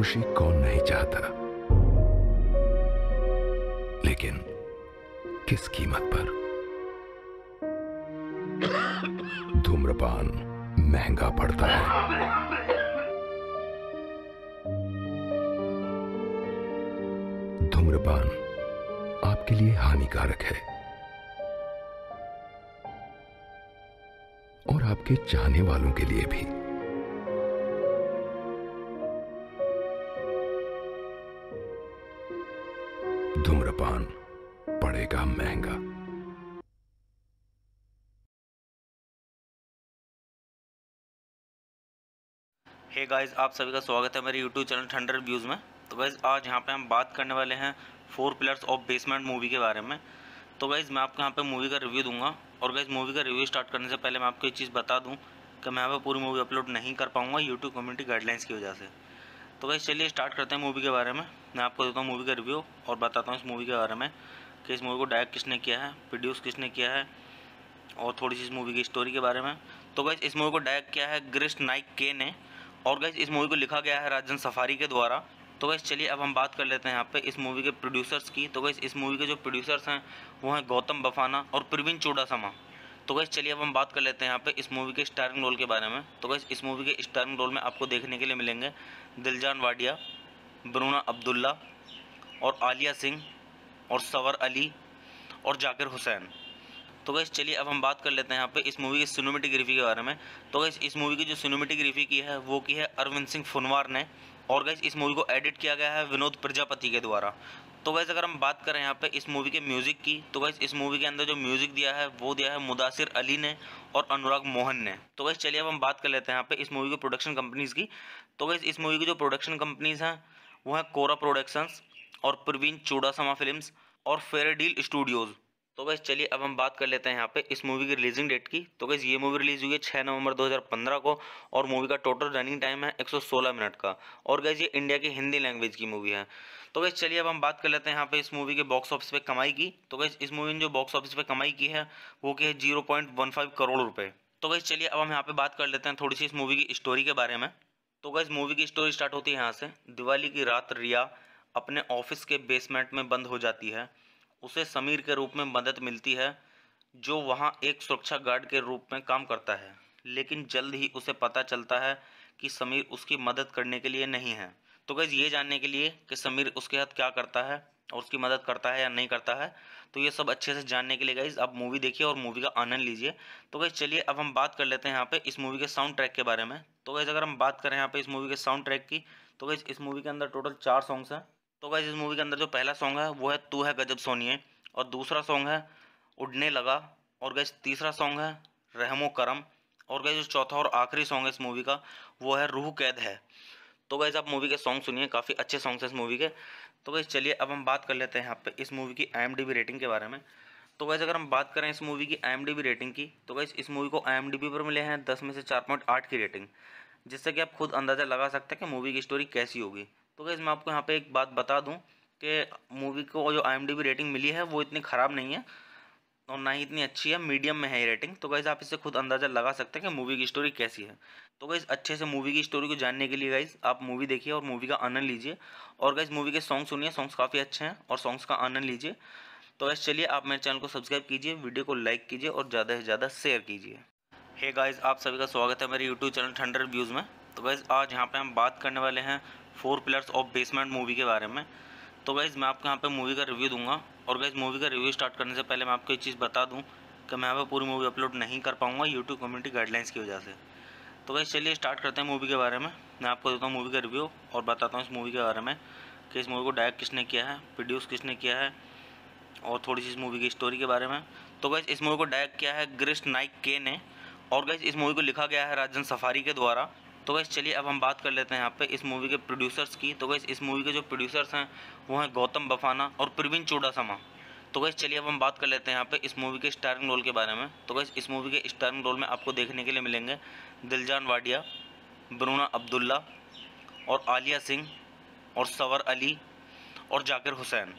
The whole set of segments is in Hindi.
खुशी कौन नहीं चाहता लेकिन किस कीमत पर धूम्रपान महंगा पड़ता है धूम्रपान आपके लिए हानिकारक है और आपके चाहने वालों के लिए भी पड़ेगा महंगा हे hey गाइस आप सभी का स्वागत है मेरे यूट्यूब चैनल थंडर व्यूज़ में तो गाइस आज यहाँ पे हम बात करने वाले हैं four pillars of basement movie के बारे में तो गाइज़ मैं आपको यहाँ पे मूवी का रिव्यू दूंगा और गाइस मूवी का रिव्यू स्टार्ट करने से पहले मैं आपको एक चीज़ बता दूँ कि मैं यहाँ पर पूरी मूवी अपलोड नहीं कर पाऊँगा यूट्यूब कम्युनिटी गाइडलाइंस की वजह से तो गाइज़ चलिए स्टार्ट करते हैं मूवी के बारे में मैं आपको देता हूँ मूवी का रिव्यू और बताता हूँ इस मूवी के बारे में कि इस मूवी को डायरेक्ट किसने किया है प्रोड्यूस किसने किया है और थोड़ी सी इस मूवी की स्टोरी के बारे में तो गैस इस मूवी को डायरेक्ट किया है ग्रिस्ट नाइक के ने और गैस इस मूवी को लिखा गया है राजन सफारी के द्वारा तो गैस चलिए अब हम बात कर लेते हैं यहाँ पे इस मूवी के प्रोड्यूसर्स की तो गैस इस मूवी के जो प्रोड्यूसर्स हैं वो हैं गौतम बफाना और प्रवीण चूडासमा तो गैस चलिए अब हम बात कर लेते हैं यहाँ पे इस मूवी के स्टारिंग रोल के बारे में तो गैस इस मूवी के स्टारिंग रोल में आपको देखने के लिए मिलेंगे दिलजान वाडिया ब्रूना अब्दुल्ला और आलिया सिंह और सवर अली और जाकिर हुसैन तो गैस चलिए अब हम बात कर लेते हैं यहाँ पे इस मूवी की सिनेमेटिग्राफी के बारे में तो गैस इस मूवी की जो सिनेमेटिग्राफी की है वो की है अरविंद सिंह फुनवार ने और गैस इस मूवी को एडिट किया गया है विनोद प्रजापति के द्वारा तो गैस अगर हम बात करें यहाँ पे इस मूवी के म्यूज़िक की तो गैस इस मूवी के अंदर जो म्यूज़िक दिया है वो दिया है मुदासिर अली ने और अनुराग मोहन ने तो गैस चलिए अब हम बात कर लेते हैं यहाँ पे इस मूवी की प्रोडक्शन कंपनीज़ की तो गैस इस मूवी की जो प्रोडक्शन कंपनीज़ हैं वो हैं कोरा प्रोडक्शंस और प्रवीण चूड़ासमा फिल्म्स और फेयर डील स्टूडियोज़ तो गैस चलिए अब हम बात कर लेते हैं यहाँ पे इस मूवी की रिलीजिंग डेट की तो गैस ये मूवी रिलीज़ हुई है छः नवंबर 2015 को और मूवी का टोटल रनिंग टाइम है 116 मिनट का और गैस ये इंडिया की हिंदी लैंग्वेज की मूवी है तो गैस चलिए अब हम बात कर लेते हैं यहाँ पे इस मूवी के बॉक्स ऑफिस पे कमाई की तो गैस इस मूवी ने जो बॉक्स ऑफिस पे कमाई की है वो की है जीरो करोड़ रुपये तो गैस चलिए अब हम यहाँ पे बात कर लेते हैं थोड़ी सी इस मूवी की स्टोरी के बारे में तो गैस मूवी की स्टोरी स्टार्ट होती है यहाँ से दिवाली की रात रिया अपने ऑफिस के बेसमेंट में बंद हो जाती है उसे समीर के रूप में मदद मिलती है जो वहाँ एक सुरक्षा गार्ड के रूप में काम करता है लेकिन जल्द ही उसे पता चलता है कि समीर उसकी मदद करने के लिए नहीं है तो गैज़ ये जानने के लिए कि समीर उसके हाथ क्या करता है और उसकी मदद करता है या नहीं करता है तो ये सब अच्छे से जानने के लिए गाइज आप मूवी देखिए और मूवी का आनंद लीजिए तो गैस चलिए अब हम बात कर लेते हैं यहाँ पे इस मूवी के साउंड ट्रैक के बारे में तो गैस अगर हम बात करें यहाँ पे इस मूवी के साउंड ट्रैक की तो गैस इस मूवी के अंदर टोटल चार सॉन्ग्स हैं तो गाइज इस मूवी के अंदर जो पहला सॉन्ग है वो है तू है गजब सोनिए और दूसरा सॉन्ग है उड़ने लगा और गैस तीसरा सॉन्ग है रहमो करम और गैस जो चौथा और आखिरी सॉन्ग है इस मूवी का वो है रूह कैद है तो गैस आप मूवी के सॉन्ग सुनिए काफ़ी अच्छे सॉन्ग्स हैं इस मूवी के तो गैस चलिए अब हम बात कर लेते हैं यहाँ पे इस मूवी की आई रेटिंग के बारे में तो वैसे अगर हम बात करें इस मूवी की आई रेटिंग की तो गैस इस मूवी को आई पर मिले हैं दस में से चार पॉइंट आठ की रेटिंग जिससे कि आप खुद अंदाज़ा लगा सकते हैं कि मूवी की स्टोरी कैसी होगी तो गैस मैं आपको यहाँ पे एक बात बता दूँ कि मूवी को जो आई रेटिंग मिली है वो इतनी ख़राब नहीं है और ना ही इतनी अच्छी है मीडियम में है ये रेटिंग तो गैस आप इससे खुद अंदाज़ा लगा सकते हैं कि मूवी की स्टोरी कैसी है तो गैस अच्छे से मूवी की स्टोरी को जानने के लिए गाइज़ आप मूवी देखिए और मूवी का आनंद लीजिए और गैस मूवी के सॉन्ग सुनिए सॉन्ग्स काफ़ी अच्छे हैं और सॉन्ग्स का आनंद लीजिए तो गैस चलिए आप मेरे चैनल को सब्सक्राइब कीजिए वीडियो को लाइक कीजिए और ज़्यादा से ज़्यादा शेयर कीजिए हे गाइज़ आप सभी का स्वागत है मेरे यूट्यूब चैनल थंडर व्यूज़ में तो गैज़ आज यहाँ पर हम बात करने वाले हैं four pillars of basement movie के बारे में तो गाइज़ मैं आपको यहाँ पे मूवी का रिव्यू दूंगा और गाइज़ मूवी का रिव्यू स्टार्ट करने से पहले मैं आपको एक चीज़ बता दूँ कि मैं यहाँ पर पूरी मूवी अपलोड नहीं कर पाऊँगा यूट्यूब कम्युनिटी गाइडलाइंस की वजह से तो गाइज़ चलिए स्टार्ट करते हैं मूवी के बारे में मैं आपको देता हूँ मूवी का रिव्यू और बताता हूँ इस मूवी के बारे में कि इस मूवी को डायरेक्ट किसने किया है प्रोड्यूस किसने किया है और थोड़ी सी इस मूवी की स्टोरी के बारे में तो गैस इस मूवी को डायरेक्ट किया है ग्रिस्ट नाइक के ने और गैस इस मूवी को लिखा गया है राजन सफारी के द्वारा तो वैसे चलिए अब हम बात कर लेते हैं यहाँ पे इस मूवी के प्रोड्यूसर्स की तो वैसे इस मूवी के जो प्रोड्यूसर्स हैं वो हैं गौतम बफाना और प्रवीण चूडासमा तो वैसे चलिए अब हम बात कर लेते हैं यहाँ पे इस मूवी के स्टारिंग रोल के बारे में तो वैसे इस मूवी के स्टारिंग रोल में आपको देखने के लिए मिलेंगे दिलजान वाडिया बरूना अब्दुल्ला और आलिया सिंह और सवर अली और जाकिर हुसैन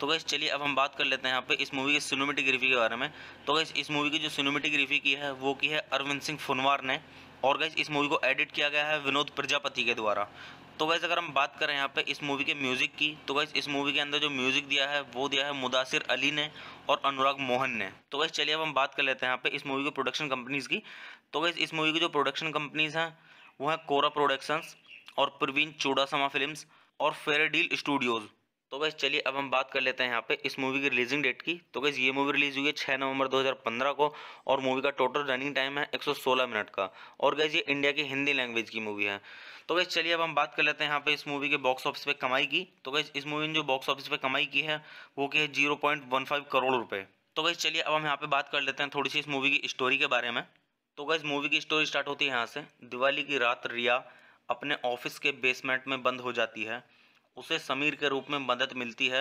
तो वैसे चलिए अब हम बात कर लेते हैं यहाँ पे इस मूवी की सिनेमेटिग्राफी के बारे में तो वैसे इस मूवी की जो सिनेमेटिग्राफी की है वो की है अरविंद सिंह फुनवार ने और गैस इस मूवी को एडिट किया गया है विनोद प्रजापति के द्वारा तो गैस अगर हम बात करें यहाँ पे इस मूवी के म्यूज़िक की तो गैस इस मूवी के अंदर जो म्यूज़िक दिया है वो दिया है मुदासिर अली ने और अनुराग मोहन ने तो गैस चलिए अब हम बात कर लेते हैं यहाँ पे इस मूवी की प्रोडक्शन कंपनीज़ की तो गैस इस मूवी की जो प्रोडक्शन कंपनीज़ हैं वो हैं कोरा प्रोडक्शंस और प्रवीण चूड़ासमा फिल्म और फेयर डील स्टूडियोज़ तो बस चलिए अब हम बात कर लेते हैं यहाँ पे इस मूवी की रिलीजिंग डेट की तो बस ये मूवी रिलीज़ हुई है छः नवंबर 2015 को और मूवी का टोटल रनिंग टाइम है 116 मिनट का और गैस ये इंडिया की हिंदी लैंग्वेज की मूवी है तो गैस चलिए अब हम बात कर लेते हैं यहाँ पे इस मूवी के बॉक्स ऑफिस पे कमाई की तो गैस इस मूवी ने जो बॉक्स ऑफिस पे कमाई की है वो की है जीरो करोड़ रुपये तो गैस चलिए अब हम यहाँ पे बात कर लेते हैं थोड़ी सी इस मूवी की स्टोरी के बारे में तो गैस मूवी की स्टोरी स्टार्ट होती है यहाँ से दिवाली की रात रिया अपने ऑफिस के बेसमेंट में बंद हो जाती है उसे समीर के रूप में मदद मिलती है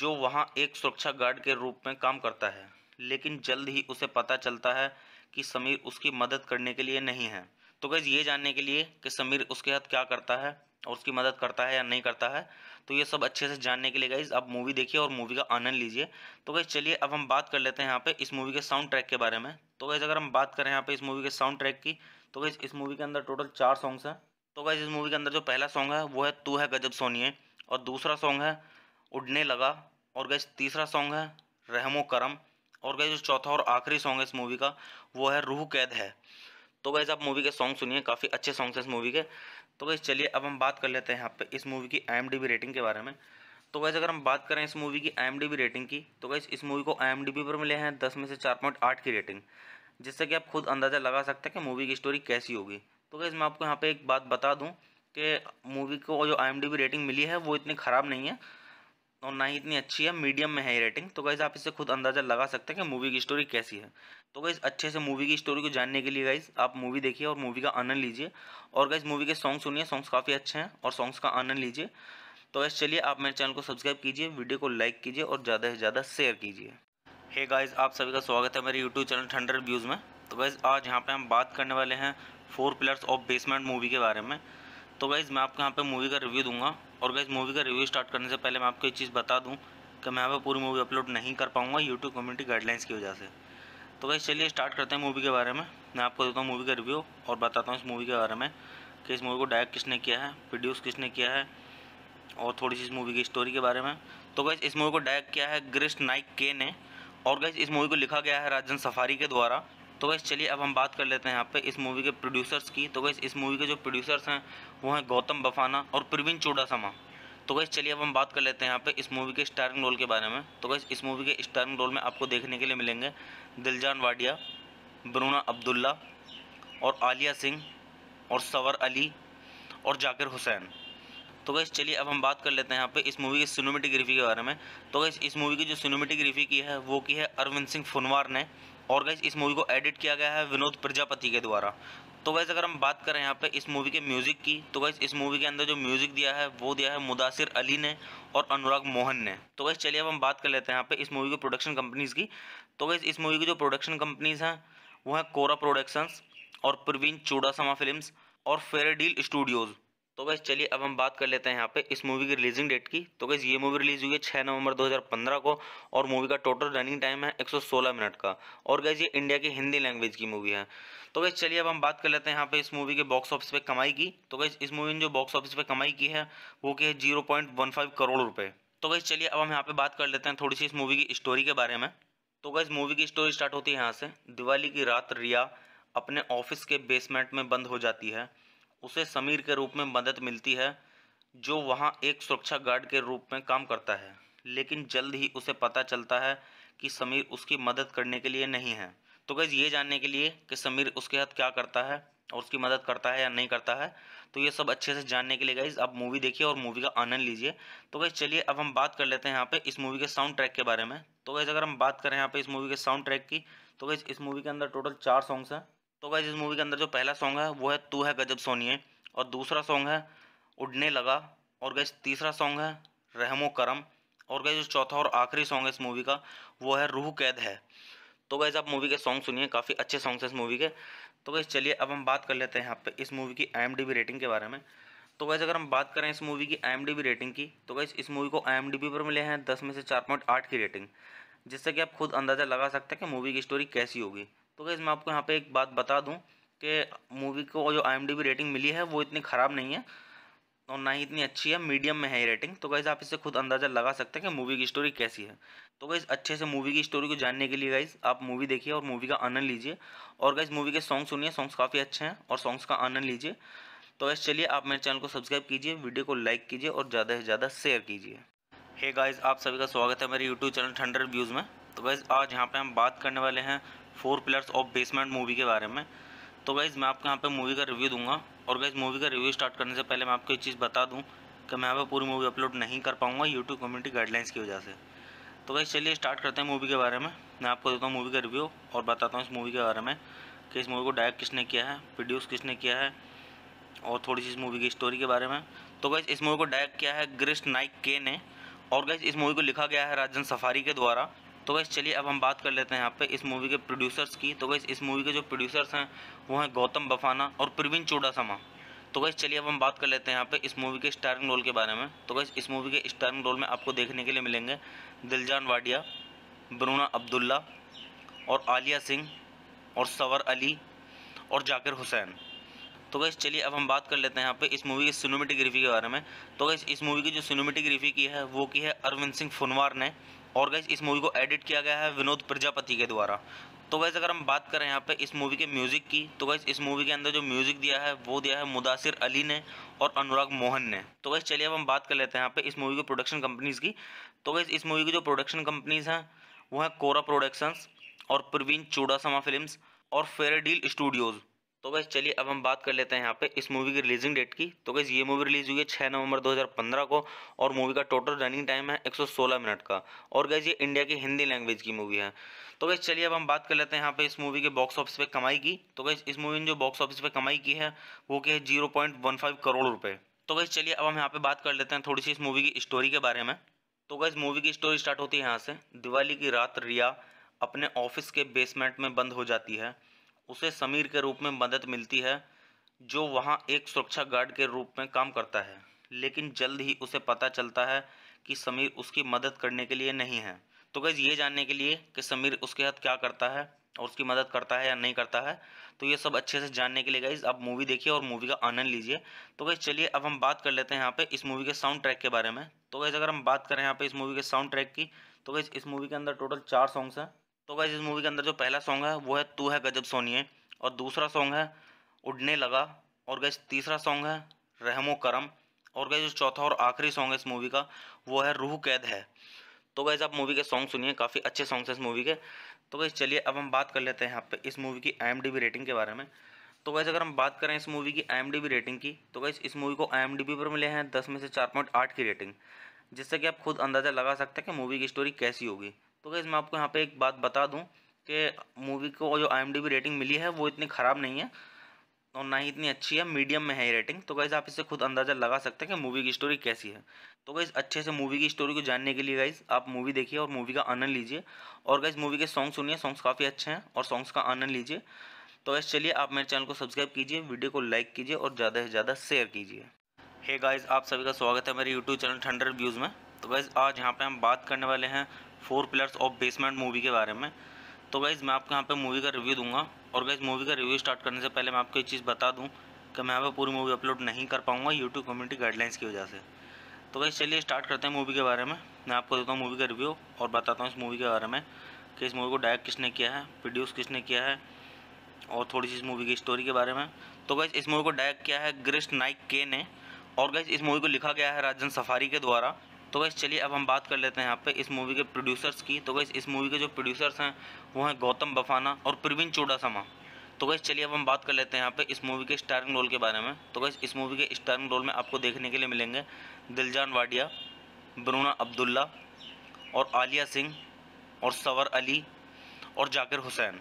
जो वहाँ एक सुरक्षा गार्ड के रूप में काम करता है लेकिन जल्द ही उसे पता चलता है कि समीर उसकी मदद करने के लिए नहीं है तो गैस ये जानने के लिए कि समीर उसके साथ क्या करता है और उसकी मदद करता है या नहीं करता है तो ये सब अच्छे से जानने के लिए गाइज आप मूवी देखिए और मूवी का आनंद लीजिए तो गैस चलिए अब हम बात कर लेते हैं यहाँ पे इस मूवी के साउंड ट्रैक के बारे में तो गैस अगर हम बात करें यहाँ पे इस मूवी के साउंड ट्रैक की तो गैस इस मूवी के अंदर टोटल चार सॉन्ग्स हैं तो गाइज इस मूवी के अंदर जो पहला सॉन्ग है वो है तू है गजब सोनिए और दूसरा सॉन्ग है उड़ने लगा और गाइज तीसरा सॉन्ग है रहमो करम और गाइज जो चौथा और आखिरी सॉन्ग है इस मूवी का वो है रूह कैद है तो गाइज आप मूवी के सॉन्ग सुनिए काफ़ी अच्छे सॉन्ग्स हैं इस मूवी के तो गाइज चलिए अब हम बात कर लेते हैं यहाँ पे इस मूवी की आई रेटिंग के बारे में तो गैस अगर हम बात करें इस मूवी की आई रेटिंग की तो गैज़ इस मूवी को आई पर मिले हैं दस में से चार पॉइंट आठ की रेटिंग जिससे कि आप खुद अंदाज़ा लगा सकते हैं कि मूवी की स्टोरी कैसी होगी तो गैस मैं आपको यहाँ पे एक बात बता दूँ कि मूवी को जो आई रेटिंग मिली है वो इतनी ख़राब नहीं है और ना ही इतनी अच्छी है मीडियम में है ये रेटिंग तो गैस आप इससे खुद अंदाज़ा लगा सकते हैं कि मूवी की स्टोरी कैसी है तो गैस अच्छे से मूवी की स्टोरी को जानने के लिए गाइज़ आप मूवी देखिए और मूवी का आनंद लीजिए और गैस मूवी के सॉन्ग सुनिए सॉन्ग्स काफ़ी अच्छे हैं और सॉन्ग्स का आनंद लीजिए तो गैस चलिए आप मेरे चैनल को सब्सक्राइब कीजिए वीडियो को लाइक कीजिए और ज़्यादा से ज़्यादा शेयर कीजिए हे गाइज़ आप सभी का स्वागत है मेरे यूट्यूब चैनल थंडर व्यूज़ में तो गैस आज यहाँ पर हम बात करने वाले हैं four pillars of basement movie के बारे में तो गाइज़ मैं आपको यहाँ पे मूवी का रिव्यू दूंगा और गाइज़ मूवी का रिव्यू स्टार्ट करने से पहले मैं आपको एक चीज़ बता दूँ कि मैं यहाँ पर पूरी मूवी अपलोड नहीं कर पाऊँगा यूट्यूब कम्युनिटी गाइडलाइंस की वजह से तो गाइज़ चलिए स्टार्ट करते हैं मूवी के बारे में मैं आपको देता हूँ मूवी का रिव्यू और बताता हूँ इस मूवी के बारे में कि इस मूवी को डायरेक्ट किसने किया है प्रोड्यूस किसने किया है और थोड़ी सी इस मूवी की स्टोरी के बारे में तो गैस इस मूवी को डायरेक्ट किया है ग्रिस्ट नाइक के ने और गैस इस मूवी को लिखा गया है राजन सफारी के द्वारा तो वैसे चलिए अब हम बात कर लेते हैं यहाँ पे इस मूवी के प्रोड्यूसर्स की तो वैसे इस मूवी के जो प्रोड्यूसर्स हैं वो हैं गौतम बफाना और प्रवीण चूडासमा तो वैसे चलिए अब हम बात कर लेते हैं यहाँ पे इस मूवी के स्टारिंग रोल के बारे में तो वैसे इस मूवी के स्टारिंग रोल में आपको देखने के लिए मिलेंगे दिलजान वाडिया बरूना अब्दुल्ला और आलिया सिंह और सवर अली और जाकिर हुसैन तो वैसे चलिए अब हम बात कर लेते हैं यहाँ पे इस मूवी की सिनेमेटिग्राफी के बारे में तो वैसे इस मूवी की जो सिनेमेटिग्राफी की है वो की है अरविंद सिंह फुनवार ने और गैस इस मूवी को एडिट किया गया है विनोद प्रजापति के द्वारा तो वैसे अगर हम बात करें यहाँ पे इस मूवी के म्यूज़िक की तो वैसे इस मूवी के अंदर जो म्यूज़िक दिया है वो दिया है मुदासिर अली ने और अनुराग मोहन ने तो वैसे चलिए अब हम बात कर लेते हैं यहाँ पे इस मूवी की प्रोडक्शन कंपनीज़ की तो वैसे इस मूवी की जो प्रोडक्शन कंपनीज़ हैं वो हैं कोरा प्रोडक्शंस और प्रवीण चूड़ासमा फिल्म और फेरेडील स्टूडियोज़ तो वैसे चलिए अब हम बात कर लेते हैं यहाँ पे इस मूवी की रिलीजिंग डेट की तो वैसे ये मूवी रिलीज़ हुई है छः नवंबर 2015 को और मूवी का टोटल रनिंग टाइम है 116 मिनट का और गैस ये इंडिया की हिंदी लैंग्वेज की मूवी है तो वैसे चलिए अब हम बात कर लेते हैं यहाँ पे इस मूवी के बॉक्स ऑफिस पर कमाई की तो वैसे इस मूवी ने जो बॉक्स ऑफिस पर कमाई की है वो की है जीरो करोड़ रुपये तो बस चलिए अब हम यहाँ पर बात कर लेते हैं थोड़ी सी इस मूवी की स्टोरी के बारे में तो गैस मूवी की स्टोरी स्टार्ट होती है यहाँ से दिवाली की रात रिया अपने ऑफिस के बेसमेंट में बंद हो जाती है उसे समीर के रूप में मदद मिलती है जो वहाँ एक सुरक्षा गार्ड के रूप में काम करता है लेकिन जल्द ही उसे पता चलता है कि समीर उसकी मदद करने के लिए नहीं है तो गैस ये जानने के लिए कि समीर उसके हाथ क्या करता है और उसकी मदद करता है या नहीं करता है तो ये सब अच्छे से जानने के लिए गाइज आप मूवी देखिए और मूवी का आनंद लीजिए तो गैस चलिए अब हम बात कर लेते हैं यहाँ पे इस मूवी के साउंड ट्रैक के बारे में तो गैस अगर हम बात करें यहाँ पे इस मूवी के साउंड ट्रैक की तो गैस इस मूवी के अंदर टोटल चार सॉन्ग्स हैं तो गाइज इस मूवी के अंदर जो पहला सॉन्ग है वो है तू है गजब सोनिए और दूसरा सॉन्ग है उड़ने लगा और गैस तीसरा सॉन्ग है रहमो करम और गैस जो चौथा और आखिरी सॉन्ग है इस मूवी का वो है रूह कैद है तो गैस आप मूवी के सॉन्ग सुनिए काफ़ी अच्छे सॉन्ग्स हैं इस मूवी के तो गैस चलिए अब हम बात कर लेते हैं यहाँ पे इस मूवी की आई रेटिंग के बारे में तो वैसे अगर हम बात करें इस मूवी की आई रेटिंग की तो गैस इस मूवी को आई पर मिले हैं दस में से चार पॉइंट आठ की रेटिंग जिससे कि आप खुद अंदाज़ा लगा सकते हैं कि मूवी की स्टोरी कैसी होगी तो गैस मैं आपको यहाँ पे एक बात बता दूँ कि मूवी को जो आई रेटिंग मिली है वो इतनी ख़राब नहीं है और ना ही इतनी अच्छी है मीडियम में है ये रेटिंग तो गैस आप इसे खुद अंदाज़ा लगा सकते हैं कि मूवी की स्टोरी कैसी है तो गैज़ अच्छे से मूवी की स्टोरी को जानने के लिए गाइज़ आप मूवी देखिए और मूवी का आनंद लीजिए और गाइज़ मूवी के सॉन्ग सुनिए सॉन्ग्स काफ़ी अच्छे हैं और सॉन्ग्स का आनंद लीजिए तो गैस चलिए आप मेरे चैनल को सब्सक्राइब कीजिए वीडियो को लाइक कीजिए और ज़्यादा से ज़्यादा शेयर कीजिए हे गाइज़ आप सभी का स्वागत है मेरे यूट्यूब चैनल थंडर व्यूज़ में तो गैज़ आज यहाँ पर हम बात करने वाले हैं four pillars of basement movie के बारे में तो गाइज़ मैं आपको यहाँ पे मूवी का रिव्यू दूंगा और गाइज़ मूवी का रिव्यू स्टार्ट करने से पहले मैं आपको एक चीज़ बता दूँ कि मैं यहाँ पर पूरी मूवी अपलोड नहीं कर पाऊँगा यूट्यूब कम्युनिटी गाइडलाइंस की वजह से तो गाइज़ चलिए स्टार्ट करते हैं मूवी के बारे में मैं आपको देता हूँ मूवी का रिव्यू और बताता हूँ इस मूवी के बारे में कि इस मूवी को डायरेक्ट किसने किया है प्रोड्यूस किसने किया है और थोड़ी सी इस मूवी की स्टोरी के बारे में तो गैस इस मूवी को डायरेक्ट किया है ग्रिस्ट नाइक के ने और गैस इस मूवी को लिखा गया है राजन सफारी के द्वारा तो वैसे चलिए अब हम बात कर लेते हैं यहाँ पे इस मूवी के प्रोड्यूसर्स की तो वैसे इस मूवी के जो प्रोड्यूसर्स हैं वो हैं गौतम बफाना और प्रवीण चोडासमा तो वैसे चलिए अब हम बात कर लेते हैं यहाँ पे इस मूवी के स्टारिंग रोल के बारे में तो वैसे इस मूवी के स्टारिंग रोल में आपको देखने के लिए मिलेंगे दिलजान वाडिया बरूना अब्दुल्ला और आलिया सिंह और सवर अली और जाकिर हुसैन तो वैसे चलिए अब हम बात कर लेते हैं यहाँ पे इस मूवी की सिनेमेटिग्राफी के बारे में तो वैसे इस मूवी की जो सिनेमेटिग्राफी की है वो की है अरविंद सिंह फुनवार ने और गैस इस मूवी को एडिट किया गया है विनोद प्रजापति के द्वारा तो गैस अगर हम बात करें यहाँ पे इस मूवी के म्यूज़िक की तो गैस इस मूवी के अंदर जो म्यूज़िक दिया है वो दिया है मुदासिर अली ने और अनुराग मोहन ने तो गैस चलिए अब हम बात कर लेते हैं यहाँ पे इस मूवी की प्रोडक्शन कंपनीज़ की तो गैस इस मूवी की जो प्रोडक्शन कंपनीज़ हैं वो हैं कोरा प्रोडक्शंस और प्रवीण चूड़ासमा फिल्म और फेयर डील स्टूडियोज़ तो गैस चलिए अब हम बात कर लेते हैं यहाँ पे इस मूवी की रिलीजिंग डेट की तो गैस ये मूवी रिलीज़ हुई है छः नवंबर 2015 को और मूवी का टोटल रनिंग टाइम है 116 मिनट का और गैस ये इंडिया की हिंदी लैंग्वेज की मूवी है तो गैस चलिए अब हम बात कर लेते हैं यहाँ पे इस मूवी के बॉक्स ऑफिस पे कमाई की तो गैस इस मूवी ने जो बॉक्स ऑफिस पे कमाई की है वो क्या है जीरो करोड़ रुपये तो गैस चलिए अब हम यहाँ पे बात कर लेते हैं थोड़ी सी इस मूवी की स्टोरी के बारे में तो गैस मूवी की स्टोरी स्टार्ट होती है यहाँ से दिवाली की रात रिया अपने ऑफिस के बेसमेंट में बंद हो जाती है उसे समीर के रूप में मदद मिलती है जो वहाँ एक सुरक्षा गार्ड के रूप में काम करता है लेकिन जल्द ही उसे पता चलता है कि समीर उसकी मदद करने के लिए नहीं है तो गैज़ ये जानने के लिए कि समीर उसके साथ क्या करता है और उसकी मदद करता है या नहीं करता है तो ये सब अच्छे से जानने के लिए गाइज आप मूवी देखिए और मूवी का आनंद लीजिए तो गैस चलिए अब हम बात कर लेते हैं यहाँ पे इस मूवी के साउंड ट्रैक के बारे में तो गैस अगर हम बात करें यहाँ पे इस मूवी के साउंड ट्रैक की तो गैस इस मूवी के अंदर टोटल चार सॉन्ग्स हैं तो गाइज इस मूवी के अंदर जो पहला सॉन्ग है वो है तू है गजब सोनिए और दूसरा सॉन्ग है उड़ने लगा और गैस तीसरा सॉन्ग है रहमो करम और गैस जो चौथा और आखिरी सॉन्ग है इस मूवी का वो है रूह कैद है तो गैस आप मूवी के सॉन्ग सुनिए काफ़ी अच्छे सॉन्ग्स हैं इस मूवी के तो गैस चलिए अब हम बात कर लेते हैं यहाँ पे इस मूवी की आई रेटिंग के बारे में तो गैस अगर हम बात करें इस मूवी की आई रेटिंग की तो गैस इस मूवी को आई पर मिले हैं दस में से चार की रेटिंग जिससे कि आप खुद अंदाज़ा लगा सकते हैं कि मूवी की स्टोरी कैसी होगी तो गैस मैं आपको यहाँ पे एक बात बता दूँ कि मूवी को जो आई रेटिंग मिली है वो इतनी ख़राब नहीं है और ना ही इतनी अच्छी है मीडियम में है ये रेटिंग तो गैस आप इससे खुद अंदाज़ा लगा सकते हैं कि मूवी की स्टोरी कैसी है तो गैस अच्छे से मूवी की स्टोरी को जानने के लिए गाइज़ आप मूवी देखिए और मूवी का आनंद लीजिए और गैस मूवी के सॉन्ग सुनिए सॉन्ग्स काफ़ी अच्छे हैं और सॉन्ग्स का आनंद लीजिए तो गैस चलिए आप मेरे चैनल को सब्सक्राइब कीजिए वीडियो को लाइक कीजिए और ज़्यादा से ज़्यादा शेयर कीजिए हे गाइज़ आप सभी का स्वागत है मेरे यूट्यूब चैनल थंडर व्यूज़ में तो गैस आज यहाँ पर हम बात करने वाले हैं four pillars of basement movie के बारे में तो गाइज़ मैं आपको यहाँ पे मूवी का रिव्यू दूंगा और गाइज़ मूवी का रिव्यू स्टार्ट करने से पहले मैं आपको एक चीज़ बता दूँ कि मैं यहाँ पर पूरी मूवी अपलोड नहीं कर पाऊँगा यूट्यूब कम्युनिटी गाइडलाइंस की वजह से तो गाइज़ चलिए स्टार्ट करते हैं मूवी के बारे में मैं आपको देता हूँ मूवी का रिव्यू और बताता हूँ इस मूवी के बारे में कि इस मूवी को डायरेक्ट किसने किया है प्रोड्यूस किसने किया है और थोड़ी सी इस मूवी की स्टोरी के बारे में तो गाइज़ इस मूवी को डायरेक्ट किया है ग्रिस्ट नाइक के ने और गाइज़ इस मूवी को लिखा गया है राजन सफारी के द्वारा तो वैसे चलिए अब हम बात कर लेते हैं यहाँ पे इस मूवी के प्रोड्यूसर्स की तो वैसे इस मूवी के जो प्रोड्यूसर्स हैं वो हैं गौतम बफाना और प्रवीण चूडासमा तो वैसे चलिए अब हम बात कर लेते हैं यहाँ पे इस मूवी के स्टारिंग रोल के बारे में तो वैसे इस मूवी के स्टारिंग रोल में आपको देखने के लिए मिलेंगे दिलजान वाडिया बरूना अब्दुल्ला और आलिया सिंह और सवर अली और जाकिर हुसैन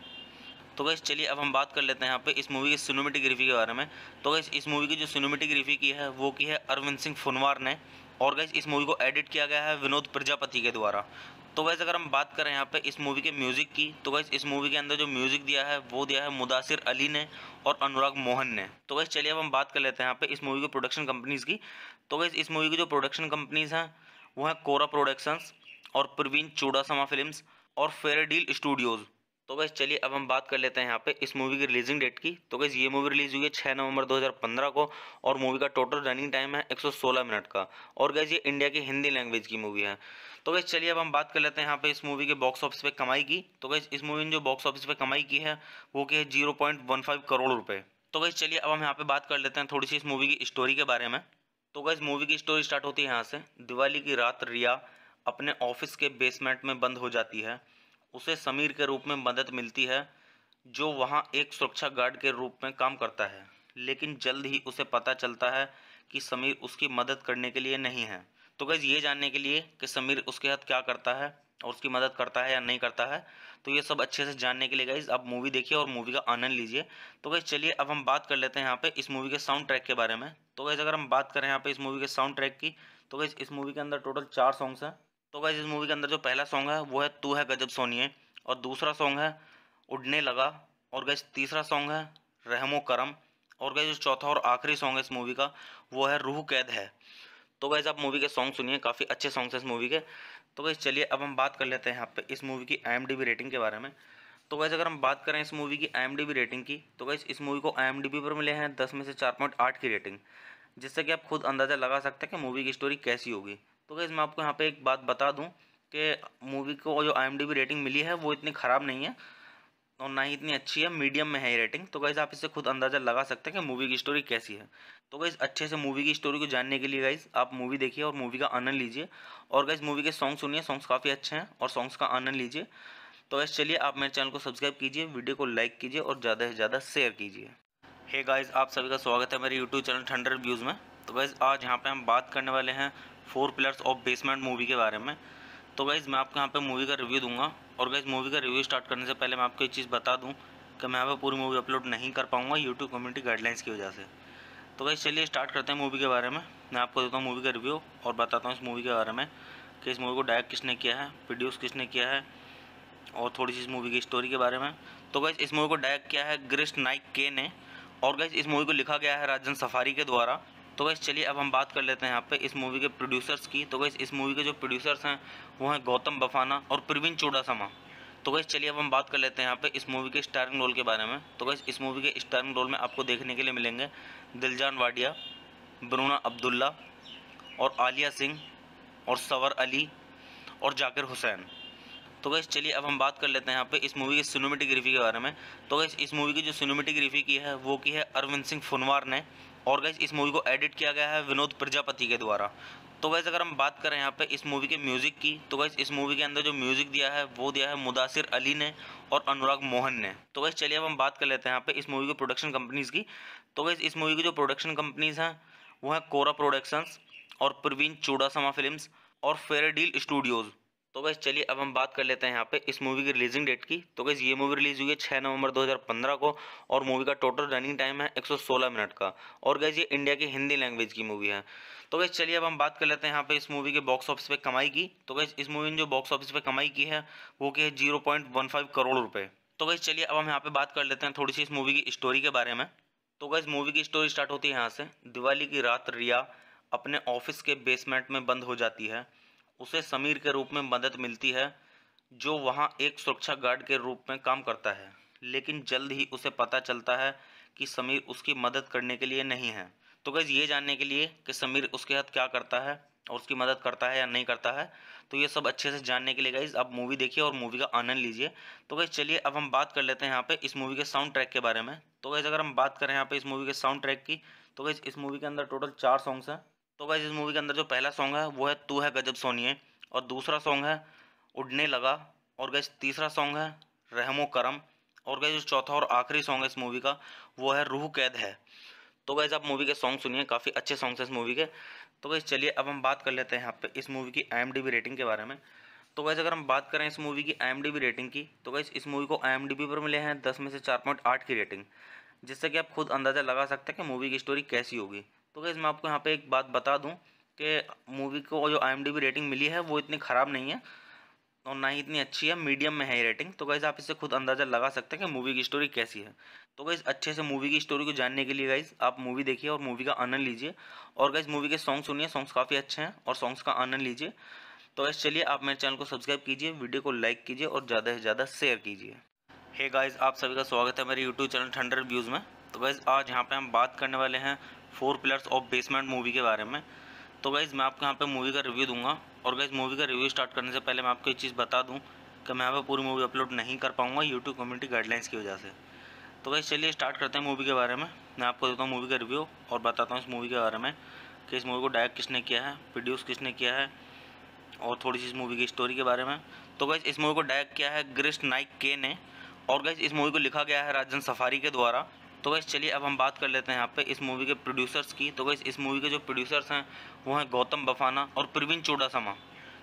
तो गैस चलिए अब हम बात कर लेते हैं यहाँ पे इस मूवी की सिनेमेटिक के बारे में तो गैस इस मूवी की जो सिनेमेटिक की है वो की है अरविंद सिंह फुनवार ने और गैस इस मूवी को एडिट किया गया है विनोद प्रजापति के द्वारा तो वैसे अगर हम बात करें यहाँ पे इस मूवी के म्यूज़िक की तो वैसे इस मूवी के अंदर जो म्यूज़िक दिया है वो दिया है मुदासिर अली ने और अनुराग मोहन ने तो वैसे चलिए अब हम बात कर लेते हैं यहाँ पे इस मूवी की प्रोडक्शन कंपनीज़ की तो वैसे इस मूवी की जो प्रोडक्शन कंपनीज़ हैं वो हैं कोरा प्रोडक्शंस और प्रवीण चूड़ासमा फिल्म और फेयर डील स्टूडियोज़ तो बस चलिए अब हम बात कर लेते हैं यहाँ पे इस मूवी की रिलीजिंग डेट की तो बस ये मूवी रिलीज़ हुई है छः नवंबर 2015 को और मूवी का टोटल रनिंग टाइम है 116 मिनट का और गैस ये इंडिया की हिंदी लैंग्वेज की मूवी है तो गैस चलिए अब हम बात कर लेते हैं यहाँ पे इस मूवी के बॉक्स ऑफिस पे कमाई की तो गैस इस मूवी ने जो बॉक्स ऑफिस पे कमाई की है वो की है जीरो करोड़ रुपये तो गैस चलिए अब हम यहाँ पे बात कर लेते हैं थोड़ी सी इस मूवी की स्टोरी के बारे में तो गैस मूवी की स्टोरी स्टार्ट होती है यहाँ से दिवाली की रात रिया अपने ऑफिस के बेसमेंट में बंद हो जाती है उसे समीर के रूप में मदद मिलती है जो वहाँ एक सुरक्षा गार्ड के रूप में काम करता है लेकिन जल्द ही उसे पता चलता है कि समीर उसकी मदद करने के लिए नहीं है तो गैस ये जानने के लिए कि समीर उसके हाथ क्या करता है और उसकी मदद करता है या नहीं करता है तो ये सब अच्छे से जानने के लिए गाइज आप मूवी देखिए और मूवी का आनंद लीजिए तो गई चलिए अब हम बात कर लेते हैं यहाँ पे इस मूवी के साउंड ट्रैक के बारे में तो गैस अगर हम बात करें यहाँ पे इस मूवी के साउंड ट्रैक की तो गई इस मूवी के अंदर टोटल चार सॉन्ग्स हैं तो गाइज इस मूवी के अंदर जो पहला सॉन्ग है वो है तू है गजब सोनिए और दूसरा सॉन्ग है उड़ने लगा और गैस तीसरा सॉन्ग है रहमो करम और गैस जो चौथा और आखिरी सॉन्ग है इस मूवी का वो है रूह कैद है तो गैस आप मूवी के सॉन्ग सुनिए काफ़ी अच्छे सॉन्ग्स हैं इस मूवी के तो गैस चलिए अब हम बात कर लेते हैं यहाँ पे इस मूवी की आई रेटिंग के बारे में तो वैसे अगर हम बात करें इस मूवी की आई रेटिंग की तो गैस इस मूवी को आई पर मिले हैं दस में से चार पॉइंट आठ की रेटिंग जिससे कि आप खुद अंदाज़ा लगा सकते हैं कि मूवी की स्टोरी कैसी होगी तो गैस मैं आपको यहाँ पे एक बात बता दूँ कि मूवी को जो आई रेटिंग मिली है वो इतनी ख़राब नहीं है और ना ही इतनी अच्छी है मीडियम में है ये रेटिंग तो गैस आप इससे खुद अंदाज़ा लगा सकते हैं कि मूवी की स्टोरी कैसी है तो गैस अच्छे से मूवी की स्टोरी को जानने के लिए गाइज आप मूवी देखिए और मूवी का आनंद लीजिए और गैस मूवी के सॉन्ग सुनिए सॉन्ग्स काफ़ी अच्छे हैं और सॉन्ग्स का आनंद लीजिए तो गैस चलिए आप मेरे चैनल को सब्सक्राइब कीजिए वीडियो को लाइक कीजिए और ज़्यादा से ज़्यादा शेयर कीजिए हे गाइज आप सभी का स्वागत है मेरे यूट्यूब चैनल थंडर व्यूज़ में तो गैस आज यहाँ पर हम बात करने वाले हैं four pillars of basement movie के बारे में तो गाइज़ मैं आपको यहाँ पे मूवी का रिव्यू दूंगा और गाइज़ मूवी का रिव्यू स्टार्ट करने से पहले मैं आपको एक चीज़ बता दूँ कि मैं यहाँ पर पूरी मूवी अपलोड नहीं कर पाऊँगा यूट्यूब कम्युनिटी गाइडलाइंस की वजह से तो गाइज़ चलिए स्टार्ट करते हैं मूवी के बारे में मैं आपको देता हूँ मूवी का रिव्यू और बताता हूँ इस मूवी के बारे में कि इस मूवी को डायरेक्ट किसने किया है प्रोड्यूस किसने किया है और थोड़ी सी इस मूवी की स्टोरी के बारे में तो गाइज़ इस मूवी को डायरेक्ट किया है ग्रिस्ट नाइक के ने और गाइज इस मूवी को लिखा गया है राजन सफारी के द्वारा तो वैसे चलिए अब हम बात कर लेते हैं यहाँ पे इस मूवी के प्रोड्यूसर्स की तो वैसे इस मूवी के जो प्रोड्यूसर्स हैं वो हैं गौतम बफाना और प्रवीण चोडासमा तो वैसे चलिए अब हम बात कर लेते हैं यहाँ पे इस मूवी के स्टारिंग रोल के बारे में तो वैसे इस मूवी के स्टारिंग रोल में आपको देखने के लिए मिलेंगे दिलजान वाडिया बरूना अब्दुल्ला और आलिया सिंह और सवर अली और जाकिर हुसैन तो वैसे चलिए अब हम बात कर लेते हैं यहाँ पे इस मूवी की सिनेमेटिक के बारे में तो वैसे इस मूवी की जो सिनेमेटिक की है वो की है अरविंद सिंह फुनवार ने और गैस इस मूवी को एडिट किया गया है विनोद प्रजापति के द्वारा तो वैसे अगर हम बात करें यहाँ पे इस मूवी के म्यूज़िक की तो वैसे इस मूवी के अंदर जो म्यूज़िक दिया है वो दिया है मुदासिर अली ने और अनुराग मोहन ने तो वैसे चलिए अब हम बात कर लेते हैं यहाँ पे इस मूवी की प्रोडक्शन कंपनीज़ की तो वैसे इस मूवी की जो प्रोडक्शन कंपनीज़ हैं वो हैं कोरा प्रोडक्शंस और प्रवीण चूड़ासमा फिल्म और फेयर डील स्टूडियोज़ तो बस चलिए अब हम बात कर लेते हैं यहाँ पे इस मूवी की रिलीजिंग डेट की तो गैस ये मूवी रिलीज़ हुई है छः नवंबर 2015 को और मूवी का टोटल रनिंग टाइम है 116 मिनट का और गैस ये इंडिया की हिंदी लैंग्वेज की मूवी है तो गैस चलिए अब हम बात कर लेते हैं यहाँ पे इस मूवी के बॉक्स ऑफिस पे कमाई की तो गैस इस मूवी ने जो बॉक्स ऑफिस पे कमाई की है वो की है जीरो करोड़ रुपये तो बस चलिए अब हम यहाँ पे बात कर लेते हैं थोड़ी सी इस मूवी की स्टोरी के बारे में तो गैस मूवी की स्टोरी स्टार्ट होती है यहाँ से दिवाली की रात रिया अपने ऑफिस के बेसमेंट में बंद हो जाती है उसे समीर के रूप में मदद मिलती है जो वहाँ एक सुरक्षा गार्ड के रूप में काम करता है लेकिन जल्द ही उसे पता चलता है कि समीर उसकी मदद करने के लिए नहीं है तो गैस ये जानने के लिए कि समीर उसके साथ क्या करता है और उसकी मदद करता है या नहीं करता है तो ये सब अच्छे से जानने के लिए गाइज आप मूवी देखिए और मूवी का आनंद लीजिए तो गैस चलिए अब हम बात कर लेते हैं यहाँ पे इस मूवी के साउंड ट्रैक के बारे में तो गैस अगर हम बात करें यहाँ पे इस मूवी के साउंड ट्रैक की तो गैस इस मूवी के अंदर टोटल चार सॉन्ग्स हैं तो गाइज इस मूवी के अंदर जो पहला सॉन्ग है वो है तू है गजब सोनिए और दूसरा सॉन्ग है उड़ने लगा और गैस तीसरा सॉन्ग है रहमो करम और गैस जो चौथा और आखिरी सॉन्ग है इस मूवी का वो है रूह कैद है तो वैसे आप मूवी के सॉन्ग सुनिए काफ़ी अच्छे सॉन्ग्स हैं इस मूवी के तो गाइज चलिए अब हम बात कर लेते हैं यहाँ पे इस मूवी की आई रेटिंग के बारे में तो वैसे अगर हम बात करें इस मूवी की आई रेटिंग की तो वैसे इस मूवी को आई पर मिले हैं दस में से चार पॉइंट आठ की रेटिंग जिससे कि आप खुद अंदाज़ा लगा सकते हैं कि मूवी की स्टोरी कैसी होगी तो गैस मैं आपको यहाँ पे एक बात बता दूँ कि मूवी को जो आई रेटिंग मिली है वो इतनी ख़राब नहीं है और ना ही इतनी अच्छी है मीडियम में है ये रेटिंग तो गैस आप इससे खुद अंदाज़ा लगा सकते हैं कि मूवी की स्टोरी कैसी है तो गैस अच्छे से मूवी की स्टोरी को जानने के लिए गाइज आप मूवी देखिए और मूवी का आनंद लीजिए और गैस मूवी के सॉन्ग सुनिए सॉन्ग्स काफ़ी अच्छे हैं और सॉन्ग्स का आनंद लीजिए तो गैस चलिए आप मेरे चैनल को सब्सक्राइब कीजिए वीडियो को लाइक कीजिए और ज़्यादा से ज़्यादा शेयर कीजिए हे गाइज आप सभी का स्वागत है मेरे यूट्यूब चैनल थंडर व्यूज़ में तो गैस आज यहाँ पर हम बात करने वाले हैं four pillars of basement movie के बारे में तो गाइज़ मैं आपको यहाँ पे मूवी का रिव्यू दूंगा और गाइज़ मूवी का रिव्यू स्टार्ट करने से पहले मैं आपको एक चीज़ बता दूँ कि मैं यहाँ पर पूरी मूवी अपलोड नहीं कर पाऊँगा यूट्यूब कम्युनिटी गाइडलाइंस की वजह से तो गाइज़ चलिए स्टार्ट करते हैं मूवी के बारे में मैं आपको देता हूँ मूवी का रिव्यू और बताता हूँ इस मूवी के बारे में कि इस मूवी को डायरेक्ट किसने किया है प्रोड्यूस किसने किया है और थोड़ी सी इस मूवी की स्टोरी के बारे में तो गैस इस मूवी को डायरेक्ट किया है ग्रिस्ट नाइक के ने और गैस इस मूवी को लिखा गया है राजन सफारी के द्वारा तो वैसे चलिए अब हम बात कर लेते हैं यहाँ पे इस मूवी के प्रोड्यूसर्स की तो वैसे इस मूवी के जो प्रोड्यूसर्स हैं वो हैं गौतम बफाना और प्रवीण चूडासमा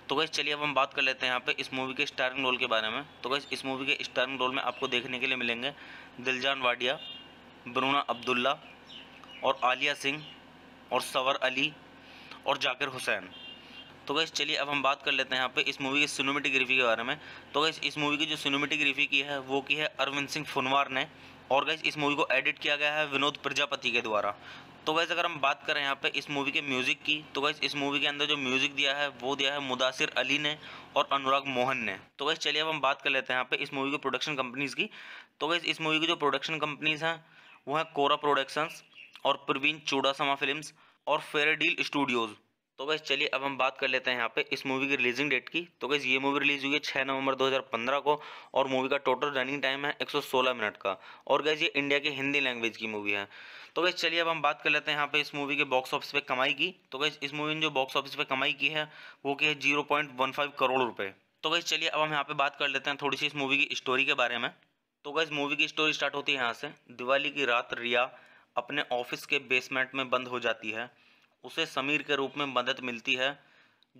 तो वैसे चलिए अब हम बात कर लेते हैं यहाँ पे इस मूवी के स्टारिंग रोल के बारे में तो वैसे इस मूवी के स्टारिंग रोल में आपको देखने के लिए मिलेंगे दिलजान वाडिया बरूना अब्दुल्ला और आलिया सिंह और सवर अली और जाकिर हुसैन तो वैसे चलिए अब हम बात कर लेते हैं यहाँ पे इस मूवी की सिनेमेटिग्राफी के बारे में तो वैसे इस मूवी की जो सिनेमेटिग्राफी की है वो की है अरविंद सिंह फुनवार ने और गैस इस मूवी को एडिट किया गया है विनोद प्रजापति के द्वारा तो गैस अगर हम बात करें यहाँ पे इस मूवी के म्यूज़िक की तो गैस इस मूवी के अंदर जो म्यूज़िक दिया है वो दिया है मुदासिर अली ने और अनुराग मोहन ने तो गैस चलिए अब हम बात कर लेते हैं यहाँ पे इस मूवी की प्रोडक्शन कंपनीज़ की तो गैस इस मूवी की जो प्रोडक्शन कंपनीज़ हैं वो हैं कोरा प्रोडक्शंस और प्रवीण चूड़ासमा फिल्म और फेयर डील स्टूडियोज़ तो बस चलिए अब हम बात कर लेते हैं यहाँ पे इस मूवी की रिलीजिंग डेट की तो गैस ये मूवी रिलीज़ हुई है छः नवंबर 2015 को और मूवी का टोटल रनिंग टाइम है 116 मिनट का और गैस ये इंडिया की हिंदी लैंग्वेज की मूवी है तो बस चलिए अब हम बात कर लेते हैं यहाँ पे इस मूवी के बॉक्स ऑफिस पे कमाई की तो गैस इस मूवी ने जो बॉक्स ऑफिस पे कमाई की है वो की है जीरो करोड़ रुपये तो बस चलिए अब हम यहाँ पे बात कर लेते हैं थोड़ी सी इस मूवी की स्टोरी के बारे में तो गैस मूवी की स्टोरी स्टार्ट होती है यहाँ से दिवाली की रात रिया अपने ऑफिस के बेसमेंट में बंद हो जाती है उसे समीर के रूप में मदद मिलती है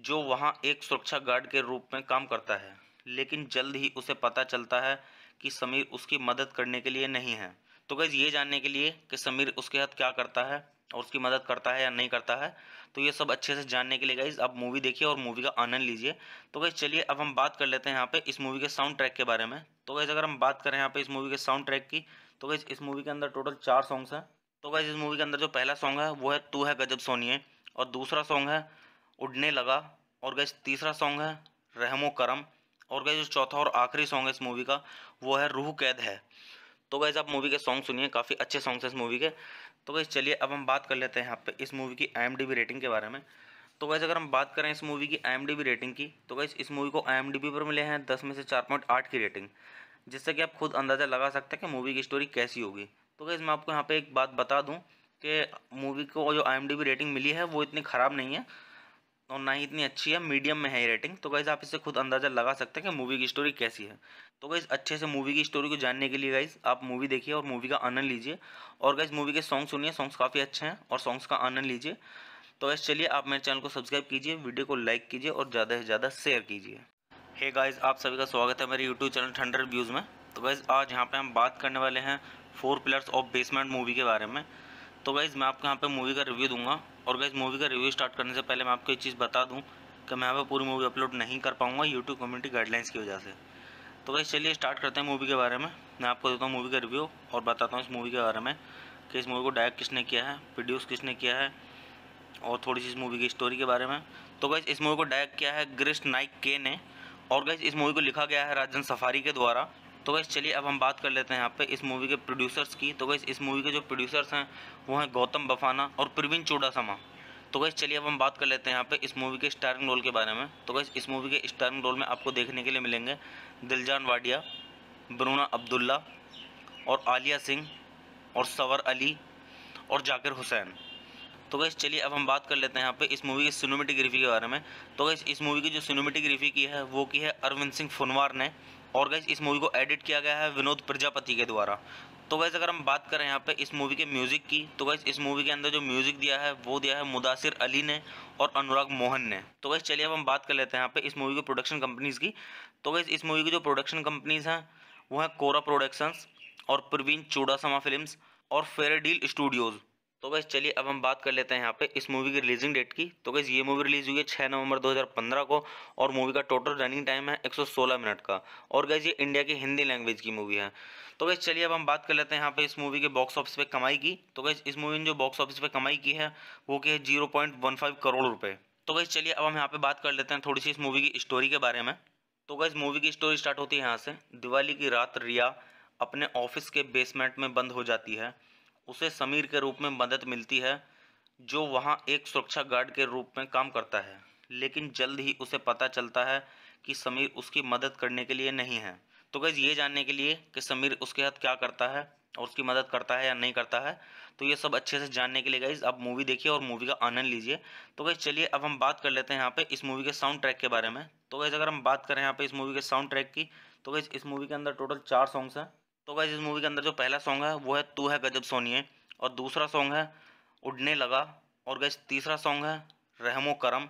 जो वहाँ एक सुरक्षा गार्ड के रूप में काम करता है लेकिन जल्द ही उसे पता चलता है कि समीर उसकी मदद करने के लिए नहीं है तो गैस ये जानने के लिए कि समीर उसके हाथ क्या करता है और उसकी मदद करता है या नहीं करता है तो ये सब अच्छे से जानने के लिए गाइज आप मूवी देखिए और मूवी का आनंद लीजिए तो गैस चलिए अब हम बात कर लेते हैं यहाँ पे इस मूवी के साउंड ट्रैक के बारे में तो गैस अगर हम बात करें यहाँ पे इस मूवी के साउंड ट्रैक की तो गैस इस मूवी के अंदर टोटल चार सॉन्ग्स हैं तो गाइज इस मूवी के अंदर जो पहला सॉन्ग है वो है तू है गजब सोनिए और दूसरा सॉन्ग है उड़ने लगा और गैस तीसरा सॉन्ग है रहमो करम और गैस जो चौथा और आखिरी सॉन्ग है इस मूवी का वो है रूह कैद है तो गैस आप मूवी के सॉन्ग सुनिए काफ़ी अच्छे सॉन्ग्स हैं इस मूवी के तो गैस चलिए अब हम बात कर लेते हैं यहाँ पे इस मूवी की आई रेटिंग के बारे में तो गैस अगर हम बात करें इस मूवी की आई रेटिंग की तो गैस इस मूवी को आई पर मिले हैं दस में से चार पॉइंट आठ की रेटिंग जिससे कि आप खुद अंदाज़ा लगा सकते हैं कि मूवी की स्टोरी कैसी होगी तो गैस मैं आपको यहाँ पे एक बात बता दूँ कि मूवी को जो आई रेटिंग मिली है वो इतनी ख़राब नहीं है और ना ही इतनी अच्छी है मीडियम में है ये रेटिंग तो गैस आप इससे खुद अंदाज़ा लगा सकते हैं कि मूवी की स्टोरी कैसी है तो गैस अच्छे से मूवी की स्टोरी को जानने के लिए गाइज़ आप मूवी देखिए और मूवी का आनंद लीजिए और गैस मूवी के सॉन्ग सुनिए सॉन्ग्स काफ़ी अच्छे हैं और सॉन्ग्स का आनंद लीजिए तो गैस चलिए आप मेरे चैनल को सब्सक्राइब कीजिए वीडियो को लाइक कीजिए और ज़्यादा से ज़्यादा शेयर कीजिए हे गाइज़ आप सभी का स्वागत है मेरे यूट्यूब चैनल ठंडर व्यूज़ में तो गाइज़ आज यहाँ पर हम बात करने वाले हैं four pillars of basement movie के बारे में तो गाइज़ मैं आपको यहाँ पे मूवी का रिव्यू दूंगा और गाइज़ मूवी का रिव्यू स्टार्ट करने से पहले मैं आपको एक चीज़ बता दूँ कि मैं यहाँ पर पूरी मूवी अपलोड नहीं कर पाऊँगा यूट्यूब कम्युनिटी गाइडलाइंस की वजह से तो गाइज़ चलिए स्टार्ट करते हैं मूवी के बारे में मैं आपको देता हूँ मूवी का रिव्यू और बताता हूँ इस मूवी के बारे में कि इस मूवी को डायरेक्ट किसने किया है प्रोड्यूस किसने किया है और थोड़ी सी इस मूवी की स्टोरी के बारे में तो गाइज़ इस मूवी को डायरेक्ट किया है ग्रिस्ट नाइक के ने और गाइज इस मूवी को लिखा गया है राजन सफारी के द्वारा तो वैसे चलिए अब हम बात कर लेते हैं यहाँ पे इस मूवी के प्रोड्यूसर्स की तो वैसे इस मूवी के जो प्रोड्यूसर्स हैं वो हैं गौतम बफाना और प्रवीण चोडासमा तो वैसे चलिए अब हम बात कर लेते हैं यहाँ पे इस मूवी के स्टारिंग रोल के बारे में तो वैसे इस मूवी के स्टारिंग रोल में आपको देखने के लिए मिलेंगे दिलजान वाडिया बरूना अब्दुल्ला और आलिया सिंह और सवर अली और जाकिर हुसैन तो वैसे चलिए अब हम बात कर लेते हैं यहाँ पे इस मूवी की सिनेमेटिक के बारे में तो वैसे इस मूवी की जो सिनेमेटिक की है वो की है अरविंद सिंह फुनवार ने और गैस इस मूवी को एडिट किया गया है विनोद प्रजापति के द्वारा तो वैसे अगर हम बात करें यहाँ पे इस मूवी के म्यूज़िक की तो वैसे इस मूवी के अंदर जो म्यूज़िक दिया है वो दिया है मुदासिर अली ने और अनुराग मोहन ने तो वैसे चलिए अब हम बात कर लेते हैं यहाँ पे इस मूवी की प्रोडक्शन कंपनीज़ की तो वैसे इस मूवी की जो प्रोडक्शन कंपनीज़ हैं वो हैं कोरा प्रोडक्शंस और प्रवीण चूड़ासमा फिल्म और फेयर डील स्टूडियोज़ तो बस चलिए अब हम बात कर लेते हैं यहाँ पे इस मूवी की रिलीजिंग डेट की तो बस ये मूवी रिलीज़ हुई है छः नवंबर 2015 को और मूवी का टोटल रनिंग टाइम है 116 मिनट का और गैस ये इंडिया की हिंदी लैंग्वेज की मूवी है तो बस चलिए अब हम बात कर लेते हैं यहाँ पे इस मूवी के बॉक्स ऑफिस पे कमाई की तो गैस इस मूवी ने जो बॉक्स ऑफिस पे कमाई की है वो की है जीरो करोड़ रुपये तो बस चलिए अब हम यहाँ पे बात कर लेते हैं थोड़ी सी इस मूवी की स्टोरी के बारे में तो गैस मूवी की स्टोरी स्टार्ट होती है यहाँ से दिवाली की रात रिया अपने ऑफिस के बेसमेंट में बंद हो जाती है उसे समीर के रूप में मदद मिलती है जो वहाँ एक सुरक्षा गार्ड के रूप में काम करता है लेकिन जल्द ही उसे पता चलता है कि समीर उसकी मदद करने के लिए नहीं है तो गैज़ ये जानने के लिए कि समीर उसके साथ क्या करता है और उसकी मदद करता है या नहीं करता है तो ये सब अच्छे से जानने के लिए गाइज आप मूवी देखिए और मूवी का आनंद लीजिए तो गैस चलिए अब हम बात कर लेते हैं यहाँ पे इस मूवी के साउंड ट्रैक के बारे में तो गैस अगर हम बात करें यहाँ पे इस मूवी के साउंड ट्रैक की तो गैस इस मूवी के अंदर टोटल चार सॉन्ग्स हैं तो गाइज इस मूवी के अंदर जो पहला सॉन्ग है वो है तू है गजब सोनिए और दूसरा सॉन्ग है उड़ने लगा और गैस तीसरा सॉन्ग है रहमो करम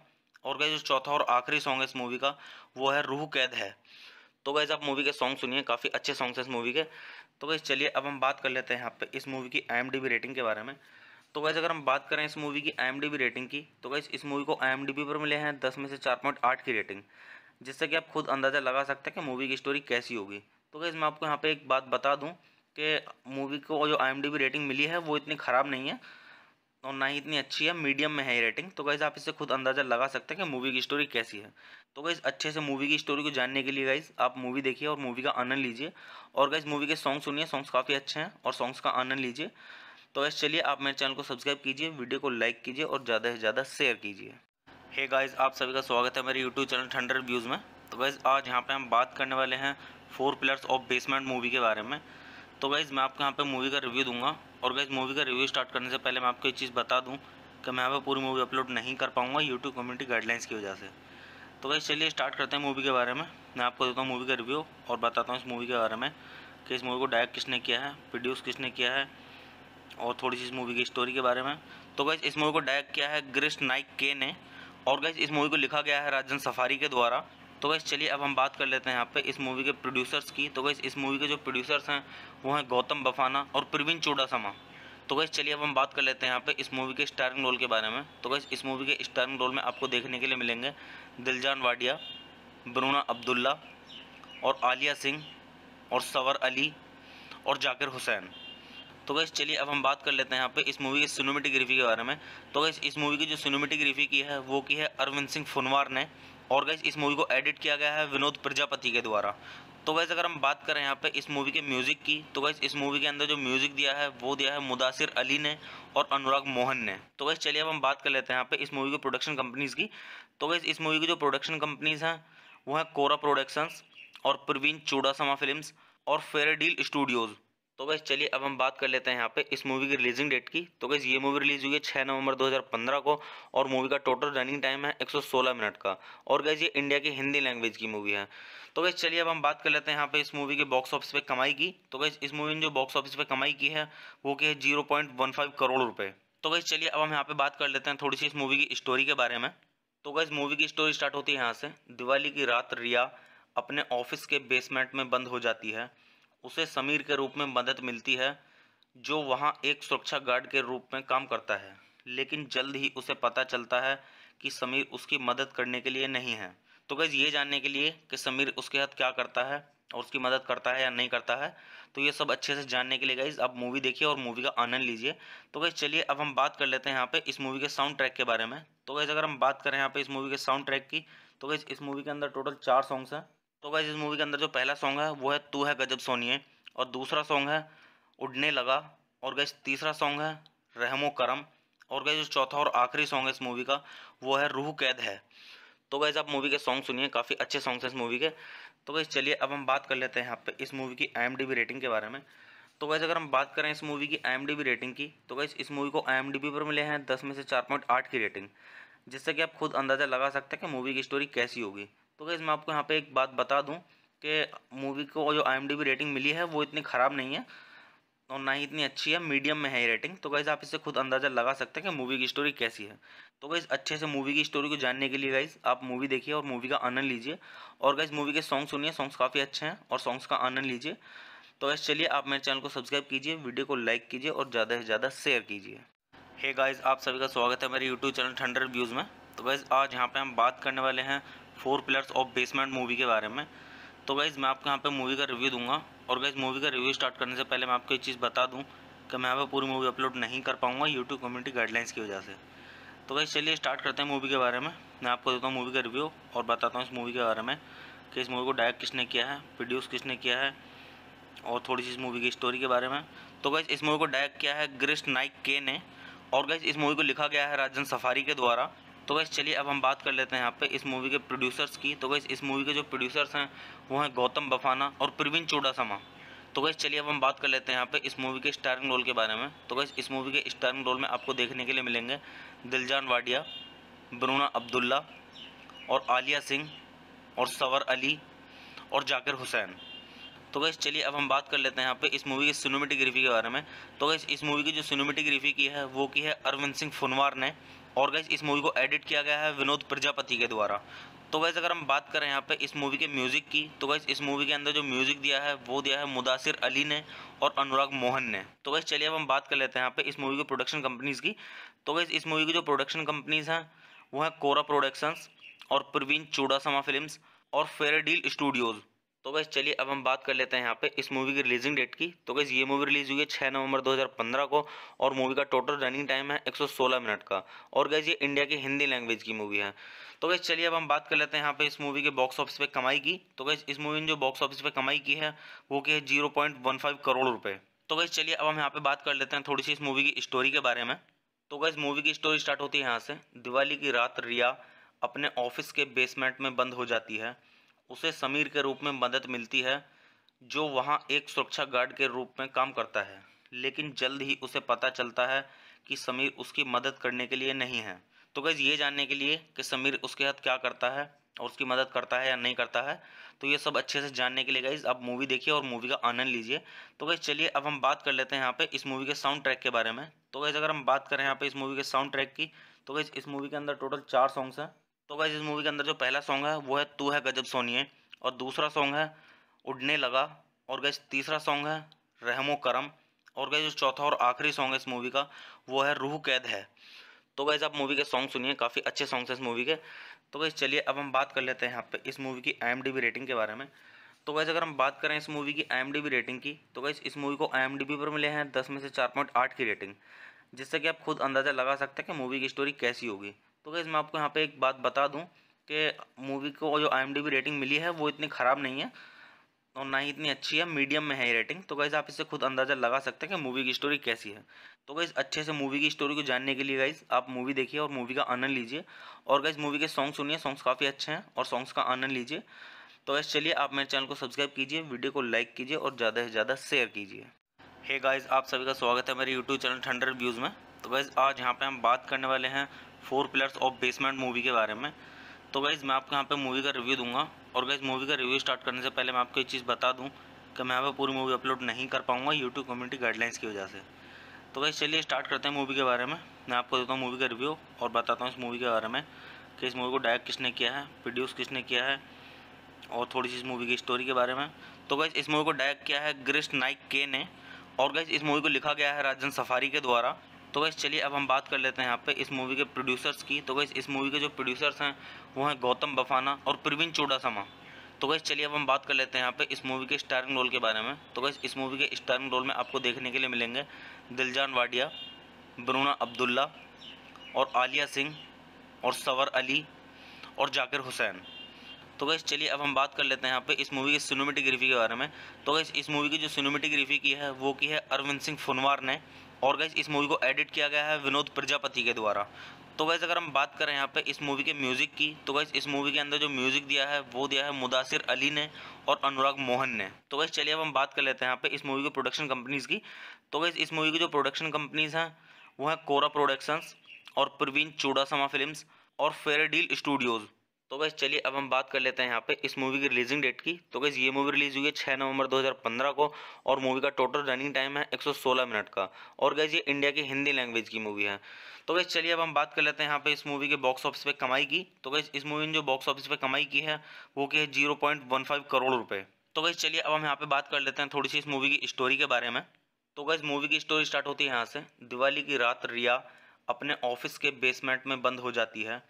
और गैस जो चौथा और आखिरी सॉन्ग है इस मूवी का वो है रूह कैद है तो गैस आप मूवी के सॉन्ग सुनिए काफ़ी अच्छे सॉन्ग्स हैं इस मूवी के तो गैस चलिए अब हम बात कर लेते हैं यहाँ पे इस मूवी की आई रेटिंग के बारे में तो वैसे अगर हम बात करें इस मूवी की आई रेटिंग की तो गैस इस मूवी को आई पर मिले हैं दस में से चार की रेटिंग जिससे कि आप खुद अंदाज़ा लगा सकते हैं कि मूवी की स्टोरी कैसी होगी तो गैस मैं आपको यहाँ पे एक बात बता दूँ कि मूवी को जो आई रेटिंग मिली है वो इतनी ख़राब नहीं है और ना ही इतनी अच्छी है मीडियम में है ये रेटिंग तो गैस आप इससे खुद अंदाज़ा लगा सकते हैं कि मूवी की स्टोरी कैसी है तो गैस अच्छे से मूवी की स्टोरी को जानने के लिए गाइज आप मूवी देखिए और मूवी का आनंद लीजिए और गैस मूवी के सॉन्ग सुनिए सॉन्ग्स काफ़ी अच्छे हैं और सॉन्ग्स का आनंद लीजिए तो गैस चलिए आप मेरे चैनल को सब्सक्राइब कीजिए वीडियो को लाइक कीजिए और ज़्यादा से ज़्यादा शेयर कीजिए हे गाइज आप सभी का स्वागत है मेरे यूट्यूब चैनल थंडर व्यूज़ में तो गैस आज यहाँ पर हम बात करने वाले हैं four pillars of basement movie के बारे में तो गाइज़ मैं आपको यहाँ पे मूवी का रिव्यू दूंगा और गाइज़ मूवी का रिव्यू स्टार्ट करने से पहले मैं आपको एक चीज़ बता दूँ कि मैं यहाँ पर पूरी मूवी अपलोड नहीं कर पाऊँगा यूट्यूब कम्युनिटी गाइडलाइंस की वजह से तो गाइज़ चलिए स्टार्ट करते हैं मूवी के बारे में मैं आपको देता हूँ मूवी का रिव्यू और बताता हूँ इस मूवी के बारे में कि इस मूवी को डायरेक्ट किसने किया है प्रोड्यूस किसने किया है और थोड़ी सी इस मूवी की स्टोरी के बारे में तो गैस इस मूवी को डायरेक्ट किया है ग्रिश नाइक के ने और गैस इस मूवी को लिखा गया है राजन सफारी के द्वारा तो वैसे चलिए अब हम बात कर लेते हैं यहाँ पे इस मूवी के प्रोड्यूसर्स की तो वैसे इस मूवी के जो प्रोड्यूसर्स हैं वो हैं गौतम बफाना और प्रवीण चूडासमा तो वैसे चलिए अब हम बात कर लेते हैं यहाँ पे इस मूवी के स्टारिंग रोल के बारे में तो वैसे इस मूवी के स्टारिंग रोल में आपको देखने के लिए मिलेंगे दिलजान वाडिया बरूणा अब्दुल्ला और आलिया सिंह और सवर अली और जाकिर हुसैन तो वैसे चलिए अब हम बात कर लेते हैं यहाँ पे इस मूवी की सिनेमेटिग्राफी के बारे में तो वैसे इस मूवी की जो सिनेमेटिग्राफी की है वो की है अरविंद सिंह फुनवार ने और गैस इस मूवी को एडिट किया गया है विनोद प्रजापति के द्वारा तो गैस अगर हम बात करें यहाँ पे इस मूवी के म्यूज़िक की तो गैस इस मूवी के अंदर जो म्यूज़िक दिया है वो दिया है मुदासिर अली ने और अनुराग मोहन ने तो गैस चलिए अब हम बात कर लेते हैं यहाँ पे इस मूवी की प्रोडक्शन कंपनीज़ की तो गैस इस मूवी की जो प्रोडक्शन कंपनीज़ हैं वो हैं कोरा प्रोडक्शंस और प्रवीण चूड़ासमा फिल्म और फेयर डील स्टूडियोज़ तो बस चलिए अब हम बात कर लेते हैं यहाँ पे इस मूवी की रिलीजिंग डेट की तो बस ये मूवी रिलीज़ हुई है छः नवंबर 2015 को और मूवी का टोटल रनिंग टाइम है 116 मिनट का और गैस ये इंडिया की हिंदी लैंग्वेज की मूवी है तो वैसे चलिए अब हम बात कर लेते हैं यहाँ पे इस मूवी के बॉक्स ऑफिस पे कमाई की तो गैस इस मूवी ने जो बॉक्स ऑफिस पे कमाई की है वो की है जीरो करोड़ रुपये तो बस चलिए अब हम यहाँ पे बात कर लेते हैं थोड़ी सी इस मूवी की स्टोरी के बारे में तो गैस मूवी की स्टोरी स्टार्ट होती है यहाँ से दिवाली की रात रिया अपने ऑफिस के बेसमेंट में बंद हो जाती है उसे समीर के रूप में मदद मिलती है जो वहाँ एक सुरक्षा गार्ड के रूप में काम करता है लेकिन जल्द ही उसे पता चलता है कि समीर उसकी मदद करने के लिए नहीं है तो गैस ये जानने के लिए कि समीर उसके हाथ क्या करता है और उसकी मदद करता है या नहीं करता है तो ये सब अच्छे से जानने के लिए गाइज आप मूवी देखिए और मूवी का आनंद लीजिए तो गैस चलिए अब हम बात कर लेते हैं यहाँ पे इस मूवी के साउंड ट्रैक के बारे में तो गैस अगर हम बात करें यहाँ पे इस मूवी के साउंड ट्रैक की तो गैस इस मूवी के अंदर टोटल चार सॉन्ग्स हैं तो गाइज इस मूवी के अंदर जो पहला सॉन्ग है वो है तू है गजब सोनिए और दूसरा सॉन्ग है उड़ने लगा और गैस तीसरा सॉन्ग है रहमो करम और गैस जो चौथा और आखिरी सॉन्ग है इस मूवी का वो है रूह कैद है तो गैस आप मूवी के सॉन्ग सुनिए काफ़ी अच्छे सॉन्ग्स हैं इस मूवी के तो गैस चलिए अब हम बात कर लेते हैं यहाँ पे इस मूवी की आई रेटिंग के बारे में तो गैस अगर हम बात करें इस मूवी की आई रेटिंग की तो गैस इस मूवी को आई पर मिले हैं दस में से चार पॉइंट आठ की रेटिंग जिससे कि आप खुद अंदाज़ा लगा सकते हैं कि मूवी की स्टोरी कैसी होगी तो गैस मैं आपको यहाँ पे एक बात बता दूँ कि मूवी को जो आई रेटिंग मिली है वो इतनी ख़राब नहीं है और ना ही इतनी अच्छी है मीडियम में है ये रेटिंग तो गैस आप इससे खुद अंदाज़ा लगा सकते हैं कि मूवी की स्टोरी कैसी है तो गैस अच्छे से मूवी की स्टोरी को जानने के लिए गाइज़ आप मूवी देखिए और मूवी का आनंद लीजिए और गैस मूवी के सॉन्ग सुनिए सॉन्ग्स काफ़ी अच्छे हैं और सॉन्ग्स का आनंद लीजिए तो गैस चलिए आप मेरे चैनल को सब्सक्राइब कीजिए वीडियो को लाइक कीजिए और ज़्यादा से ज़्यादा शेयर कीजिए हे गाइज़ आप सभी का स्वागत है मेरे यूट्यूब चैनल थंडर व्यूज़ में तो गैस आज यहाँ पर हम बात करने वाले हैं four pillars of basement movie के बारे में तो गाइज़ मैं आपको यहाँ पे मूवी का रिव्यू दूंगा और गाइज़ मूवी का रिव्यू स्टार्ट करने से पहले मैं आपको एक चीज़ बता दूँ कि मैं यहाँ पर पूरी मूवी अपलोड नहीं कर पाऊँगा यूट्यूब कम्युनिटी गाइडलाइंस की वजह से तो गाइज़ चलिए स्टार्ट करते हैं मूवी के बारे में मैं आपको देता हूँ मूवी का रिव्यू और बताता हूँ इस मूवी के बारे में कि इस मूवी को डायरेक्ट किसने किया है प्रोड्यूस किसने किया है और थोड़ी सी इस मूवी की स्टोरी के बारे में तो गाइज़ इस मूवी को डायरेक्ट किया है ग्रिस्ट नाइक के ने और गाइज इस मूवी को लिखा गया है राजन सफारी के द्वारा तो वैसे चलिए अब हम बात कर लेते हैं यहाँ पे इस मूवी के प्रोड्यूसर्स की तो वैसे इस मूवी के जो प्रोड्यूसर्स हैं वो हैं गौतम बफाना और प्रवीण चूडासमा तो वैसे चलिए अब हम बात कर लेते हैं यहाँ पे इस मूवी के स्टारिंग रोल के बारे में तो वैसे इस मूवी के स्टारिंग रोल में आपको देखने के लिए मिलेंगे दिलजान वाडिया बरूना अब्दुल्ला और आलिया सिंह और सवर अली और जाकिर हुसैन तो वैसे चलिए अब हम बात कर लेते हैं यहाँ पे इस मूवी की सिनेमेटिग्राफी के बारे में तो वैसे इस मूवी की जो सिनेमेटिग्राफी की है वो की है अरविंद सिंह फुनवार ने और गैस इस मूवी को एडिट किया गया है विनोद प्रजापति के द्वारा तो गैस अगर हम बात करें यहाँ पे इस मूवी के म्यूज़िक की तो गैस इस मूवी के अंदर जो म्यूज़िक दिया है वो दिया है मुदासिर अली ने और अनुराग मोहन ने तो गैस चलिए अब हम बात कर लेते हैं यहाँ पे इस मूवी की प्रोडक्शन कंपनीज़ की तो गैस इस मूवी की जो प्रोडक्शन कंपनीज़ हैं वो हैं कोरा प्रोडक्शंस और प्रवीण चूड़ासमा फिल्म और फेयर डील स्टूडियोज़ तो बस चलिए अब हम बात कर लेते हैं यहाँ पे इस मूवी की रिलीजिंग डेट की तो बस ये मूवी रिलीज़ हुई है छः नवंबर 2015 को और मूवी का टोटल रनिंग टाइम है 116 मिनट का और गैस ये इंडिया की हिंदी लैंग्वेज की मूवी है तो बस चलिए अब हम बात कर लेते हैं यहाँ पे इस मूवी के बॉक्स ऑफिस पे कमाई की तो गैस इस मूवी ने जो बॉक्स ऑफिस पे कमाई की है वो की है जीरो करोड़ रुपये तो गैस चलिए अब हम यहाँ पे बात कर लेते हैं थोड़ी सी इस मूवी की स्टोरी के बारे में तो गैस मूवी की स्टोरी स्टार्ट होती है यहाँ से दिवाली की रात रिया अपने ऑफिस के बेसमेंट में बंद हो जाती है उसे समीर के रूप में मदद मिलती है जो वहाँ एक सुरक्षा गार्ड के रूप में काम करता है लेकिन जल्द ही उसे पता चलता है कि समीर उसकी मदद करने के लिए नहीं है तो गैज़ ये जानने के लिए कि समीर उसके साथ क्या करता है और उसकी मदद करता है या नहीं करता है तो ये सब अच्छे से जानने के लिए गाइज आप मूवी देखिए और मूवी का आनंद लीजिए तो गई चलिए अब हम बात कर लेते हैं यहाँ पे इस मूवी के साउंड ट्रैक के बारे में तो गैस अगर हम बात करें यहाँ पे इस मूवी के साउंड ट्रैक की तो गई इस मूवी के अंदर टोटल चार सॉन्ग्स हैं तो गाइज इस मूवी के अंदर जो पहला सॉन्ग है वो है तू है गजब सोनिए और दूसरा सॉन्ग है उड़ने लगा और गैस तीसरा सॉन्ग है रहमो करम और गैस जो चौथा और आखिरी सॉन्ग है इस मूवी का वो है रूह कैद है तो गैस आप मूवी के सॉन्ग सुनिए काफ़ी अच्छे सॉन्ग्स हैं इस मूवी के तो गैस चलिए अब हम बात कर लेते हैं यहाँ पे इस मूवी की आई रेटिंग के बारे में तो वैसे अगर हम बात करें इस मूवी की आई रेटिंग की तो गैस इस मूवी को आई पर मिले हैं दस में से चार की रेटिंग जिससे कि आप खुद अंदाज़ा लगा सकते हैं कि मूवी की स्टोरी कैसी होगी तो गैस मैं आपको यहाँ पे एक बात बता दूँ कि मूवी को जो आई रेटिंग मिली है वो इतनी ख़राब नहीं है और ना ही इतनी अच्छी है मीडियम में है ये रेटिंग तो गैस आप इससे खुद अंदाज़ा लगा सकते हैं कि मूवी की स्टोरी कैसी है तो गैज़ अच्छे से मूवी की स्टोरी को जानने के लिए गाइज़ आप मूवी देखिए और मूवी का आनंद लीजिए और गाइज़ मूवी के सॉन्ग सुनिए सॉन्ग्स काफ़ी अच्छे हैं और सॉन्ग्स का आनंद लीजिए तो गैस चलिए आप मेरे चैनल को सब्सक्राइब कीजिए वीडियो को लाइक कीजिए और ज़्यादा से ज़्यादा शेयर कीजिए हे गाइज़ आप सभी का स्वागत है मेरे यूट्यूब चैनल ठंडर रिव्यूज़ में तो गैज़ आज यहाँ पर हम बात करने वाले हैं four pillars of basement movie के बारे में तो गाइज़ मैं आपको यहाँ पे मूवी का रिव्यू दूंगा और गाइज़ मूवी का रिव्यू स्टार्ट करने से पहले मैं आपको एक चीज़ बता दूँ कि मैं यहाँ पर पूरी मूवी अपलोड नहीं कर पाऊँगा यूट्यूब कम्युनिटी गाइडलाइंस की वजह से तो गाइज़ चलिए स्टार्ट करते हैं मूवी के बारे में मैं आपको देता हूँ मूवी का रिव्यू और बताता हूँ इस मूवी के बारे में कि इस मूवी को डायरेक्ट किसने किया है प्रोड्यूस किसने किया है और थोड़ी सी इस मूवी की स्टोरी के बारे में तो गैस इस मूवी को डायरेक्ट किया है ग्रिस्ट नाइक के ने और गैस इस मूवी को लिखा गया है राजन सफारी के द्वारा तो वैसे चलिए अब हम बात कर लेते हैं यहाँ पे इस मूवी के प्रोड्यूसर्स की तो वैसे इस मूवी के जो प्रोड्यूसर्स हैं वो हैं गौतम बफाना और प्रवीण चोडासमा तो वैसे चलिए अब हम बात कर लेते हैं यहाँ पे इस मूवी के स्टारिंग रोल के बारे में तो वैसे इस मूवी के स्टारिंग रोल में आपको देखने के लिए मिलेंगे दिलजान वाडिया बरूना अब्दुल्ला और आलिया सिंह और सवर अली और जाकिर हुसैन तो वैसे चलिए अब हम बात कर लेते हैं यहाँ पे इस मूवी की सिनेमेटिग्राफी के बारे में तो वैसे इस मूवी की जो सिनेमेटिग्राफी की है वो की है अरविंद सिंह फुनवार ने और गैस इस मूवी को एडिट किया गया है विनोद प्रजापति के द्वारा तो वैसे अगर हम बात करें यहाँ पे इस मूवी के म्यूज़िक की तो वैसे इस मूवी के अंदर जो म्यूज़िक दिया है वो दिया है मुदासिर अली ने और अनुराग मोहन ने तो वैसे चलिए अब हम बात कर लेते हैं यहाँ पे इस मूवी की प्रोडक्शन कंपनीज़ की तो वैसे इस मूवी की जो प्रोडक्शन कंपनीज़ हैं वो हैं कोरा प्रोडक्शंस और प्रवीण चूड़ासमा फिल्म और फेयर डील स्टूडियोज़ तो वैसे चलिए अब हम बात कर लेते हैं यहाँ पे इस मूवी की रिलीजिंग डेट की तो गैस ये मूवी रिलीज हुई है छः नवंबर 2015 को और मूवी का टोटल रनिंग टाइम है 116 मिनट का और गैस ये इंडिया की हिंदी लैंग्वेज की मूवी है तो बस चलिए अब हम बात कर लेते हैं यहाँ पे इस मूवी तो तो के बॉक्स ऑफिस पे कमाई की तो गैस इस मूवी ने जो बॉक्स ऑफिस पे कमाई की है वो की है जीरो करोड़ रुपये तो बस चलिए अब हम यहाँ पे बात कर लेते हैं थोड़ी सी इस मूवी की स्टोरी के बारे में तो गैस मूवी की स्टोरी स्टार्ट होती है यहाँ से दिवाली की रात रिया अपने ऑफिस के बेसमेंट में बंद हो जाती है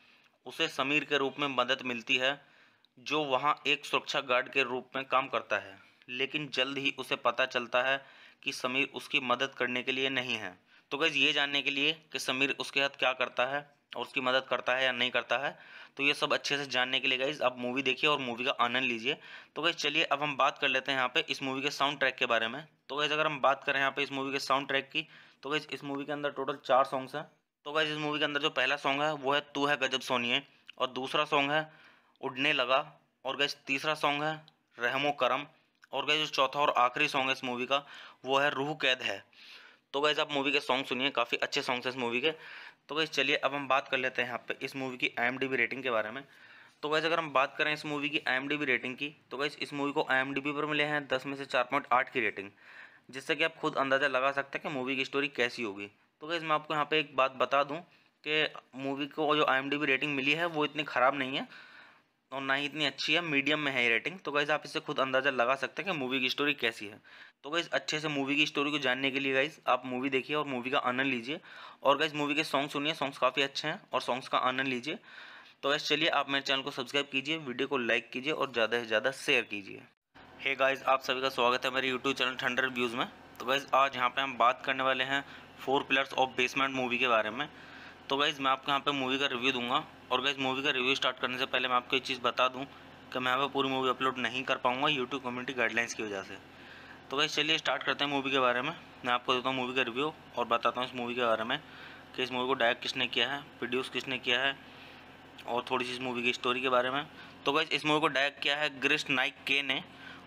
उसे समीर के रूप में मदद मिलती है जो वहाँ एक सुरक्षा गार्ड के रूप में काम करता है लेकिन जल्द ही उसे पता चलता है कि समीर उसकी मदद करने के लिए नहीं है तो गैज़ ये जानने के लिए कि समीर उसके साथ क्या करता है और उसकी मदद करता है या नहीं करता है तो ये सब अच्छे से जानने के लिए गाइज आप मूवी देखिए और मूवी का आनंद लीजिए तो गैस चलिए अब हम बात कर लेते हैं यहाँ पे इस मूवी के साउंड ट्रैक के बारे में तो गैस अगर हम बात करें यहाँ पे इस मूवी के साउंड ट्रैक की तो गैस इस मूवी के अंदर टोटल चार सॉन्ग्स हैं तो गाइज इस मूवी के अंदर जो पहला सॉन्ग है वो है तू है गजब सोनिए और दूसरा सॉन्ग है उड़ने लगा और गैस तीसरा सॉन्ग है रहमो करम और गैस जो चौथा और आखिरी सॉन्ग है इस मूवी का वो है रूह कैद है तो गैस आप मूवी के सॉन्ग सुनिए काफ़ी अच्छे सॉन्ग्स हैं इस मूवी के तो गैस चलिए अब हम बात कर लेते हैं यहाँ पे इस मूवी की आई रेटिंग के बारे में तो गैस अगर हम बात करें इस मूवी की आई रेटिंग की तो गैस इस मूवी को आई पर मिले हैं दस में से चार पॉइंट आठ की रेटिंग जिससे कि आप खुद अंदाज़ा लगा सकते हैं कि मूवी की स्टोरी कैसी होगी तो गैस मैं आपको यहाँ पे एक बात बता दूँ कि मूवी को जो आई रेटिंग मिली है वो इतनी ख़राब नहीं है और ना ही इतनी अच्छी है मीडियम में है ये रेटिंग तो गैस आप इससे खुद अंदाज़ा लगा सकते हैं कि मूवी की स्टोरी कैसी है तो गैस अच्छे से मूवी की स्टोरी को जानने के लिए गाइज़ आप मूवी देखिए और मूवी का आनंद लीजिए और गैस मूवी के सॉन्ग सुनिए सॉन्ग्स काफ़ी अच्छे हैं और सॉन्ग्स का आनंद लीजिए तो गैस चलिए आप मेरे चैनल को सब्सक्राइब कीजिए वीडियो को लाइक कीजिए और ज़्यादा से ज़्यादा शेयर कीजिए हे गाइज़ आप सभी का स्वागत है मेरे यूट्यूब चैनल थंडर व्यूज़ में तो गाइज़ आज यहाँ पर हम बात करने वाले हैं four pillars of basement movie के बारे में तो गाइज़ मैं आपको यहाँ पे मूवी का रिव्यू दूंगा और गाइज़ मूवी का रिव्यू स्टार्ट करने से पहले मैं आपको एक चीज़ बता दूँ कि मैं यहाँ पर पूरी मूवी अपलोड नहीं कर पाऊँगा यूट्यूब कम्युनिटी गाइडलाइंस की वजह से तो गाइज़ चलिए स्टार्ट करते हैं मूवी के बारे में मैं आपको देता हूँ मूवी का रिव्यू और बताता हूँ इस मूवी के बारे में कि इस मूवी को डायरेक्ट किसने किया है प्रोड्यूस किसने किया है और थोड़ी सी इस मूवी की स्टोरी के बारे में तो गाइज़ इस मूवी को डायरेक्ट किया है ग्रिस्ट नाइक के ने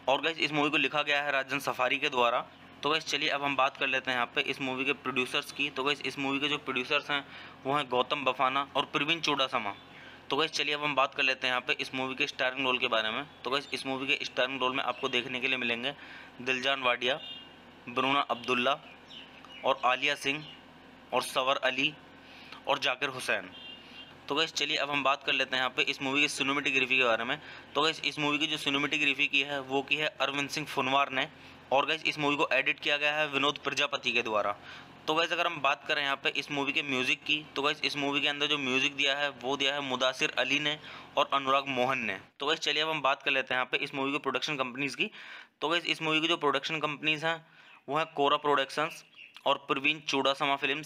और गाइज़ इस मूवी को लिखा गया है राजन सफारी के द्वारा तो वैसे चलिए अब हम बात कर लेते हैं यहाँ पे इस मूवी के प्रोड्यूसर्स की तो वैसे इस मूवी के जो प्रोड्यूसर्स हैं वो हैं गौतम बफाना और प्रवीण चूडासमा तो वैसे चलिए अब हम बात कर लेते हैं यहाँ पे इस मूवी के स्टारिंग रोल के बारे में तो वैसे इस मूवी के स्टारिंग रोल में आपको देखने के लिए मिलेंगे दिलजान वाडिया बरूना अब्दुल्ला और आलिया सिंह और सवर अली और जाकिर हुसैन तो गैस चलिए अब हम बात कर लेते हैं यहाँ पे इस मूवी की सिनेमेटिक के बारे में तो गैस इस मूवी की जो सिनेमेटिक की है वो की है अरविंद सिंह फुनवार ने और गैस इस मूवी को एडिट किया गया है विनोद प्रजापति के द्वारा तो वैसे अगर हम बात करें यहाँ पे इस मूवी के म्यूज़िक की तो वैसे इस मूवी के अंदर जो म्यूज़िक दिया है वो दिया है मुदासिर अली ने और अनुराग मोहन ने तो वैसे चलिए अब हम बात कर लेते हैं यहाँ पे इस मूवी की प्रोडक्शन कंपनीज़ की तो वैसे इस मूवी की जो प्रोडक्शन कंपनीज़ हैं वो हैं कोरा प्रोडक्शंस और प्रवीण चूड़ासमा फिल्म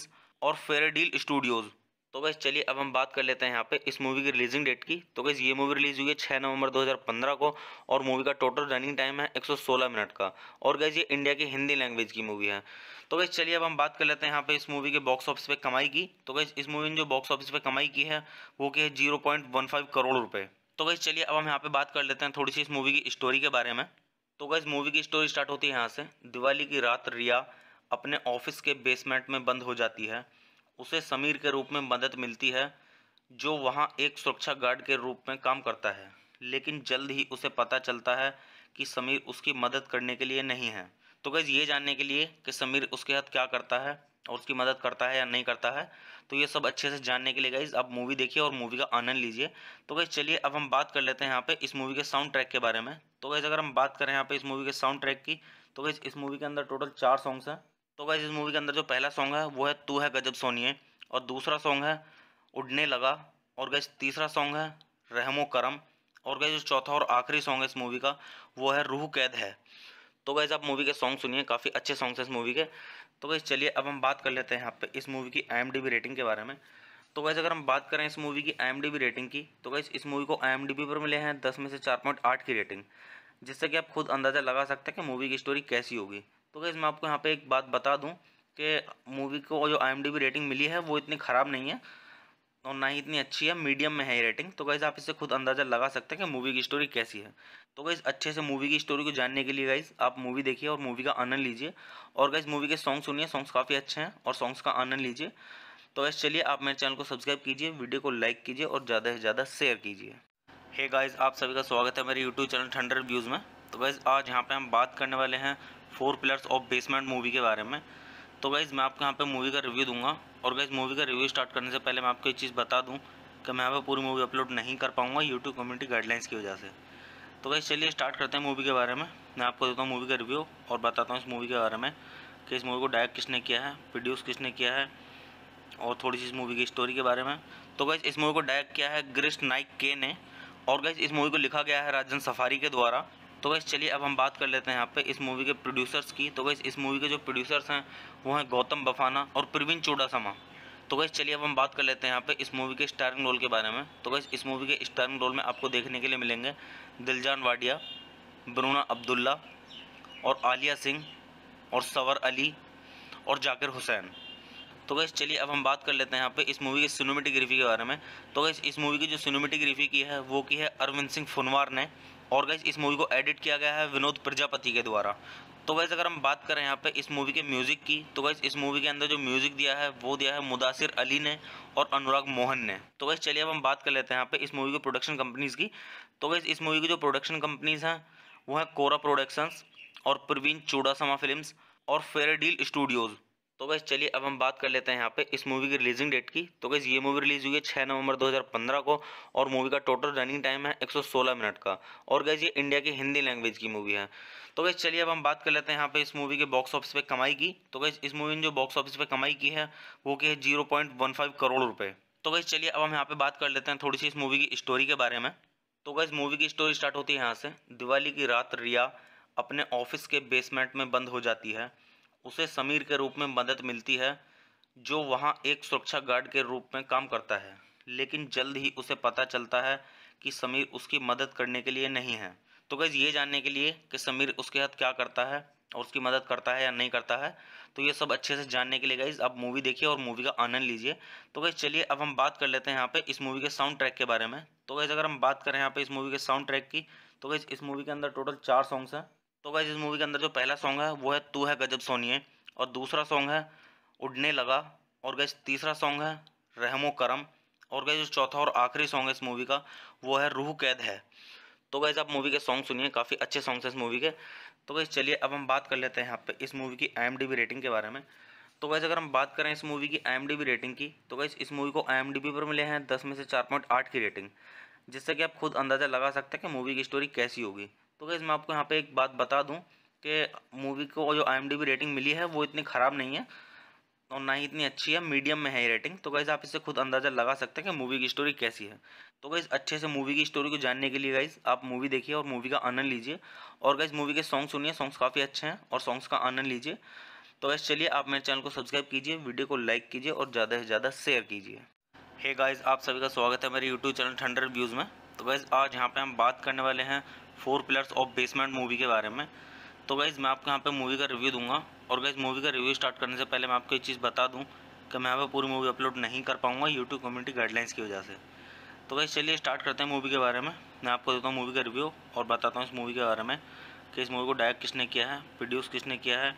और फेयर डील स्टूडियोज़ तो बस चलिए अब हम बात कर लेते हैं यहाँ पे इस मूवी की रिलीजिंग डेट की तो बस ये मूवी रिलीज़ हुई है छः नवंबर 2015 को और मूवी का टोटल रनिंग टाइम है 116 मिनट का और गैस ये इंडिया की हिंदी लैंग्वेज की मूवी है तो गैस चलिए अब हम बात कर लेते हैं यहाँ पे इस मूवी के बॉक्स ऑफिस पे कमाई की तो गैस इस मूवी ने जो बॉक्स ऑफिस पे कमाई की है वो की है जीरो करोड़ रुपये तो गैस चलिए अब हम यहाँ पे बात कर लेते हैं थोड़ी सी इस मूवी की स्टोरी के बारे में तो गैस मूवी की स्टोरी स्टार्ट होती है यहाँ से दिवाली की रात रिया अपने ऑफिस के बेसमेंट में बंद हो जाती है उसे समीर के रूप में मदद मिलती है जो वहाँ एक सुरक्षा गार्ड के रूप में काम करता है लेकिन जल्द ही उसे पता चलता है कि समीर उसकी मदद करने के लिए नहीं है तो गैस ये जानने के लिए कि समीर उसके हाथ क्या करता है और उसकी मदद करता है या नहीं करता है तो ये सब अच्छे से जानने के लिए गाइज आप मूवी देखिए और मूवी का आनंद लीजिए तो गई चलिए अब हम बात कर लेते हैं यहाँ पे इस मूवी के साउंड ट्रैक के बारे में तो गैस अगर हम बात करें यहाँ पे इस मूवी के साउंड ट्रैक की तो गई इस मूवी के अंदर टोटल चार सॉन्ग्स हैं तो गाइज इस मूवी के अंदर जो पहला सॉन्ग है वो है तू है गजब सोनिए और दूसरा सॉन्ग है उड़ने लगा और गैस तीसरा सॉन्ग है रहमो करम और गैस जो चौथा और आखिरी सॉन्ग है इस मूवी का वो है रूह कैद है तो गैस आप मूवी के सॉन्ग सुनिए काफ़ी अच्छे सॉन्ग्स हैं इस मूवी के तो गैस चलिए अब हम बात कर लेते हैं यहाँ पे इस मूवी की आई रेटिंग के बारे में तो वैसे अगर हम बात करें इस मूवी की आई रेटिंग की तो वैसे इस मूवी को आई पर मिले हैं दस में से चार पॉइंट आठ की रेटिंग जिससे कि आप खुद अंदाज़ा लगा सकते हैं कि मूवी की स्टोरी कैसी होगी तो गैस मैं आपको यहाँ पे एक बात बता दूँ कि मूवी को जो आई रेटिंग मिली है वो इतनी ख़राब नहीं है और ना ही इतनी अच्छी है मीडियम में है ये रेटिंग तो गाइज़ आप इससे खुद अंदाज़ा लगा सकते हैं कि मूवी की स्टोरी कैसी है तो गाइज़ अच्छे से मूवी की स्टोरी को जानने के लिए गाइज़ आप मूवी देखिए और मूवी का आनंद लीजिए और गाइज़ मूवी के सॉन्ग सुनिए सॉन्ग्स काफ़ी अच्छे हैं और सॉन्ग्स का आनंद लीजिए तो गैस चलिए आप मेरे चैनल को सब्सक्राइब कीजिए वीडियो को लाइक कीजिए और ज़्यादा से ज़्यादा शेयर कीजिए हे गाइज़ आप सभी का स्वागत है मेरे यूट्यूब चैनल ठंडर व्यूज़ में तो गाइज़ आज यहाँ पर हम बात करने वाले हैं four pillars of basement movie के बारे में तो गाइज़ मैं आपको यहाँ पे मूवी का रिव्यू दूंगा और गाइज़ मूवी का रिव्यू स्टार्ट करने से पहले मैं आपको एक चीज़ बता दूँ कि मैं यहाँ पर पूरी मूवी अपलोड नहीं कर पाऊँगा यूट्यूब कम्युनिटी गाइडलाइंस की वजह से तो गाइज़ चलिए स्टार्ट करते हैं मूवी के बारे में मैं आपको देता हूँ मूवी का रिव्यू और बताता हूँ इस मूवी के बारे में कि इस मूवी को डायरेक्ट किसने किया है प्रोड्यूस किसने किया है और थोड़ी सी इस मूवी की स्टोरी के बारे में तो गाइज़ इस मूवी को डायरेक्ट किया है ग्रिस्ट नाइक के ने और गाइज इस मूवी को लिखा गया है राजन सफारी के द्वारा तो वैसे चलिए अब हम बात कर लेते हैं यहाँ पे इस मूवी के प्रोड्यूसर्स की तो वैसे इस मूवी के जो प्रोड्यूसर्स हैं वो हैं गौतम बफाना और प्रवीण चूडासमा तो वैसे चलिए अब हम बात कर लेते हैं यहाँ पे इस मूवी के स्टारिंग रोल के बारे में तो वैसे इस मूवी के स्टारिंग रोल में आपको देखने के लिए मिलेंगे दिलजान वाडिया बरूना अब्दुल्ला और आलिया सिंह और सवर अली और जाकिर हुसैन तो वैसे चलिए अब हम बात कर लेते हैं यहाँ पे इस मूवी की सिनेमेटिक के बारे में तो वैसे इस मूवी की जो सिनेमेटिक की है वो की है अरविंद सिंह फुनवार ने और गैस इस मूवी को एडिट किया गया है विनोद प्रजापति के द्वारा तो वैसे अगर हम बात करें यहाँ पे इस मूवी के म्यूज़िक की तो वैसे इस मूवी के अंदर जो म्यूज़िक दिया है वो दिया है मुदासिर अली ने और अनुराग मोहन ने तो वैसे चलिए अब हम बात कर लेते हैं यहाँ पे इस मूवी की प्रोडक्शन कंपनीज़ की तो वैसे इस मूवी की जो प्रोडक्शन कंपनीज़ हैं वो हैं कोरा प्रोडक्शंस और प्रवीण चूड़ासमा फिल्म और फेयर डील स्टूडियोज़ तो बस चलिए अब हम बात कर लेते हैं यहाँ पे इस मूवी की रिलीजिंग डेट की तो गैस ये मूवी रिलीज़ हुई है छः नवंबर 2015 को और मूवी का टोटल रनिंग टाइम है 116 मिनट का और गैस ये इंडिया की हिंदी लैंग्वेज की मूवी है तो बस चलिए अब हम बात कर लेते हैं यहाँ पे इस मूवी के बॉक्स ऑफिस पे कमाई की तो गैस इस मूवी ने जो बॉक्स ऑफिस पे कमाई की है वो की है जीरो करोड़ रुपये तो बस चलिए अब हम यहाँ पे बात कर लेते हैं थोड़ी सी इस मूवी की स्टोरी के बारे में तो गैस मूवी की स्टोरी स्टार्ट होती है यहाँ से दिवाली की रात रिया अपने ऑफिस के बेसमेंट में बंद हो जाती है उसे समीर के रूप में मदद मिलती है जो वहाँ एक सुरक्षा गार्ड के रूप में काम करता है लेकिन जल्द ही उसे पता चलता है कि समीर उसकी मदद करने के लिए नहीं है तो गैज़ ये जानने के लिए कि समीर उसके साथ क्या करता है और उसकी मदद करता है या नहीं करता है तो ये सब अच्छे से जानने के लिए गाइज आप मूवी देखिए और मूवी का आनंद लीजिए तो गैस चलिए अब हम बात कर लेते हैं यहाँ पे इस मूवी के साउंड ट्रैक के बारे में तो गैस अगर हम बात करें यहाँ पे इस मूवी के साउंड ट्रैक की तो गैस इस मूवी के अंदर टोटल चार सॉन्ग्स हैं तो गाइज इस मूवी के अंदर जो पहला सॉन्ग है वो है तू है गजब सोनिए और दूसरा सॉन्ग है उड़ने लगा और गैस तीसरा सॉन्ग है रहमो करम और गैस जो चौथा और आखिरी सॉन्ग है इस मूवी का वो है रूह कैद है तो गैस आप मूवी के सॉन्ग सुनिए काफ़ी अच्छे सॉन्ग्स हैं इस मूवी के तो गैस चलिए अब हम बात कर लेते हैं यहाँ पे इस मूवी की आई रेटिंग के बारे में तो वैसे अगर हम बात करें इस मूवी की आई रेटिंग की तो गैस इस मूवी को आई पर मिले हैं दस में से चार की रेटिंग जिससे कि आप खुद अंदाज़ा लगा सकते हैं कि मूवी की स्टोरी कैसी होगी तो गैस मैं आपको यहाँ पे एक बात बता दूँ कि मूवी को जो आई रेटिंग मिली है वो इतनी ख़राब नहीं है और ना ही इतनी अच्छी है मीडियम में है ये रेटिंग तो गैस आप इससे खुद अंदाज़ा लगा सकते हैं कि मूवी की स्टोरी कैसी है तो गैस अच्छे से मूवी की स्टोरी को जानने के लिए गाइज़ आप मूवी देखिए और मूवी का आनंद लीजिए और गैस मूवी के सॉन्ग सुनिए सॉन्ग्स काफ़ी अच्छे हैं और सॉन्ग्स का आनंद लीजिए तो गैस चलिए आप मेरे चैनल को सब्सक्राइब कीजिए वीडियो को लाइक कीजिए और ज़्यादा से ज़्यादा शेयर कीजिए हे गाइज़ आप सभी का स्वागत है मेरे यूट्यूब चैनल थंडर व्यूज़ में तो गैस आज यहाँ पर हम बात करने वाले हैं four pillars of basement movie के बारे में तो गाइज़ मैं आपको यहाँ पे मूवी का रिव्यू दूंगा और गाइज़ मूवी का रिव्यू स्टार्ट करने से पहले मैं आपको एक चीज़ बता दूँ कि मैं यहाँ पर पूरी मूवी अपलोड नहीं कर पाऊँगा यूट्यूब कम्युनिटी गाइडलाइंस की वजह से तो गाइज़ चलिए स्टार्ट करते हैं मूवी के बारे में मैं आपको देता हूँ मूवी का रिव्यू और बताता हूँ इस मूवी के बारे में कि इस मूवी को डायरेक्ट किसने किया है प्रोड्यूस किसने किया है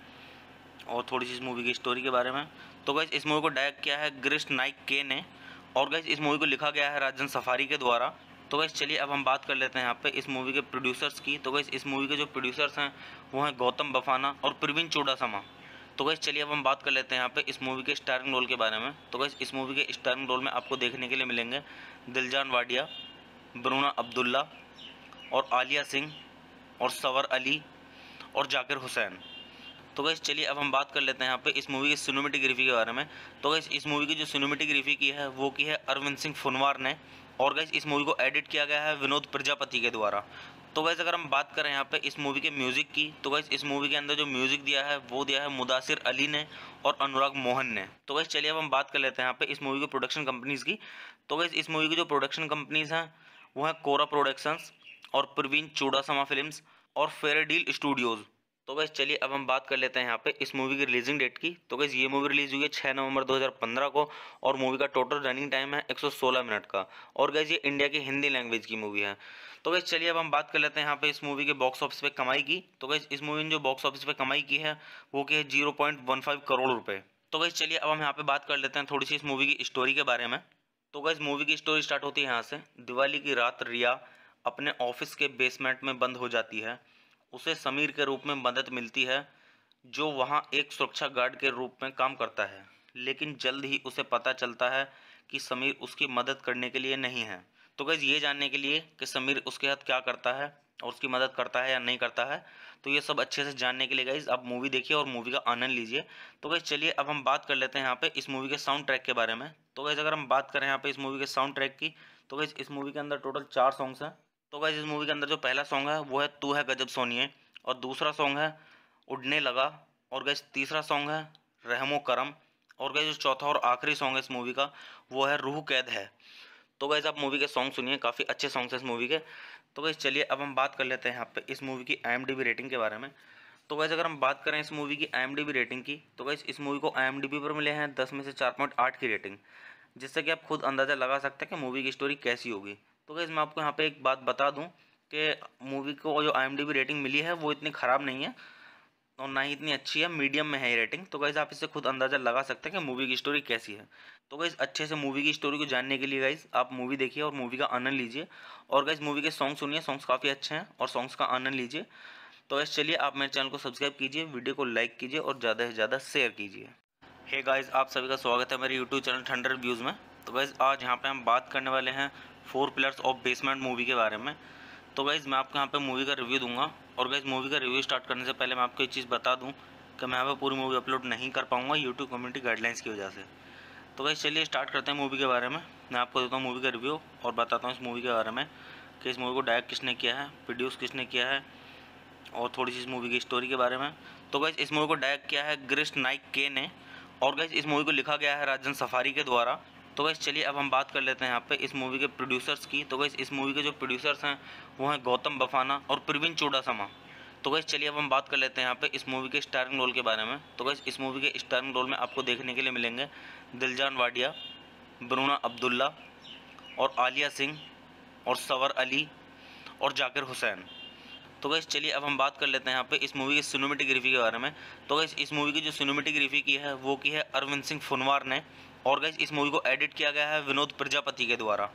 और थोड़ी सी इस मूवी की स्टोरी के बारे में तो गैस इस मूवी को डायरेक्ट किया है ग्रिस्ट नाइक के ने और गैस इस मूवी को लिखा गया है राजन सफारी के द्वारा तो वैसे चलिए अब हम बात कर लेते हैं यहाँ पे इस मूवी के प्रोड्यूसर्स की तो वैसे इस मूवी के जो प्रोड्यूसर्स हैं वो हैं गौतम बफाना और प्रवीण चूडासमा तो वैसे चलिए अब हम बात कर लेते हैं यहाँ पे इस मूवी के स्टारिंग रोल के बारे में तो वैसे इस मूवी के स्टारिंग रोल में आपको देखने के लिए मिलेंगे दिलजान वाडिया बरूना अब्दुल्ला और आलिया सिंह और सवर अली और जाकिर हुसैन तो वैसे चलिए अब हम बात कर लेते हैं यहाँ पे इस मूवी की सिनेमेटिग्राफी के बारे में तो वैसे इस मूवी की जो सिनेमेटिग्राफी की है वो की है अरविंद सिंह फुनवार ने और गैस इस मूवी को एडिट किया गया है विनोद प्रजापति के द्वारा तो वैसे अगर हम बात करें यहाँ पे इस मूवी के म्यूज़िक की तो वैसे इस मूवी के अंदर जो म्यूज़िक दिया है वो दिया है मुदासिर अली ने और अनुराग मोहन ने तो वैसे चलिए अब हम बात कर लेते हैं यहाँ पे इस मूवी की प्रोडक्शन कंपनीज़ की तो वैसे इस मूवी की जो प्रोडक्शन कंपनीज़ हैं वो हैं कोरा प्रोडक्शंस और प्रवीण चूड़ासमा फिल्म और फेयर डील स्टूडियोज़ तो बस चलिए अब हम बात कर लेते हैं यहाँ पे इस मूवी की रिलीजिंग डेट की तो गैस ये मूवी रिलीज़ हुई है छः नवंबर 2015 को और मूवी का टोटल रनिंग टाइम है 116 मिनट का और गैस ये इंडिया की हिंदी लैंग्वेज की मूवी है तो गैस चलिए अब हम बात कर लेते हैं यहाँ पे इस मूवी के बॉक्स ऑफिस पे कमाई की तो गैस इस मूवी ने जो बॉक्स ऑफिस पे कमाई की है वो की है जीरो करोड़ रुपये तो गैस चलिए अब हम यहाँ पे बात कर लेते हैं थोड़ी सी इस मूवी की स्टोरी के बारे में तो गैस मूवी की स्टोरी स्टार्ट होती है यहाँ से दिवाली की रात रिया अपने ऑफिस के बेसमेंट में बंद हो जाती है उसे समीर के रूप में मदद मिलती है जो वहाँ एक सुरक्षा गार्ड के रूप में काम करता है लेकिन जल्द ही उसे पता चलता है कि समीर उसकी मदद करने के लिए नहीं है तो गैस ये जानने के लिए कि समीर उसके हाथ क्या करता है और उसकी मदद करता है या नहीं करता है तो ये सब अच्छे से जानने के लिए गाइज आप मूवी देखिए और मूवी का आनंद लीजिए तो गैस चलिए अब हम बात कर लेते हैं यहाँ पे इस मूवी के साउंड ट्रैक के बारे में तो गैस अगर हम बात करें यहाँ पे इस मूवी के साउंड ट्रैक की तो गैस इस मूवी के अंदर टोटल चार सॉन्ग्स हैं तो गाइज इस मूवी के अंदर जो पहला सॉन्ग है वो है तू है गजब सोनिए और दूसरा सॉन्ग है उड़ने लगा और गैस तीसरा सॉन्ग है रहमो करम और गैस जो चौथा और आखिरी सॉन्ग है इस मूवी का वो है रूह कैद है तो गैस आप मूवी के सॉन्ग सुनिए काफ़ी अच्छे सॉन्ग्स हैं इस मूवी के तो गैस चलिए अब हम बात कर लेते हैं यहाँ पे इस मूवी की आई रेटिंग के बारे में तो गैस अगर हम बात करें इस मूवी की आई रेटिंग की तो गैस इस मूवी को आई पर मिले हैं दस में से चार पॉइंट आठ की रेटिंग जिससे कि आप खुद अंदाज़ा लगा सकते हैं कि मूवी की स्टोरी कैसी होगी तो गैस मैं आपको यहाँ पे एक बात बता दूँ कि मूवी को जो आई रेटिंग मिली है वो इतनी ख़राब नहीं है और ना ही इतनी अच्छी है मीडियम में है ये रेटिंग तो गैस आप इससे खुद अंदाज़ा लगा सकते हैं कि मूवी की स्टोरी कैसी है तो गैस अच्छे से मूवी की स्टोरी को जानने के लिए गाइज़ आप मूवी देखिए और मूवी का आनंद लीजिए और गैस मूवी के सॉन्ग सुनिए सॉन्ग्स काफ़ी अच्छे हैं और सॉन्ग्स का आनंद लीजिए तो गाइज़ चलिए आप मेरे चैनल को सब्सक्राइब कीजिए वीडियो को लाइक कीजिए और ज़्यादा से ज़्यादा शेयर कीजिए हे गाइज़ आप सभी का स्वागत है मेरे यूट्यूब चैनल थंडर व्यूज़ में तो गैस आज यहाँ पर हम बात करने वाले हैं four pillars of basement movie के बारे में तो गाइज़ मैं आपको यहाँ पे मूवी का रिव्यू दूंगा और गाइज़ मूवी का रिव्यू स्टार्ट करने से पहले मैं आपको एक चीज़ बता दूँ कि मैं यहाँ पर पूरी मूवी अपलोड नहीं कर पाऊँगा यूट्यूब कम्युनिटी गाइडलाइंस की वजह से तो गाइज़ चलिए स्टार्ट करते हैं मूवी के बारे में मैं आपको देता हूँ मूवी का रिव्यू और बताता हूँ इस मूवी के बारे में कि इस मूवी को डायरेक्ट किसने किया है प्रोड्यूस किसने किया है और थोड़ी सी इस मूवी की स्टोरी के बारे में तो गाइज़ इस मूवी को डायरेक्ट किया है ग्रिस्ट नाइक के ने और गाइज इस मूवी को लिखा गया है राजन सफारी के द्वारा तो वैसे चलिए अब हम बात कर लेते हैं यहाँ पे इस मूवी के प्रोड्यूसर्स की तो वैसे इस मूवी के जो प्रोड्यूसर्स हैं वो हैं गौतम बफाना और प्रवीण समा तो वैसे चलिए अब हम बात कर लेते हैं यहाँ पे इस मूवी के स्टारिंग रोल के बारे में तो वैसे इस मूवी के स्टारिंग रोल में आपको देखने के लिए मिलेंगे दिलजान वाडिया बरूना अब्दुल्ला और आलिया सिंह और सवर अली और जाकिर हुसैन तो वैसे चलिए अब हम बात कर लेते हैं यहाँ पे इस मूवी की सिनेमेटिग्राफी के बारे में तो वैसे इस मूवी की जो सिनेमेटिग्राफी की है वो की है अरविंद सिंह फुनवार ने और गैस इस मूवी को एडिट किया गया है विनोद प्रजापति के द्वारा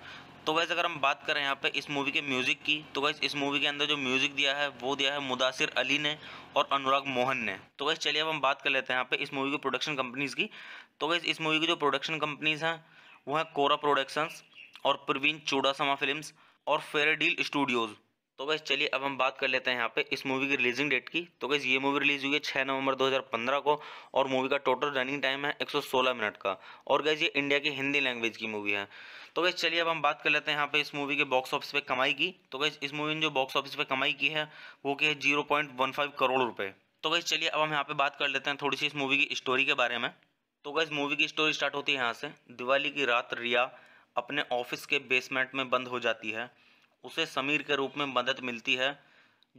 तो वैसे अगर हम बात करें यहाँ पे इस मूवी के म्यूज़िक की तो वैसे इस मूवी के अंदर जो म्यूज़िक दिया है वो दिया है मुदासिर अली ने और अनुराग मोहन ने तो वैसे चलिए अब हम बात कर लेते हैं यहाँ पे इस मूवी की प्रोडक्शन कंपनीज़ की तो वैसे इस मूवी की जो प्रोडक्शन कंपनीज़ हैं वो हैं कोरा प्रोडक्शंस और प्रवीण चूड़ासमा फिल्म और फेरेडील स्टूडियोज़ तो बस चलिए अब हम बात कर लेते हैं यहाँ पे इस मूवी की रिलीजिंग डेट की तो बस ये मूवी रिलीज़ हुई है छः नवंबर 2015 को और मूवी का टोटल रनिंग टाइम है 116 मिनट का और गैस ये इंडिया की हिंदी लैंग्वेज की मूवी है तो बस चलिए अब हम बात कर लेते हैं यहाँ पे इस मूवी के बॉक्स ऑफिस पे कमाई की तो गैस इस मूवी ने जो बॉक्स ऑफिस पे कमाई की है वो की है जीरो करोड़ रुपये तो बस चलिए अब हम यहाँ पे बात कर लेते हैं थोड़ी सी इस मूवी की स्टोरी के बारे में तो गैस मूवी की स्टोरी स्टार्ट होती है यहाँ से दिवाली की रात रिया अपने ऑफिस के बेसमेंट में बंद हो जाती है उसे समीर के रूप में मदद मिलती है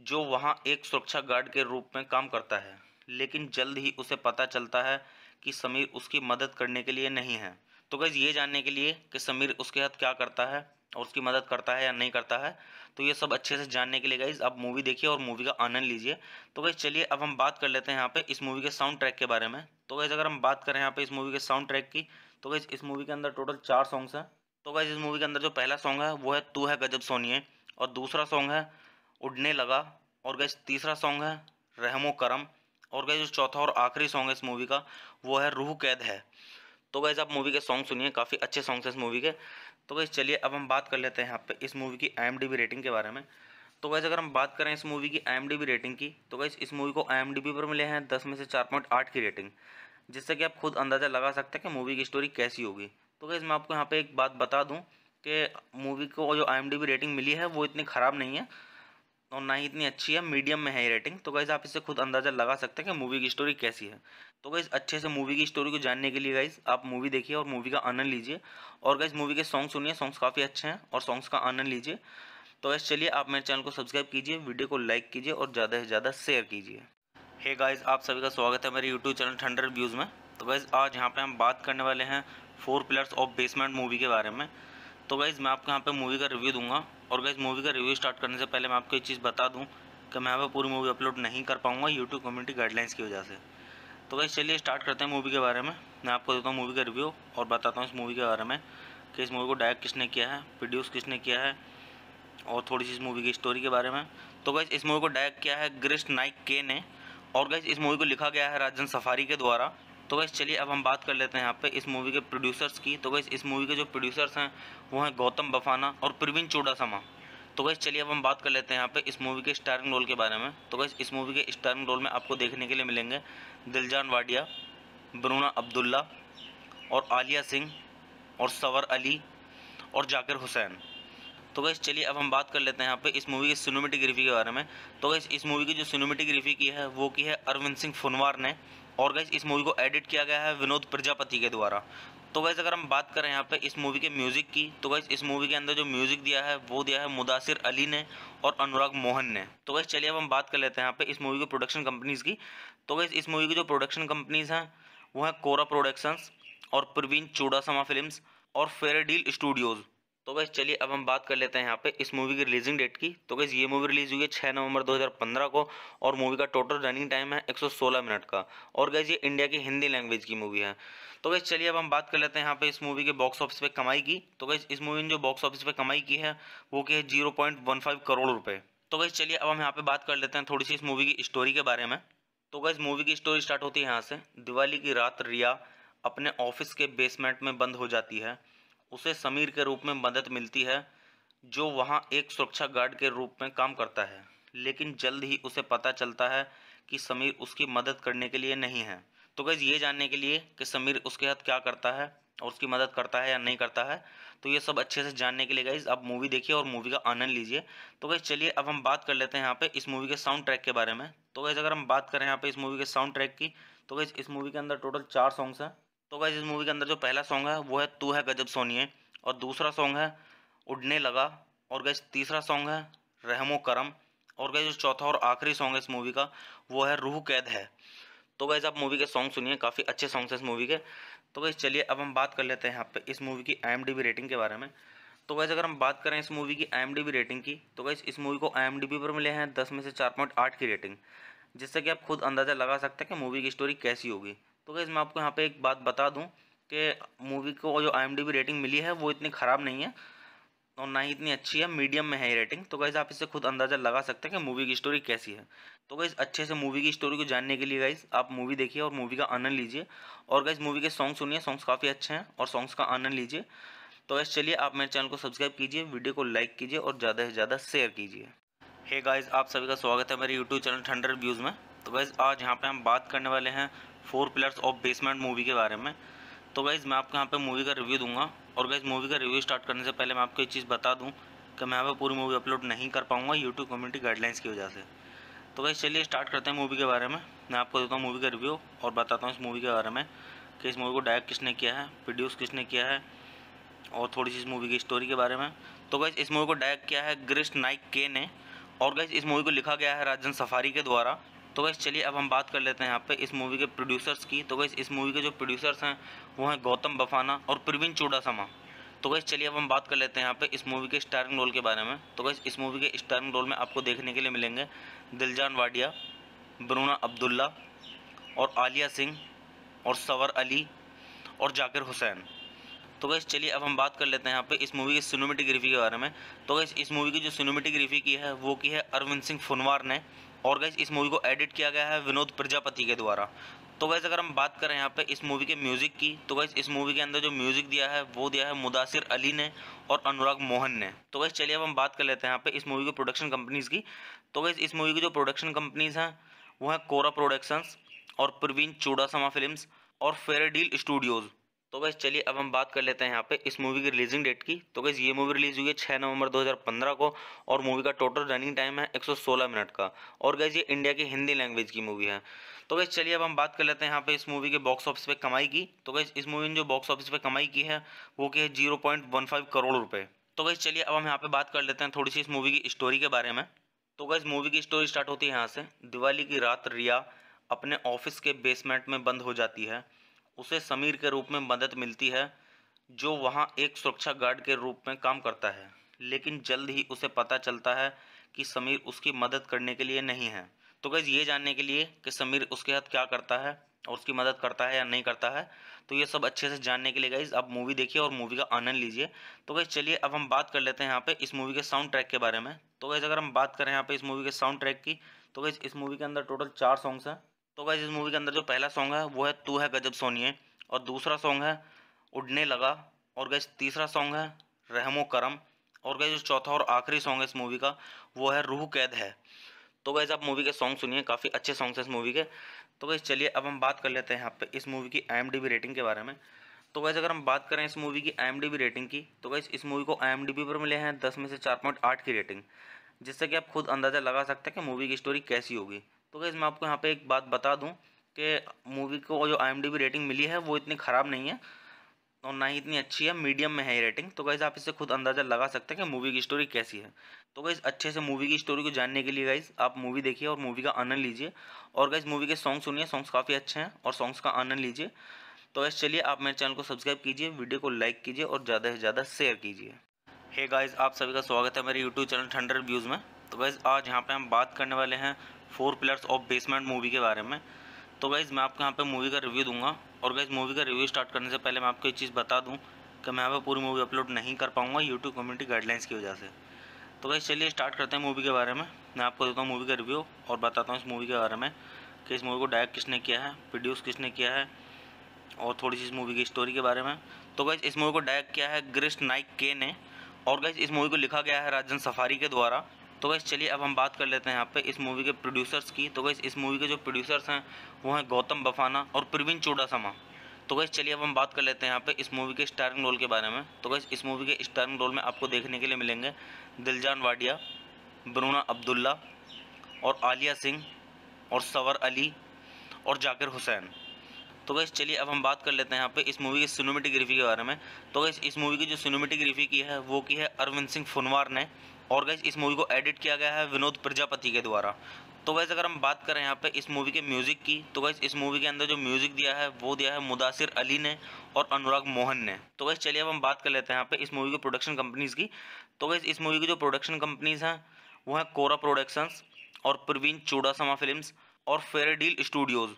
जो वहाँ एक सुरक्षा गार्ड के रूप में काम करता है लेकिन जल्द ही उसे पता चलता है कि समीर उसकी मदद करने के लिए नहीं है तो गैस ये जानने के लिए कि समीर उसके साथ क्या करता है और उसकी मदद करता है या नहीं करता है तो ये सब अच्छे से जानने के लिए गाइज आप मूवी देखिए और मूवी का आनंद लीजिए तो गई चलिए अब हम बात कर लेते हैं यहाँ पे इस मूवी के साउंड ट्रैक के बारे में तो गैस अगर हम बात करें यहाँ पे इस मूवी के साउंड ट्रैक की तो गई इस मूवी के अंदर टोटल चार सॉन्ग्स हैं तो गाइज इस मूवी के अंदर जो पहला सॉन्ग है वो है तू है गजब सोनिए और दूसरा सॉन्ग है उड़ने लगा और गैस तीसरा सॉन्ग है रहमो करम और गैस जो चौथा और आखिरी सॉन्ग है इस मूवी का वो है रूह कैद है तो गैस आप मूवी के सॉन्ग सुनिए काफ़ी अच्छे सॉन्ग्स हैं इस मूवी के तो गैस चलिए अब हम बात कर लेते हैं यहाँ पे इस मूवी की आई रेटिंग के बारे में तो वैसे अगर हम बात करें इस मूवी की आई रेटिंग की तो गैस इस मूवी को आई पर मिले हैं दस में से चार की रेटिंग जिससे कि आप खुद अंदाज़ा लगा सकते हैं कि मूवी की स्टोरी कैसी होगी तो गैस मैं आपको यहाँ पे एक बात बता दूँ कि मूवी को जो आई रेटिंग मिली है वो इतनी ख़राब नहीं है और ना ही इतनी अच्छी है मीडियम में है ये रेटिंग तो गैस आप इससे खुद अंदाज़ा लगा सकते हैं कि मूवी की स्टोरी कैसी है तो गई अच्छे से मूवी की स्टोरी को जानने के लिए गाइज़ आप मूवी देखिए और मूवी का आनंद लीजिए और गाइज़ मूवी के सॉन्ग सुनिए सॉन्ग्स काफ़ी अच्छे हैं और सॉन्ग्स का आनंद लीजिए तो गैस चलिए आप मेरे चैनल को सब्सक्राइब कीजिए वीडियो को लाइक कीजिए और ज़्यादा से ज़्यादा शेयर कीजिए हे गाइज़ आप सभी का स्वागत है मेरे यूट्यूब चैनल थंडर व्यूज़ में तो गैज़ आज यहाँ पर हम बात करने वाले हैं four pillars of basement movie के बारे में तो गाइज़ मैं आपको यहाँ पे मूवी का रिव्यू दूंगा और गाइज़ मूवी का रिव्यू स्टार्ट करने से पहले मैं आपको एक चीज़ बता दूँ कि मैं यहाँ पर पूरी मूवी अपलोड नहीं कर पाऊँगा यूट्यूब कम्युनिटी गाइडलाइंस की वजह से तो गाइज़ चलिए स्टार्ट करते हैं मूवी के बारे में मैं आपको देता हूँ मूवी का रिव्यू और बताता हूँ इस मूवी के बारे में कि इस मूवी को डायरेक्ट किसने किया है प्रोड्यूस किसने किया है और थोड़ी सी इस मूवी की स्टोरी के बारे में तो गैस इस मूवी को डायरेक्ट किया है ग्रिस्ट नाइक के ने और गैस इस मूवी को लिखा गया है राजन सफारी के द्वारा तो वैसे चलिए अब हम बात कर लेते हैं यहाँ पे इस मूवी के प्रोड्यूसर्स की तो वैसे इस मूवी के जो प्रोड्यूसर्स हैं वो हैं गौतम बफाना और प्रवीण चूडासमा तो वैसे चलिए अब हम बात कर लेते हैं यहाँ पे इस मूवी के स्टारिंग रोल के बारे में तो वैसे इस मूवी के स्टारिंग रोल में आपको देखने के लिए मिलेंगे दिलजान वाडिया बरूना अब्दुल्ला और आलिया सिंह और सवर अली और जाकिर हुसैन तो वैसे चलिए अब हम बात कर लेते हैं यहाँ पे इस मूवी की सिनेमेटिक के बारे में तो वैसे इस मूवी की जो सिनेमेटिक की है वो की है अरविंद सिंह फुनवार ने और गैस इस मूवी को एडिट किया गया है विनोद प्रजापति के द्वारा तो गैस अगर हम बात करें यहाँ पे इस मूवी के म्यूज़िक की तो गैस इस मूवी के अंदर जो म्यूज़िक दिया है वो दिया है मुदासिर अली ने और अनुराग मोहन ने तो गैस चलिए अब हम बात कर लेते हैं यहाँ पे इस मूवी की प्रोडक्शन कंपनीज़ की तो गैस इस मूवी की जो प्रोडक्शन कंपनीज़ हैं वो हैं कोरा प्रोडक्शंस और प्रवीण चूड़ासमा फिल्म और फेयर डील स्टूडियोज़ तो वैसे चलिए अब हम बात कर लेते हैं यहाँ पे इस मूवी की रिलीजिंग डेट की तो गैस ये मूवी रिलीज़ हुई है छः नवंबर 2015 को और मूवी का टोटल रनिंग टाइम है 116 मिनट का और गैस ये इंडिया की हिंदी लैंग्वेज की मूवी है तो वैसे चलिए अब हम बात कर लेते हैं यहाँ पे इस मूवी के बॉक्स ऑफिस पे कमाई की तो गैस इस मूवी ने जो बॉक्स ऑफिस पे कमाई की है वो की है जीरो करोड़ रुपये तो बस चलिए अब हम यहाँ पे बात कर लेते हैं थोड़ी सी इस मूवी की स्टोरी के बारे में तो गैस मूवी की स्टोरी स्टार्ट होती है यहाँ से दिवाली की रात रिया अपने ऑफिस के बेसमेंट में बंद हो जाती है उसे समीर के रूप में मदद मिलती है जो वहाँ एक सुरक्षा गार्ड के रूप में काम करता है लेकिन जल्द ही उसे पता चलता है कि समीर उसकी मदद करने के लिए नहीं है तो गैज़ ये जानने के लिए कि समीर उसके साथ क्या करता है और उसकी मदद करता है या नहीं करता है तो ये सब अच्छे से जानने के लिए गाइज आप मूवी देखिए और मूवी का आनंद लीजिए तो गैस चलिए अब हम बात कर लेते हैं यहाँ पे इस मूवी के साउंड ट्रैक के बारे में तो गैस अगर हम बात करें यहाँ पे इस मूवी के साउंड ट्रैक की तो गैस इस मूवी के अंदर टोटल चार सॉन्ग्स हैं तो गाइज इस मूवी के अंदर जो पहला सॉन्ग है वो है तू है गजब सोनिए और दूसरा सॉन्ग है उड़ने लगा और गैस तीसरा सॉन्ग है रहमो करम और गैस जो चौथा और आखिरी सॉन्ग है इस मूवी का वो है रूह कैद है तो गैस आप मूवी के सॉन्ग सुनिए काफ़ी अच्छे सॉन्ग्स हैं इस मूवी के तो गैस चलिए अब हम बात कर लेते हैं यहाँ पे इस मूवी की आई रेटिंग के बारे में तो गैस अगर हम बात करें इस मूवी की आई रेटिंग की तो गैस इस मूवी को आई पर मिले हैं दस में से चार पॉइंट आठ की रेटिंग जिससे कि आप खुद अंदाज़ा लगा सकते हैं कि मूवी की स्टोरी कैसी होगी तो गैस मैं आपको यहाँ पे एक बात बता दूँ कि मूवी को जो आई रेटिंग मिली है वो इतनी ख़राब नहीं है और ना ही इतनी अच्छी है मीडियम में है ये रेटिंग तो गैस आप इससे खुद अंदाज़ा लगा सकते हैं कि मूवी की स्टोरी कैसी है तो गैस अच्छे से मूवी की स्टोरी को जानने के लिए गाइज़ आप मूवी देखिए और मूवी का आनंद लीजिए और गैस मूवी के सॉन्ग सुनिए सॉन्ग्स काफ़ी अच्छे हैं और सॉन्ग्स का आनंद लीजिए तो गैस चलिए आप मेरे चैनल को सब्सक्राइब कीजिए वीडियो को लाइक कीजिए और ज़्यादा से ज़्यादा शेयर कीजिए हे गाइज़ आप सभी का स्वागत है मेरे यूट्यूब चैनल थंडर व्यूज़ में तो गैस आज यहाँ पर हम बात करने वाले हैं four pillars of basement movie के बारे में तो गाइज़ मैं आपको यहाँ पे मूवी का रिव्यू दूंगा और गाइज़ मूवी का रिव्यू स्टार्ट करने से पहले मैं आपको एक चीज़ बता दूँ कि मैं यहाँ पर पूरी मूवी अपलोड नहीं कर पाऊँगा यूट्यूब कम्युनिटी गाइडलाइंस की वजह से तो गाइज़ चलिए स्टार्ट करते हैं मूवी के बारे में मैं आपको देता हूँ मूवी का रिव्यू और बताता हूँ इस मूवी के बारे में कि इस मूवी को डायरेक्ट किसने किया है प्रोड्यूस किसने किया है और थोड़ी सी इस मूवी की स्टोरी के बारे में तो गाइज़ इस मूवी को डायरेक्ट किया है ग्रिस्ट नाइक के ने और गाइज़ इस मूवी को लिखा गया है राजन सफारी के द्वारा तो वैसे चलिए अब हम बात कर लेते हैं यहाँ पे इस मूवी के प्रोड्यूसर्स की तो वैसे इस मूवी के जो प्रोड्यूसर्स हैं वो हैं गौतम बफाना और प्रवीण चूडासमा तो वैसे चलिए अब हम बात कर लेते हैं यहाँ पे इस मूवी के स्टारिंग रोल के बारे में तो वैसे इस मूवी के स्टारिंग रोल में आपको देखने के लिए मिलेंगे दिलजान वाडिया बरूना अब्दुल्ला और आलिया सिंह और सवर अली और जाकिर हुसैन तो वैसे चलिए अब हम बात कर लेते हैं यहाँ पे इस मूवी की सिनेमेटिक के बारे में तो वैसे इस मूवी की जो सिनेमेटिक की है वो की है अरविंद सिंह फुनवार ने और गैस इस मूवी को एडिट किया गया है विनोद प्रजापति के द्वारा तो वैसे अगर हम बात करें यहाँ पे इस मूवी के म्यूज़िक की तो वैसे इस मूवी के अंदर जो म्यूज़िक दिया है वो दिया है मुदासिर अली ने और अनुराग मोहन ने तो वैसे चलिए अब हम बात कर लेते हैं यहाँ पे इस मूवी की प्रोडक्शन कंपनीज़ की तो वैसे इस मूवी की जो प्रोडक्शन कंपनीज़ हैं वो हैं कोरा प्रोडक्शंस और प्रवीण चूड़ासमा फिल्म और फेयर डील स्टूडियोज़ तो बस चलिए अब हम बात कर लेते हैं यहाँ पे इस मूवी की रिलीजिंग डेट की तो बस ये मूवी रिलीज़ हुई है छः नवंबर 2015 को और मूवी का टोटल रनिंग टाइम है 116 मिनट का और गैस ये इंडिया की हिंदी लैंग्वेज की मूवी है तो गैस चलिए अब हम बात कर लेते हैं यहाँ पे इस मूवी के बॉक्स ऑफिस पे कमाई की तो गैस इस मूवी ने जो बॉक्स ऑफिस पे कमाई की है वो की है जीरो करोड़ रुपये तो गैस चलिए अब हम यहाँ पे बात कर लेते हैं थोड़ी सी इस मूवी की स्टोरी के बारे में तो गैस मूवी की स्टोरी स्टार्ट होती है यहाँ से दिवाली की रात रिया अपने ऑफिस के बेसमेंट में बंद हो जाती है उसे समीर के रूप में मदद मिलती है जो वहाँ एक सुरक्षा गार्ड के रूप में काम करता है लेकिन जल्द ही उसे पता चलता है कि समीर उसकी मदद करने के लिए नहीं है तो गैस ये जानने के लिए कि समीर उसके साथ क्या करता है और उसकी मदद करता है या नहीं करता है तो ये सब अच्छे से जानने के लिए गाइज आप मूवी देखिए और मूवी का आनंद लीजिए तो गई चलिए अब हम बात कर लेते हैं यहाँ पे इस मूवी के साउंड ट्रैक के बारे में तो गैस अगर हम बात करें यहाँ पे इस मूवी के साउंड ट्रैक की तो गई इस मूवी के अंदर टोटल चार सॉन्ग्स हैं तो गाइज इस मूवी के अंदर जो पहला सॉन्ग है वो है तू है गजब सोनिए और दूसरा सॉन्ग है उड़ने लगा और गाइज तीसरा सॉन्ग है रहमो करम और गाइज जो चौथा और आखिरी सॉन्ग है इस मूवी का वो है रूह कैद है तो गैस आप मूवी के सॉन्ग सुनिए काफ़ी अच्छे सॉन्ग्स हैं इस मूवी के तो गैस चलिए अब हम बात कर लेते हैं यहाँ पे इस मूवी की आई रेटिंग के बारे में तो गैस अगर हम बात करें इस मूवी की आई रेटिंग की तो गैस इस मूवी को आई पर मिले हैं दस में से चार पॉइंट आठ की रेटिंग जिससे कि आप खुद अंदाज़ा लगा सकते हैं कि मूवी की स्टोरी कैसी होगी तो गैस मैं आपको यहाँ पे एक बात बता दूँ कि मूवी को जो आई रेटिंग मिली है वो इतनी ख़राब नहीं है और ना ही इतनी अच्छी है मीडियम में है ये रेटिंग तो गाइज़ आप इससे खुद अंदाज़ा लगा सकते हैं कि मूवी की स्टोरी कैसी है तो गाइज़ अच्छे से मूवी की स्टोरी को जानने के लिए गाइज़ आप मूवी देखिए और मूवी का आनंद लीजिए और गाइज़ मूवी के सॉन्ग सुनिए सॉन्ग्स काफ़ी अच्छे हैं और सॉन्ग्स का आनंद लीजिए तो गैस चलिए आप मेरे चैनल को सब्सक्राइब कीजिए वीडियो को लाइक कीजिए और ज़्यादा से ज़्यादा शेयर कीजिए हे गाइज़ आप सभी का स्वागत है मेरे यूट्यूब चैनल थंडर व्यूज़ में तो गाइज़ आज यहाँ पर हम बात करने वाले हैं four pillars of basement movie के बारे में तो गाइज़ मैं आपको यहाँ पे मूवी का रिव्यू दूंगा और गाइज़ मूवी का रिव्यू स्टार्ट करने से पहले मैं आपको एक चीज़ बता दूँ कि मैं यहाँ पर पूरी मूवी अपलोड नहीं कर पाऊँगा यूट्यूब कम्युनिटी गाइडलाइंस की वजह से तो गाइज़ चलिए स्टार्ट करते हैं मूवी के बारे में मैं आपको देता हूँ मूवी का रिव्यू और बताता हूँ इस मूवी के बारे में कि इस मूवी को डायरेक्ट किसने किया है प्रोड्यूस किसने किया है और थोड़ी सी इस मूवी की स्टोरी के बारे में तो गाइज़ इस मूवी को डायरेक्ट किया है ग्रिस्ट नाइक के ने और गाइज इस मूवी को लिखा गया है राजन सफारी के द्वारा तो वैसे चलिए अब हम बात कर लेते हैं यहाँ पे इस मूवी के प्रोड्यूसर्स की तो वैसे इस मूवी के जो प्रोड्यूसर्स हैं वो हैं गौतम बफाना और प्रवीण चूडासमा तो वैसे चलिए अब हम बात कर लेते हैं यहाँ पे इस मूवी के स्टारिंग रोल के बारे में तो वैसे इस मूवी के स्टारिंग रोल में आपको देखने के लिए मिलेंगे दिलजान वाडिया बरूना अब्दुल्ला और आलिया सिंह और सवर अली और जाकिर हुसैन तो वैसे चलिए अब हम बात कर लेते हैं यहाँ पे इस मूवी की सिनेमेटिक के बारे में तो वैसे इस मूवी की जो सिनेमेटिक की है वो की है अरविंद सिंह फुनवार ने और गैस इस मूवी को एडिट किया गया है विनोद प्रजापति के द्वारा तो वैसे अगर हम बात करें यहाँ पे इस मूवी के म्यूज़िक की तो वैसे इस मूवी के अंदर जो म्यूज़िक दिया है वो दिया है मुदासिर अली ने और अनुराग मोहन ने तो वैसे चलिए अब हम बात कर लेते हैं यहाँ पे इस मूवी की प्रोडक्शन कंपनीज़ की तो वैसे इस मूवी की जो प्रोडक्शन कंपनीज़ हैं वो हैं कोरा प्रोडक्शंस और प्रवीण चूड़ासमा फिल्म और फेयर डील स्टूडियोज़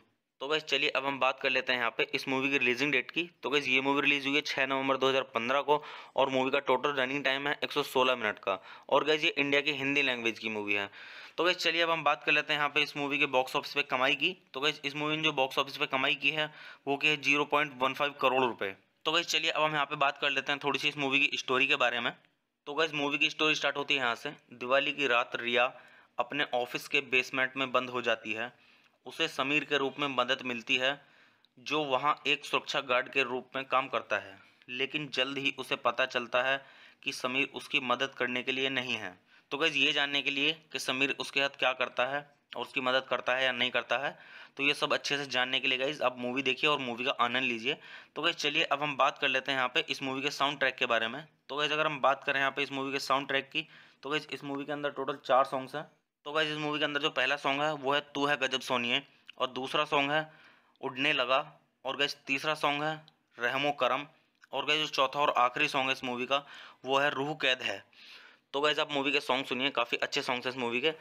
तो बस चलिए अब हम बात कर लेते हैं यहाँ पे इस मूवी की रिलीजिंग डेट की तो गैस ये मूवी रिलीज़ हुई है छः नवंबर 2015 को और मूवी का टोटल रनिंग टाइम है 116 मिनट का और गैस ये इंडिया की हिंदी लैंग्वेज की मूवी है तो बस चलिए अब हम बात कर लेते हैं यहाँ पे इस मूवी के बॉक्स ऑफिस पे कमाई की तो गैस इस मूवी ने जो बॉक्स ऑफिस पे कमाई की है वो की है जीरो करोड़ रुपये तो गैस चलिए अब हम यहाँ पे बात कर लेते हैं थोड़ी सी इस मूवी की स्टोरी के बारे में तो गैस मूवी की स्टोरी स्टार्ट होती है यहाँ से दिवाली की रात रिया अपने ऑफिस के बेसमेंट में बंद हो जाती है उसे समीर के रूप में मदद मिलती है जो वहाँ एक सुरक्षा गार्ड के रूप में काम करता है लेकिन जल्द ही उसे पता चलता है कि समीर उसकी मदद करने के लिए नहीं है तो गैज़ ये जानने के लिए कि समीर उसके साथ क्या करता है और उसकी मदद करता है या नहीं करता है तो ये सब अच्छे से जानने के लिए गाइज आप मूवी देखिए और मूवी का आनंद लीजिए तो गैस चलिए अब हम बात कर लेते हैं यहाँ पे इस मूवी के साउंड ट्रैक के बारे में तो गैस अगर हम बात करें यहाँ पे इस मूवी के साउंड ट्रैक की तो गैस इस मूवी के अंदर टोटल चार सॉन्ग्स हैं तो गाइज इस मूवी के अंदर जो पहला सॉन्ग है वो है तू है गजब सोनिए और दूसरा सॉन्ग है उड़ने लगा और गैस तीसरा सॉन्ग है रहमो करम और गैस जो चौथा और आखिरी सॉन्ग है इस मूवी का वो है रूह कैद है तो गैस आप मूवी के सॉन्ग सुनिए काफ़ी अच्छे सॉन्ग्स हैं इस मूवी के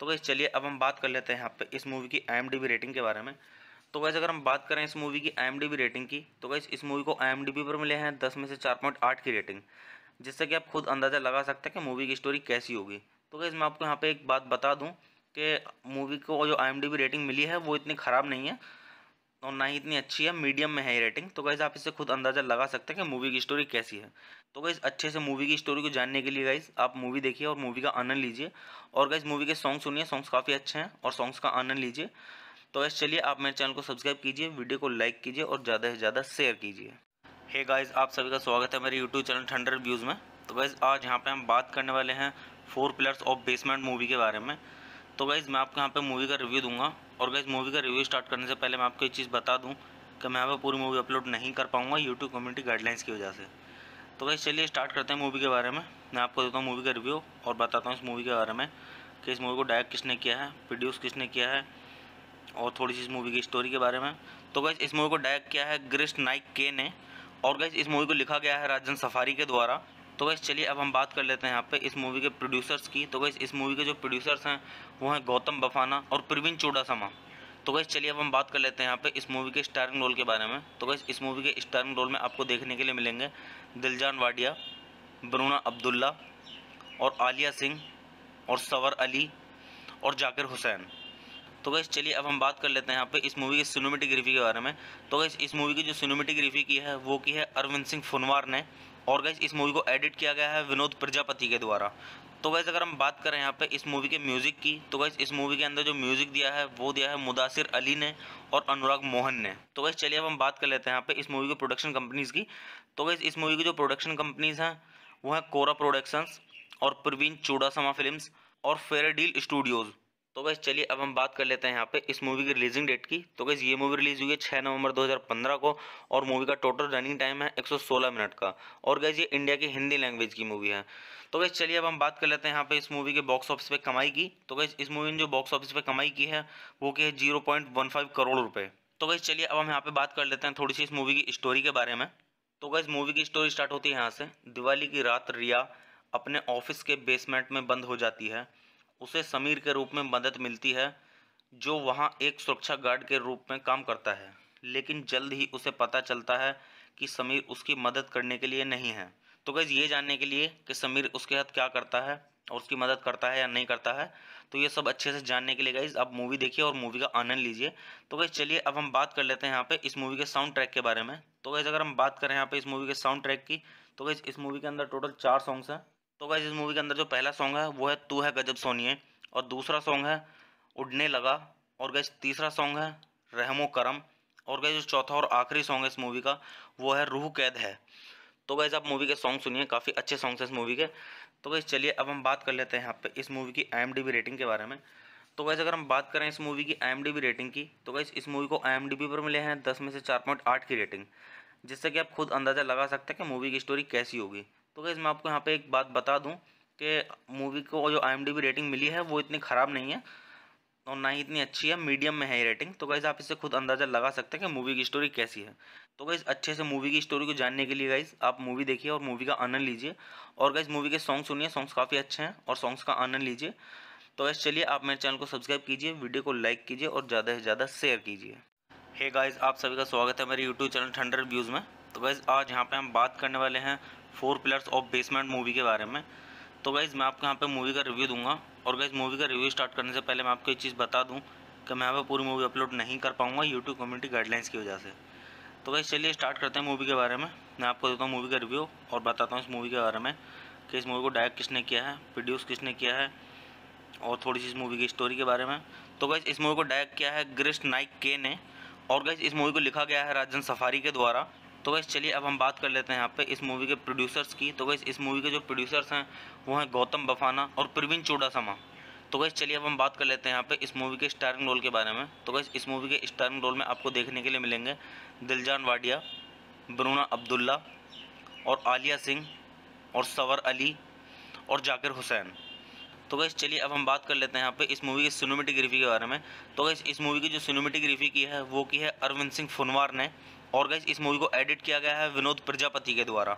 तो गैस चलिए अब हम बात कर लेते हैं यहाँ पे इस मूवी की आई रेटिंग के बारे में तो वैसे अगर हम बात करें इस मूवी की आई रेटिंग की तो गैस इस मूवी को आई पर मिले हैं दस में से चार की रेटिंग जिससे कि आप खुद अंदाज़ा लगा सकते हैं कि मूवी की स्टोरी कैसी होगी तो गैस मैं आपको यहाँ पे एक बात बता दूँ कि मूवी को जो आई रेटिंग मिली है वो इतनी ख़राब नहीं है और ना ही इतनी अच्छी है मीडियम में है ये रेटिंग तो गैस आप इससे खुद अंदाज़ा लगा सकते हैं कि मूवी की स्टोरी कैसी है तो गैस अच्छे से मूवी की स्टोरी को जानने के लिए गाइज आप मूवी देखिए और मूवी का आनंद लीजिए और गैस मूवी के सॉन्ग सुनिए सॉन्ग्स काफ़ी अच्छे हैं और सॉन्ग्स का आनंद लीजिए तो गैस चलिए आप मेरे चैनल को सब्सक्राइब कीजिए वीडियो को लाइक कीजिए और ज़्यादा से ज़्यादा शेयर कीजिए हे गाइज आप सभी का स्वागत है मेरे यूट्यूब चैनल थंडर व्यूज़ में तो गैस आज यहाँ पर हम बात करने वाले हैं four pillars of basement movie के बारे में तो गाइज़ मैं आपको यहाँ पे मूवी का रिव्यू दूंगा और गाइज़ मूवी का रिव्यू स्टार्ट करने से पहले मैं आपको एक चीज़ बता दूँ कि मैं यहाँ पर पूरी मूवी अपलोड नहीं कर पाऊँगा यूट्यूब कम्युनिटी गाइडलाइंस की वजह से तो गाइज़ चलिए स्टार्ट करते हैं मूवी के बारे में मैं आपको देता हूँ मूवी का रिव्यू और बताता हूँ इस मूवी के बारे में कि इस मूवी को डायरेक्ट किसने किया है प्रोड्यूस किसने किया है और थोड़ी सी इस मूवी की स्टोरी के बारे में तो गाइज़ इस मूवी को डायरेक्ट किया है ग्रिस्ट नाइक के ने और गाइज़ इस मूवी को लिखा गया है राजन सफारी के द्वारा तो वैसे चलिए अब हम बात कर लेते हैं यहाँ पे इस मूवी के प्रोड्यूसर्स की तो वैसे इस मूवी के जो प्रोड्यूसर्स हैं वो हैं गौतम बफाना और प्रवीण चूडासमा तो वैसे चलिए अब हम बात कर लेते हैं यहाँ पे इस मूवी के स्टारिंग रोल के बारे में तो वैसे इस मूवी के स्टारिंग रोल में आपको देखने के लिए मिलेंगे दिलजान वाडिया बरूना अब्दुल्ला और आलिया सिंह और सवर अली और जाकिर हुसैन तो गैस चलिए अब हम बात कर लेते हैं यहाँ पे इस मूवी की सिनेमेटिक के बारे में तो गैस इस मूवी की जो सिनेमेटिक की है वो की है अरविंद सिंह फुनवार ने और गैस इस मूवी को एडिट किया गया है विनोद प्रजापति के द्वारा तो वैसे अगर हम बात करें यहाँ पे इस मूवी के म्यूज़िक की तो वैसे इस मूवी के अंदर जो म्यूज़िक दिया है वो दिया है मुदासिर अली ने और अनुराग मोहन ने तो वैसे चलिए अब हम बात कर लेते हैं यहाँ पे इस मूवी की प्रोडक्शन कंपनीज़ की तो वैसे इस मूवी की जो प्रोडक्शन कंपनीज़ हैं वो हैं कोरा प्रोडक्शंस और प्रवीण चूड़ासमा फिल्म और फेयर डील स्टूडियोज़ तो बस चलिए अब हम बात कर लेते हैं यहाँ पे इस मूवी की रिलीजिंग डेट की तो बस ये मूवी रिलीज़ हुई है छः नवंबर 2015 को और मूवी का टोटल रनिंग टाइम है 116 मिनट का और गैस ये इंडिया की हिंदी लैंग्वेज की मूवी है तो गैस चलिए अब हम बात कर लेते हैं यहाँ पे इस मूवी के बॉक्स ऑफिस पे कमाई की तो गैस इस मूवी ने जो बॉक्स ऑफिस पे कमाई की है वो की है जीरो करोड़ रुपये तो गैस चलिए अब हम यहाँ पे बात कर लेते हैं थोड़ी सी इस मूवी की स्टोरी के बारे में तो गैस मूवी की स्टोरी स्टार्ट होती है यहाँ से दिवाली की रात रिया अपने ऑफिस के बेसमेंट में बंद हो जाती है उसे समीर के रूप में मदद मिलती है जो वहाँ एक सुरक्षा गार्ड के रूप में काम करता है लेकिन जल्द ही उसे पता चलता है कि समीर उसकी मदद करने के लिए नहीं है तो गैस ये जानने के लिए कि समीर उसके साथ क्या करता है और उसकी मदद करता है या नहीं करता है तो ये सब अच्छे से जानने के लिए गाइज आप मूवी देखिए और मूवी का आनंद लीजिए तो गई चलिए अब हम बात कर लेते हैं यहाँ पे इस मूवी के साउंड ट्रैक के बारे में तो गैस अगर हम बात करें यहाँ पे इस मूवी के साउंड ट्रैक की तो गई इस मूवी के अंदर टोटल चार सॉन्ग्स हैं तो गाइज इस मूवी के अंदर जो पहला सॉन्ग है वो है तू है गजब सोनिए और दूसरा सॉन्ग है उड़ने लगा और गैस तीसरा सॉन्ग है रहमो करम और गैस जो चौथा और आखिरी सॉन्ग है इस मूवी का वो है रूह कैद है तो गैस आप मूवी के सॉन्ग सुनिए काफ़ी अच्छे सॉन्ग्स हैं इस मूवी के तो गैस चलिए अब हम बात कर लेते हैं यहाँ पे इस मूवी की आई रेटिंग के बारे में तो वैसे अगर हम बात करें इस मूवी की आई रेटिंग की तो गैस इस मूवी को आई पर मिले हैं दस में से चार पॉइंट आठ की रेटिंग जिससे कि आप खुद अंदाज़ा लगा सकते हैं कि मूवी की स्टोरी कैसी होगी तो गैस मैं आपको यहाँ पे एक बात बता दूँ कि मूवी को जो आई रेटिंग मिली है वो इतनी ख़राब नहीं है और ना ही इतनी अच्छी है मीडियम में है ये रेटिंग तो गाइज़ आप इससे खुद अंदाज़ा लगा सकते हैं कि मूवी की स्टोरी कैसी है तो गाइज़ अच्छे से मूवी की स्टोरी को जानने के लिए गाइज़ आप मूवी देखिए और मूवी का आनंद लीजिए और गाइज़ मूवी के सॉन्ग सुनिए सॉन्ग्स काफ़ी अच्छे हैं और सॉन्ग्स का आनंद लीजिए तो गैस चलिए आप मेरे चैनल को सब्सक्राइब कीजिए वीडियो को लाइक कीजिए और ज़्यादा से ज़्यादा शेयर कीजिए हे गाइज़ आप सभी का स्वागत है मेरे यूट्यूब चैनल ठंडर व्यूज़ में तो गाइज़ आज यहाँ पर हम बात करने वाले हैं four pillars of basement movie के बारे में तो गाइज़ मैं आपको यहाँ पे मूवी का रिव्यू दूंगा और गाइज़ मूवी का रिव्यू स्टार्ट करने से पहले मैं आपको एक चीज़ बता दूँ कि मैं यहाँ पर पूरी मूवी अपलोड नहीं कर पाऊँगा यूट्यूब कम्युनिटी गाइडलाइंस की वजह से तो गाइज़ चलिए स्टार्ट करते हैं मूवी के बारे में मैं आपको देता हूँ मूवी का रिव्यू और बताता हूँ इस मूवी के बारे में कि इस मूवी को डायरेक्ट किसने किया है प्रोड्यूस किसने किया है और थोड़ी सी इस मूवी की स्टोरी के बारे में तो गैस इस मूवी को डायरेक्ट किया है ग्रिस्ट नाइक के ने और गैस इस मूवी को लिखा गया है राजन सफारी के द्वारा तो वैसे चलिए अब हम बात कर लेते हैं यहाँ पे इस मूवी के प्रोड्यूसर्स की तो वैसे इस मूवी के जो प्रोड्यूसर्स हैं वो हैं गौतम बफाना और प्रवीण चोडासमा तो वैसे चलिए अब हम बात कर लेते हैं यहाँ पे इस मूवी के स्टारिंग रोल के बारे में तो वैसे इस मूवी के स्टारिंग रोल में आपको देखने के लिए मिलेंगे दिलजान वाडिया बरूना अब्दुल्ला और आलिया सिंह और सवर अली और जाकिर हुसैन तो वैसे चलिए अब हम बात कर लेते हैं यहाँ पे इस मूवी की सिनेमेटोग्राफी के बारे में तो वैसे इस मूवी की जो सिनेमेटोग्राफी की है वो की है अरविंद सिंह फुनवार ने और गैस इस मूवी को एडिट किया गया है विनोद प्रजापति के द्वारा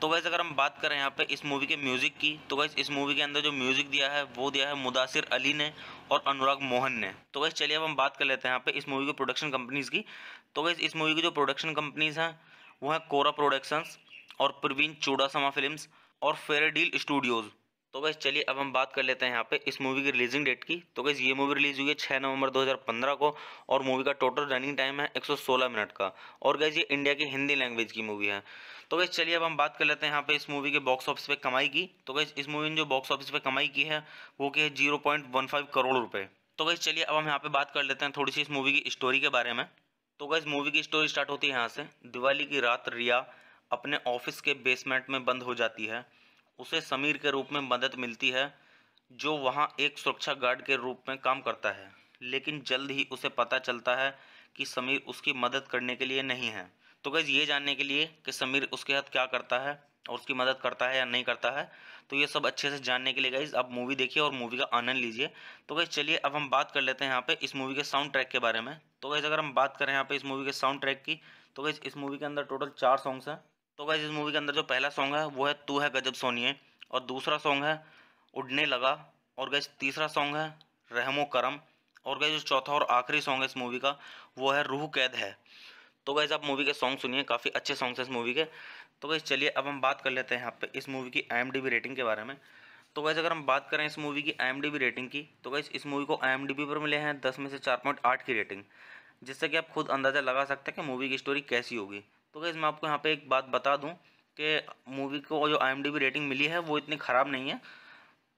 तो वैसे अगर हम बात करें यहाँ पे इस मूवी के म्यूज़िक की तो वैस इस मूवी के अंदर जो म्यूज़िक दिया है वो दिया है मुदासिर अली ने और अनुराग मोहन ने तो वैसे चलिए अब हम बात कर लेते हैं यहाँ पे इस मूवी की प्रोडक्शन कंपनीज़ की तो वैसे इस मूवी की जो प्रोडक्शन कंपनीज़ हैं वो हैं कोरा प्रोडक्शंस और प्रवीण चूड़ासमा फिल्म और फेयर डील स्टूडियोज़ तो गैस चलिए अब हम बात कर लेते हैं यहाँ पे इस मूवी की रिलीजिंग डेट की तो गैस ये मूवी रिलीज़ हुई है छः नवंबर 2015 को और मूवी का टोटल रनिंग टाइम है 116 मिनट का और गैस ये इंडिया की हिंदी लैंग्वेज की मूवी है तो बस चलिए अब हम बात कर लेते हैं यहाँ पे इस मूवी तो तो के बॉक्स ऑफिस पे कमाई की तो गैस इस मूवी ने जो बॉक्स ऑफिस पे कमाई की है वो की है जीरो करोड़ रुपये तो बस चलिए अब हम यहाँ पे बात कर लेते हैं थोड़ी सी इस मूवी की स्टोरी के बारे में तो गैस मूवी की स्टोरी स्टार्ट होती है यहाँ से दिवाली की रात रिया अपने ऑफिस के बेसमेंट में बंद हो जाती है उसे समीर के रूप में मदद मिलती है जो वहाँ एक सुरक्षा गार्ड के रूप में काम करता है लेकिन जल्द ही उसे पता चलता है कि समीर उसकी मदद करने के लिए नहीं है तो गैज़ ये जानने के लिए कि समीर उसके साथ क्या करता है और उसकी मदद करता है या नहीं करता है तो ये सब अच्छे से जानने के लिए गाइज आप मूवी देखिए और मूवी का आनंद लीजिए तो गैस चलिए अब हम बात कर लेते हैं यहाँ पे इस मूवी के साउंड ट्रैक के बारे में तो गैस अगर हम बात करें यहाँ पे इस मूवी के साउंड ट्रैक की तो गैस इस मूवी के अंदर टोटल चार सॉन्ग्स हैं तो गाइज इस मूवी के अंदर जो पहला सॉन्ग है वो है तू है गजब सोनिए और दूसरा सॉन्ग है उड़ने लगा और गैस तीसरा सॉन्ग है रहमो करम और गैस जो चौथा और आखिरी सॉन्ग है इस मूवी का वो है रूह कैद है तो गैस आप मूवी के सॉन्ग सुनिए काफ़ी अच्छे सॉन्ग्स हैं इस मूवी के तो गैस चलिए अब हम बात कर लेते हैं यहाँ पे इस मूवी की आई रेटिंग के बारे में तो वैसे अगर हम बात करें इस मूवी की आई रेटिंग की तो गैस इस मूवी को आई पर मिले हैं दस में से चार की रेटिंग जिससे कि आप खुद अंदाज़ा लगा सकते हैं कि मूवी की स्टोरी कैसी होगी तो गैस मैं आपको यहाँ पे एक बात बता दूँ कि मूवी को जो आई रेटिंग मिली है वो इतनी ख़राब नहीं है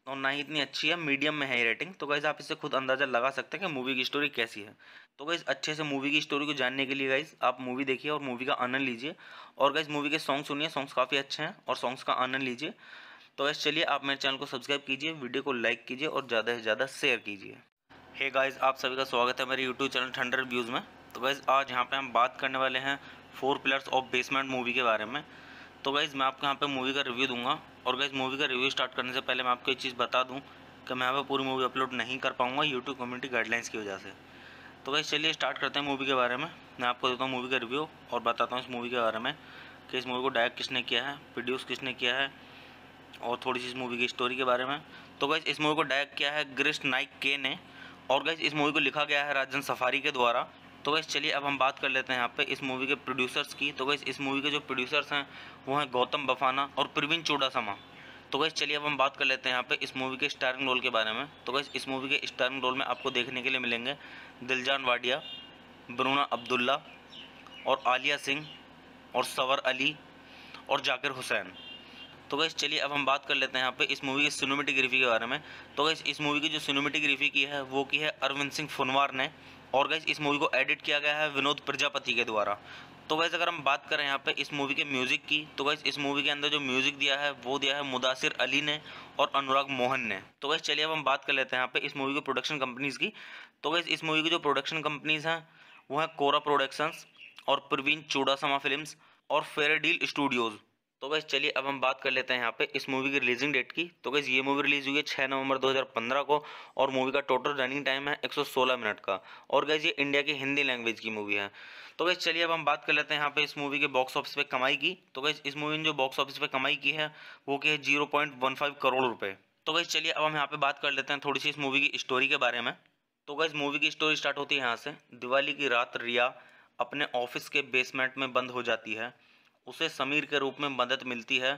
और ना ही इतनी अच्छी है मीडियम में है ये रेटिंग तो गाइज़ आप इससे खुद अंदाज़ा लगा सकते हैं कि मूवी की स्टोरी कैसी है तो गाइज़ अच्छे से मूवी की स्टोरी को जानने के लिए गाइज़ आप मूवी देखिए और मूवी का आनंद लीजिए और गाइज़ मूवी के सॉन्ग सुनिए सॉन्ग्स काफ़ी अच्छे हैं और सॉन्ग्स का आनंद लीजिए तो गाइज़ चलिए आप मेरे चैनल को सब्सक्राइब कीजिए वीडियो को लाइक कीजिए और ज़्यादा से ज़्यादा शेयर कीजिए हे गाइज़ आप सभी का स्वागत है मेरे यूट्यूब चैनल थंडर व्यूज़ में तो गाइज़ आज यहाँ पर हम बात करने वाले हैं four pillars of basement movie के बारे में तो गाइज़ मैं आपको यहाँ पे मूवी का रिव्यू दूंगा और गाइज़ मूवी का रिव्यू स्टार्ट करने से पहले मैं आपको एक चीज़ बता दूँ कि मैं यहाँ पर पूरी मूवी अपलोड नहीं कर पाऊँगा यूट्यूब कम्युनिटी गाइडलाइंस की वजह से तो गाइज़ चलिए स्टार्ट करते हैं मूवी के बारे में मैं आपको देता हूँ मूवी का रिव्यू और बताता हूँ इस मूवी के बारे में कि इस मूवी को डायरेक्ट किसने किया है प्रोड्यूस किसने किया है और थोड़ी सी इस मूवी की स्टोरी के बारे में तो गैस इस मूवी को डायरेक्ट किया है ग्रिस्ट नाइक के ने और गैस इस मूवी को लिखा गया है राजन सफारी के द्वारा तो वैसे चलिए अब हम बात कर लेते हैं यहाँ पे इस मूवी के प्रोड्यूसर्स की तो वैसे इस मूवी के जो प्रोड्यूसर्स हैं वो हैं गौतम बफाना और प्रवीण चूडासमा तो वैसे चलिए अब हम बात कर लेते हैं यहाँ पे इस मूवी के स्टारिंग रोल के बारे में तो वैसे इस मूवी के स्टारिंग रोल में आपको देखने के लिए मिलेंगे दिलजान वाडिया बरूणा अब्दुल्ला और आलिया सिंह और सवर अली और जाकिर हुसैन तो वैसे चलिए अब हम बात कर लेते हैं यहाँ पे इस मूवी की सिनेमेटिग्राफी के बारे में तो वैसे इस मूवी की जो सिनेमेटिग्राफी की है वो की है अरविंद सिंह फुनवार ने और गैस इस मूवी को एडिट किया गया है विनोद प्रजापति के द्वारा तो वैसे अगर हम बात करें यहाँ पे इस मूवी के म्यूज़िक की तो वैसे इस मूवी के अंदर जो म्यूज़िक दिया है वो दिया है मुदासिर अली ने और अनुराग मोहन ने तो वैसे चलिए अब हम बात कर लेते हैं यहाँ पे इस मूवी की प्रोडक्शन कंपनीज़ की तो वैसे इस मूवी की जो प्रोडक्शन कंपनीज़ हैं वो हैं कोरा प्रोडक्शंस और प्रवीण चूड़ासमा फिल्म और फेयर डील स्टूडियोज़ तो वैसे चलिए अब हम बात कर लेते हैं यहाँ पे इस मूवी की रिलीजिंग डेट की तो गैस ये मूवी रिलीज़ हुई है छः नवंबर 2015 को और मूवी का टोटल रनिंग टाइम है 116 मिनट का और गैस ये इंडिया की हिंदी लैंग्वेज की मूवी है तो बस चलिए अब हम बात कर लेते हैं यहाँ पे इस मूवी तो तो के बॉक्स ऑफिस पे कमाई की तो गैस इस मूवी ने जो बॉक्स ऑफिस पे कमाई की है वो की है जीरो करोड़ रुपये तो बस चलिए अब हम यहाँ पे बात कर लेते हैं थोड़ी सी इस मूवी की स्टोरी के बारे में तो गैस मूवी की स्टोरी स्टार्ट होती है यहाँ से दिवाली की रात रिया अपने ऑफिस के बेसमेंट में बंद हो जाती है उसे समीर के रूप में मदद मिलती है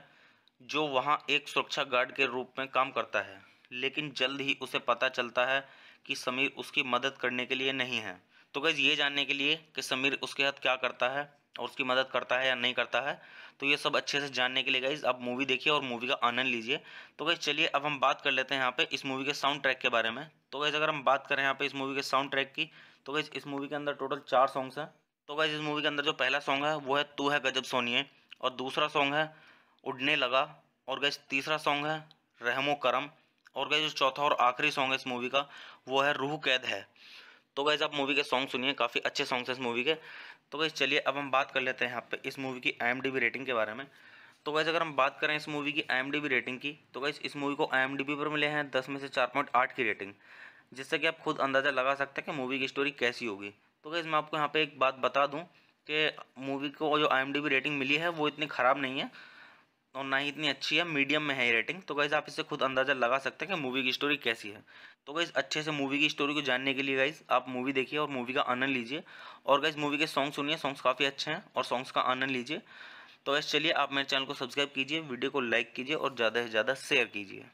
जो वहाँ एक सुरक्षा गार्ड के रूप में काम करता है लेकिन जल्द ही उसे पता चलता है कि समीर उसकी मदद करने के लिए नहीं है तो गैस ये जानने के लिए कि समीर उसके हाथ क्या करता है और उसकी मदद करता है या नहीं करता है तो ये सब अच्छे से जानने के लिए गाइज आप मूवी देखिए और मूवी का आनंद लीजिए तो गैस चलिए अब हम बात कर लेते हैं यहाँ पे इस मूवी के साउंड ट्रैक के बारे में तो गैस अगर हम बात करें यहाँ पे इस मूवी के साउंड ट्रैक की तो गैस इस मूवी के अंदर टोटल चार सॉन्ग्स हैं तो गाइज इस मूवी के अंदर जो पहला सॉन्ग है वो है तू है गजब सोनिए और दूसरा सॉन्ग है उड़ने लगा और गैस तीसरा सॉन्ग है रहमो करम और गैस जो चौथा और आखिरी सॉन्ग है इस मूवी का वो है रूह कैद है तो गैस आप मूवी के सॉन्ग सुनिए काफ़ी अच्छे सॉन्ग्स हैं इस मूवी के तो गैस चलिए अब हम बात कर लेते हैं यहाँ पे इस मूवी की आई रेटिंग के बारे में तो गैस अगर हम बात करें इस मूवी की आई रेटिंग की तो गैस इस मूवी को आई पर मिले हैं दस में से चार पॉइंट आठ की रेटिंग जिससे कि आप खुद अंदाज़ा लगा सकते हैं कि मूवी की स्टोरी कैसी होगी तो गैस मैं आपको यहाँ पे एक बात बता दूँ कि मूवी को जो आई रेटिंग मिली है वो इतनी ख़राब नहीं है और ना ही इतनी अच्छी है मीडियम में है ये रेटिंग तो गैस आप इससे खुद अंदाज़ा लगा सकते हैं कि मूवी की स्टोरी कैसी है तो गैस अच्छे से मूवी की स्टोरी को जानने के लिए गाइज़ आप मूवी देखिए और मूवी का आनंद लीजिए और गैस मूवी के सॉन्ग सुनिए सॉन्ग्स काफ़ी अच्छे हैं और सॉन्ग्स का आनंद लीजिए तो गैस चलिए आप मेरे चैनल को सब्सक्राइब कीजिए वीडियो को लाइक कीजिए और ज़्यादा से ज़्यादा शेयर कीजिए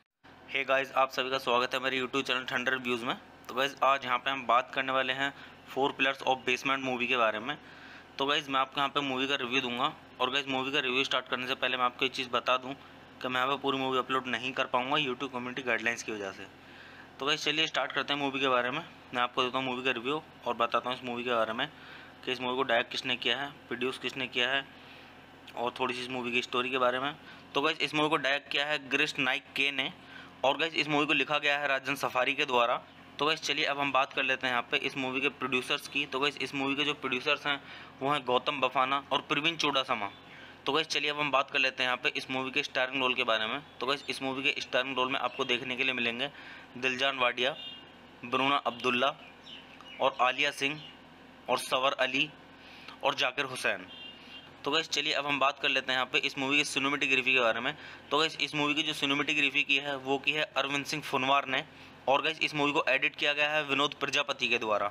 हे गाइज़ आप सभी का स्वागत है मेरे यूट्यूब चैनल थंडर व्यूज़ में तो गैस आज यहाँ पर हम बात करने वाले हैं four pillars of basement movie के बारे में तो गाइज़ मैं आपको यहाँ पे मूवी का रिव्यू दूंगा और गाइज़ मूवी का रिव्यू स्टार्ट करने से पहले मैं आपको एक चीज़ बता दूँ कि मैं यहाँ पर पूरी मूवी अपलोड नहीं कर पाऊँगा यूट्यूब कम्युनिटी गाइडलाइंस की वजह से तो गाइज़ चलिए स्टार्ट करते हैं मूवी के बारे में मैं आपको देता हूँ मूवी का रिव्यू और बताता हूँ इस मूवी के बारे में कि इस मूवी को डायरेक्ट किसने किया है प्रोड्यूस किसने किया है और थोड़ी सी इस मूवी की स्टोरी के बारे में तो गाइज़ इस मूवी को डायरेक्ट किया है ग्रिस्ट नाइक के ने और गाइज इस मूवी को लिखा गया है राजन सफारी के द्वारा तो वैसे चलिए अब हम बात कर लेते हैं यहाँ पे इस मूवी के प्रोड्यूसर्स की तो वैसे इस मूवी के जो प्रोड्यूसर्स हैं वो हैं गौतम बफाना और प्रवीण समा तो वैसे चलिए अब हम बात कर लेते हैं यहाँ पे इस मूवी के स्टारिंग रोल के बारे में तो वैसे इस मूवी के स्टारिंग रोल में आपको देखने के लिए मिलेंगे दिलजान वाडिया बरूना अब्दुल्ला और आलिया सिंह और सवर अली और जाकिर हुसैन तो वैसे चलिए अब हम बात कर लेते हैं यहाँ पे इस मूवी की सिनेमेटिग्राफी के बारे में तो वैसे इस मूवी की जो सिनेमेटिग्राफी की है वो की है अरविंद सिंह फुनवार ने और गैस इस मूवी को एडिट किया गया है विनोद प्रजापति के द्वारा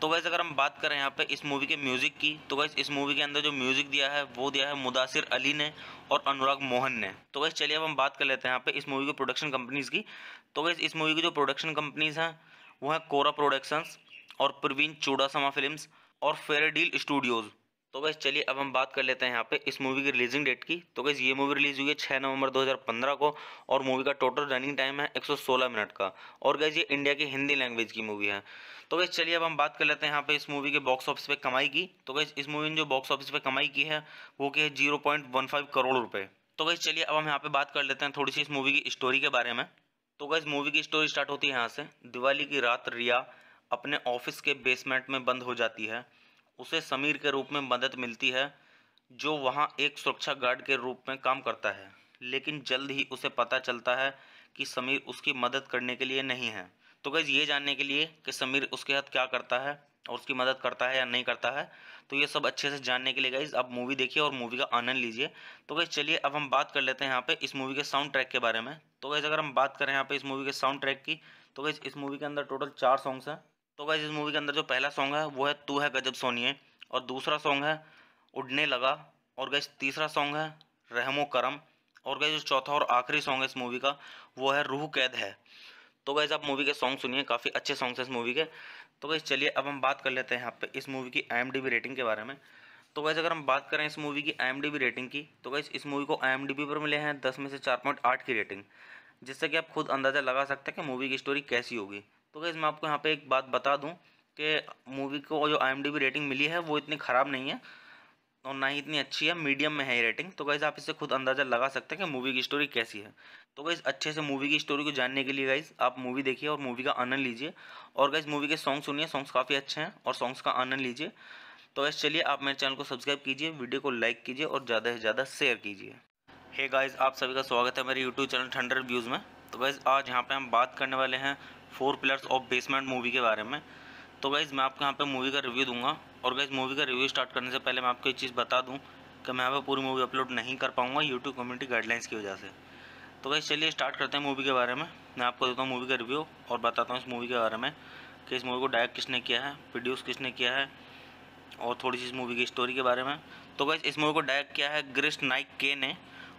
तो वैसे अगर हम बात करें यहाँ पे इस मूवी के म्यूज़िक की तो वैसे इस मूवी के अंदर जो म्यूज़िक दिया है वो दिया है मुदासिर अली ने और अनुराग मोहन ने तो वैसे चलिए अब हम बात कर लेते हैं यहाँ पे इस मूवी की प्रोडक्शन कंपनीज़ की तो वैसे इस मूवी की जो प्रोडक्शन कंपनीज़ हैं वो हैं कोरा प्रोडक्शंस और प्रवीण चूड़ासमा फिल्म और फेरेडील स्टूडियोज़ तो बस चलिए अब हम बात कर लेते हैं यहाँ पे इस मूवी की रिलीजिंग डेट की तो बस ये मूवी रिलीज़ हुई है छः नवंबर 2015 को और मूवी का टोटल रनिंग टाइम है 116 मिनट का और गैस ये इंडिया की हिंदी लैंग्वेज की मूवी है तो गैस चलिए अब हम बात कर लेते हैं यहाँ पे इस मूवी के बॉक्स ऑफिस पर कमाई की तो गैस इस मूवी ने जो बॉक्स ऑफिस पर कमाई की है वो की है जीरो करोड़ रुपये तो गैस चलिए अब हम यहाँ पर बात कर लेते हैं थोड़ी सी इस मूवी की स्टोरी के बारे में तो गैस मूवी की स्टोरी स्टार्ट होती है यहाँ से दिवाली की रात रिया अपने ऑफिस के बेसमेंट में बंद हो जाती है उसे समीर के रूप में मदद मिलती है जो वहाँ एक सुरक्षा गार्ड के रूप में काम करता है लेकिन जल्द ही उसे पता चलता है कि समीर उसकी मदद करने के लिए नहीं है तो गैज़ ये जानने के लिए कि समीर उसके साथ क्या करता है और उसकी मदद करता है या नहीं करता है तो ये सब अच्छे से जानने के लिए गाइज आप मूवी देखिए और मूवी का आनंद लीजिए तो गई चलिए अब हम बात कर लेते हैं यहाँ पे इस मूवी के साउंड ट्रैक के बारे में तो गैस अगर हम बात करें यहाँ पे इस मूवी के साउंड ट्रैक की तो गई इस मूवी के अंदर टोटल चार सॉन्ग्स हैं तो गाइज इस मूवी के अंदर जो पहला सॉन्ग है वो है तू है गजब सोनिए और दूसरा सॉन्ग है उड़ने लगा और गैस तीसरा सॉन्ग है रहमो करम और गैस जो चौथा और आखिरी सॉन्ग है इस मूवी का वो है रूह कैद है तो गैस आप मूवी के सॉन्ग सुनिए काफ़ी अच्छे सॉन्ग्स हैं इस मूवी के तो गैस चलिए अब हम बात कर लेते हैं यहाँ पे इस मूवी की आई रेटिंग के बारे में तो वैसे अगर हम बात करें इस मूवी की आई रेटिंग की तो गैस इस मूवी को आई पर मिले हैं दस में से चार पॉइंट आठ की रेटिंग जिससे कि आप खुद अंदाज़ा लगा सकते हैं कि मूवी की स्टोरी कैसी होगी तो गैस मैं आपको यहाँ पे एक बात बता दूँ कि मूवी को जो आई रेटिंग मिली है वो इतनी ख़राब नहीं है और ना ही इतनी अच्छी है मीडियम में है ये रेटिंग तो गैस आप इससे खुद अंदाज़ा लगा सकते हैं कि मूवी की स्टोरी कैसी है तो गैज़ अच्छे से मूवी की स्टोरी को जानने के लिए गाइज़ आप मूवी देखिए और मूवी का आनंद लीजिए और गाइज़ मूवी के सॉन्ग सुनिए सॉन्ग्स काफ़ी अच्छे हैं और सॉन्ग्स का आनंद लीजिए तो गैस चलिए आप मेरे चैनल को सब्सक्राइब कीजिए वीडियो को लाइक कीजिए और ज़्यादा से ज़्यादा शेयर कीजिए हे गाइज़ आप सभी का स्वागत है मेरे यूट्यूब चैनल थंडर व्यूज़ में तो गैज़ आज यहाँ पर हम बात करने वाले हैं four pillars of basement movie के बारे में तो गाइज़ मैं आपको यहाँ पे मूवी का रिव्यू दूंगा और गाइज़ मूवी का रिव्यू स्टार्ट करने से पहले मैं आपको एक चीज़ बता दूँ कि मैं यहाँ पर पूरी मूवी अपलोड नहीं कर पाऊँगा यूट्यूब कम्युनिटी गाइडलाइंस की वजह से तो गाइज़ चलिए स्टार्ट करते हैं मूवी के बारे में मैं आपको देता हूँ मूवी का रिव्यू और बताता हूँ इस मूवी के बारे में कि इस मूवी को डायरेक्ट किसने किया है प्रोड्यूस किसने किया है और थोड़ी सी इस मूवी की स्टोरी के बारे में तो गैस इस मूवी को डायरेक्ट किया है ग्रिस्ट नाइक के ने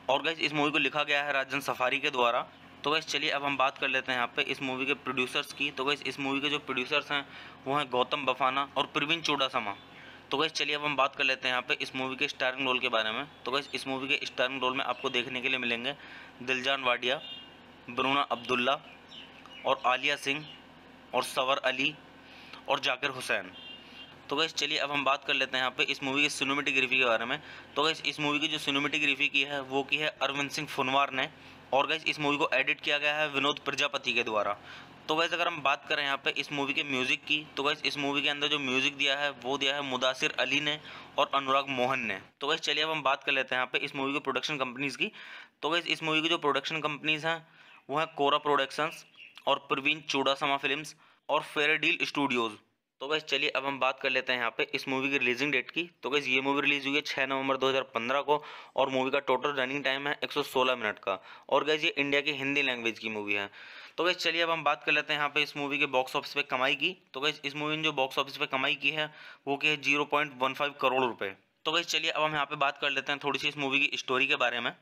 और गैस इस मूवी को लिखा गया है राजन सफारी के द्वारा तो वैसे चलिए अब हम बात कर लेते हैं यहाँ पे इस मूवी के प्रोड्यूसर्स की तो वैसे इस मूवी के जो प्रोड्यूसर्स हैं वो हैं गौतम बफाना और प्रवीण चोडासमा तो वैसे चलिए अब हम बात कर लेते हैं यहाँ पे इस मूवी के स्टारिंग रोल के बारे में तो वैसे इस मूवी के स्टारिंग रोल में आपको देखने के लिए मिलेंगे दिलजान वाडिया बरूना अब्दुल्ला और आलिया सिंह और सवर अली और जाकिर हुसैन तो वैसे चलिए अब हम बात कर लेते हैं यहाँ पे इस मूवी की सिनेमेटिक के बारे में तो वैसे इस मूवी की जो सिनेमेटिक की है वो की है अरविंद सिंह फुनवार ने और गैस इस मूवी को एडिट किया गया है विनोद प्रजापति के द्वारा तो वैसे अगर हम बात करें यहाँ पे इस मूवी के म्यूज़िक की तो वैसे इस मूवी के अंदर जो म्यूज़िक दिया है वो दिया है मुदासिर अली ने और अनुराग मोहन ने तो वैसे चलिए अब हम बात कर लेते हैं यहाँ पे इस मूवी की प्रोडक्शन कंपनीज़ की तो वैसे इस मूवी की जो प्रोडक्शन कंपनीज़ हैं वो हैं कोरा प्रोडक्शंस और प्रवीण चूड़ासमा फिल्म और फेयर डील स्टूडियोज़ तो बस चलिए अब हम बात कर लेते हैं यहाँ पे इस मूवी की रिलीजिंग डेट की तो बस ये मूवी रिलीज़ हुई है छः नवंबर 2015 को और मूवी का टोटल रनिंग टाइम है 116 मिनट का और गैस ये इंडिया की हिंदी लैंग्वेज की मूवी है तो गैस चलिए अब हम बात कर लेते हैं यहाँ पे इस मूवी के बॉक्स ऑफिस पे कमाई की तो गैस इस मूवी ने जो बॉक्स ऑफिस पे कमाई की है वो की है जीरो करोड़ रुपये तो गैस चलिए अब हम यहाँ पे बात कर लेते हैं थोड़ी सी इस मूवी की स्टोरी के बारे में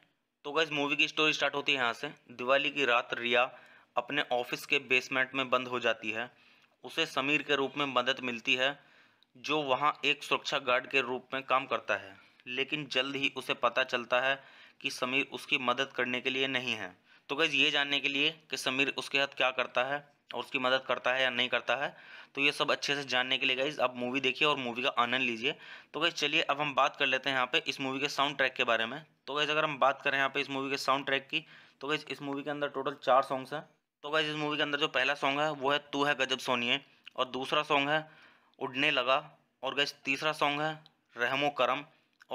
तो गैस मूवी की स्टोरी स्टार्ट होती है यहाँ से दिवाली की रात रिया अपने ऑफिस के बेसमेंट में बंद हो जाती है उसे समीर के रूप में मदद मिलती है जो वहाँ एक सुरक्षा गार्ड के रूप में काम करता है लेकिन जल्द ही उसे पता चलता है कि समीर उसकी मदद करने के लिए नहीं है तो गैज़ ये जानने के लिए कि समीर उसके साथ क्या करता है और उसकी मदद करता है या नहीं करता है तो ये सब अच्छे से जानने के लिए गाइज आप मूवी देखिए और मूवी का आनंद लीजिए तो गैस चलिए अब हम बात कर लेते हैं यहाँ पे इस मूवी के साउंड ट्रैक के बारे में तो गैस अगर हम बात करें यहाँ पे इस मूवी के साउंड ट्रैक की तो गैस इस मूवी के अंदर टोटल चार सॉन्ग्स हैं तो गाइज इस मूवी के अंदर जो पहला सॉन्ग है वो है तू है गजब सोनिए और दूसरा सॉन्ग है उड़ने लगा और गैस तीसरा सॉन्ग है रहमो करम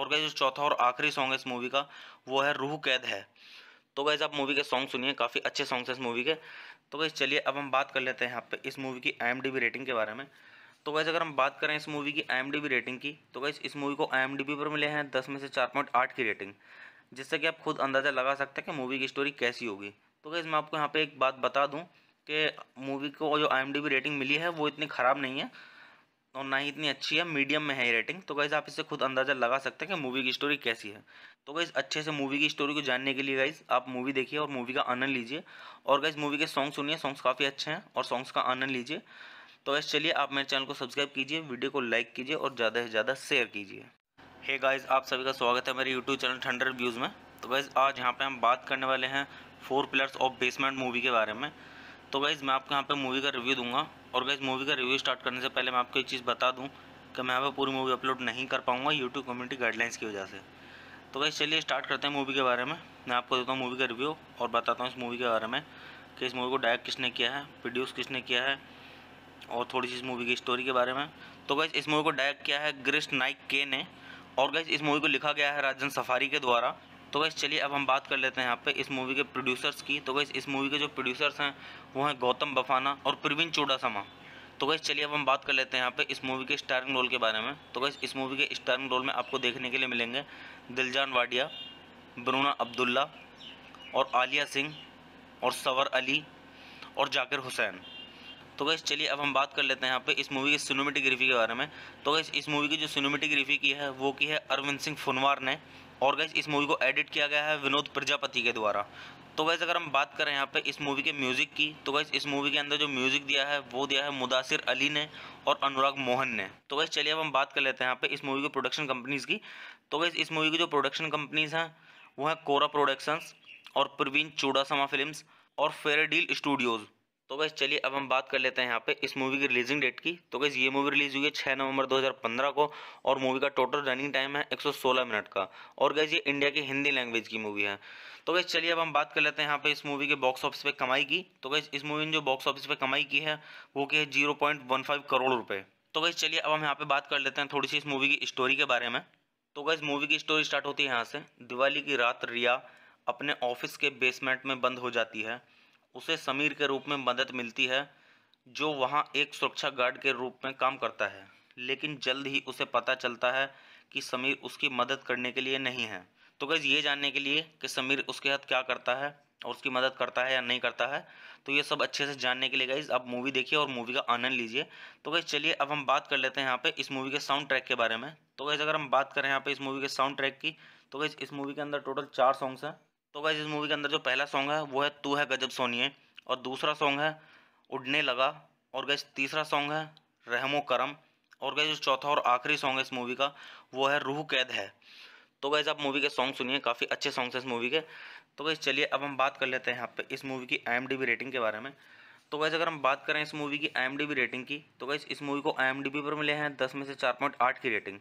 और गैस जो चौथा और आखिरी सॉन्ग है इस मूवी का वो है रूह कैद है तो वैसे आप मूवी के सॉन्ग सुनिए काफ़ी अच्छे सॉन्ग्स हैं इस मूवी के तो गैज़ चलिए अब हम बात कर लेते हैं यहाँ पे इस मूवी की आई रेटिंग के बारे में तो वैसे अगर हम बात करें इस मूवी की आई रेटिंग की तो वैसे इस मूवी को आई पर मिले हैं दस में से चार पॉइंट आठ की रेटिंग जिससे कि आप खुद अंदाज़ा लगा सकते हैं कि मूवी की स्टोरी कैसी होगी तो गैस मैं आपको यहाँ पे एक बात बता दूँ कि मूवी को जो आई रेटिंग मिली है वो इतनी ख़राब नहीं है और ना ही इतनी अच्छी है मीडियम में है ये रेटिंग तो गैस आप इससे खुद अंदाज़ा लगा सकते हैं कि मूवी की स्टोरी कैसी है तो गैस अच्छे से मूवी की स्टोरी को जानने के लिए गाइज़ आप मूवी देखिए और मूवी का आनंद लीजिए और गैस मूवी के सॉन्ग सुनिए सॉन्ग्स काफ़ी अच्छे हैं और सॉन्ग्स का आनंद लीजिए तो गैस चलिए आप मेरे चैनल को सब्सक्राइब कीजिए वीडियो को लाइक कीजिए और ज़्यादा से ज़्यादा शेयर कीजिए हे गाइज़ आप सभी का स्वागत है मेरे यूट्यूब चैनल थंडर व्यूज़ में तो गैस आज यहाँ पर हम बात करने वाले हैं four pillars of basement movie के बारे में तो गाइज़ मैं आपको यहाँ पे मूवी का रिव्यू दूंगा और गाइज़ मूवी का रिव्यू स्टार्ट करने से पहले मैं आपको एक चीज़ बता दूँ कि मैं यहाँ पर पूरी मूवी अपलोड नहीं कर पाऊँगा यूट्यूब कम्युनिटी गाइडलाइंस की वजह से तो गाइज़ चलिए स्टार्ट करते हैं मूवी के बारे में मैं आपको देता हूँ मूवी का रिव्यू और बताता हूँ इस मूवी के बारे में कि इस मूवी को डायरेक्ट किसने किया है प्रोड्यूस किसने किया है और थोड़ी सी इस मूवी की स्टोरी के बारे में तो गाइज़ इस मूवी को डायरेक्ट किया है ग्रिस्ट नाइक के ने और गाइज़ इस मूवी को लिखा गया है राजन सफारी के द्वारा तो वैसे चलिए अब हम बात कर लेते हैं यहाँ पे इस मूवी के प्रोड्यूसर्स की तो वैसे इस मूवी के जो प्रोड्यूसर्स हैं वो हैं गौतम बफाना और प्रवीण चूडासमा तो वैसे चलिए अब हम बात कर लेते हैं यहाँ पे इस मूवी के स्टारिंग रोल के बारे में तो वैसे इस मूवी के स्टारिंग रोल में आपको देखने के लिए मिलेंगे दिलजान वाडिया बरूना अब्दुल्ला और आलिया सिंह और सवर अली और जाकिर हुसैन तो गैस चलिए अब हम बात कर लेते हैं यहाँ पे इस मूवी की सिनेमेटिग्राफी के बारे में तो गैस इस मूवी की जो सिनेमेटिग्राफी की है वो की है अरविंद सिंह फुनवार ने और गैस इस मूवी को एडिट किया गया है विनोद प्रजापति के द्वारा तो वैसे अगर हम बात करें यहाँ पे इस मूवी के म्यूज़िक की तो वैसे इस मूवी के अंदर जो म्यूज़िक दिया है वो दिया है मुदासिर अली ने और अनुराग मोहन ने तो वैसे चलिए अब हम बात कर लेते हैं यहाँ पे इस मूवी की प्रोडक्शन कंपनीज़ की तो वैसे इस मूवी की जो प्रोडक्शन कंपनीज़ हैं वो हैं कोरा प्रोडक्शंस और प्रवीण चूड़ासमा फिल्म और फेयर डील स्टूडियोज़ तो बस चलिए अब हम बात कर लेते हैं यहाँ पे इस मूवी की रिलीजिंग डेट की तो बस ये मूवी रिलीज़ हुई है छः नवंबर 2015 को और मूवी का टोटल रनिंग टाइम है 116 मिनट का और गैस ये इंडिया की हिंदी लैंग्वेज की मूवी है तो गैस चलिए अब हम बात कर लेते हैं यहाँ पे इस मूवी के बॉक्स ऑफिस पे कमाई की तो गैस इस मूवी ने जो बॉक्स ऑफिस पे कमाई की है वो की है जीरो करोड़ रुपये तो गैस चलिए अब हम यहाँ पे बात कर लेते हैं थोड़ी सी इस मूवी की स्टोरी के बारे में तो गैस मूवी की स्टोरी स्टार्ट होती है यहाँ से दिवाली की रात रिया अपने ऑफिस के बेसमेंट में बंद हो जाती है उसे समीर के रूप में मदद मिलती है जो वहाँ एक सुरक्षा गार्ड के रूप में काम करता है लेकिन जल्द ही उसे पता चलता है कि समीर उसकी मदद करने के लिए नहीं है तो गैस ये जानने के लिए कि समीर उसके हाथ क्या करता है और उसकी मदद करता है या नहीं करता है तो ये सब अच्छे से जानने के लिए गाइज आप मूवी देखिए और मूवी का आनंद लीजिए तो गई चलिए अब हम बात कर लेते हैं यहाँ पे इस मूवी के साउंड ट्रैक के बारे में तो गैस अगर हम बात करें यहाँ पे इस मूवी के साउंड ट्रैक की तो गई इस मूवी के अंदर टोटल चार सॉन्ग्स हैं तो गाइज इस मूवी के अंदर जो पहला सॉन्ग है वो है तू है गजब सोनिए और दूसरा सॉन्ग है उड़ने लगा और गैस तीसरा सॉन्ग है रहमो करम और गैस जो चौथा और आखिरी सॉन्ग है इस मूवी का वो है रूह कैद है तो गैस आप मूवी के सॉन्ग सुनिए काफ़ी अच्छे सॉन्ग्स हैं इस मूवी के तो गैस चलिए अब हम बात कर लेते हैं यहाँ पे इस मूवी की आई रेटिंग के बारे में तो वैसे अगर हम बात करें इस मूवी की आई रेटिंग की तो वैसे इस मूवी को आई पर मिले हैं दस में से चार पॉइंट आठ की रेटिंग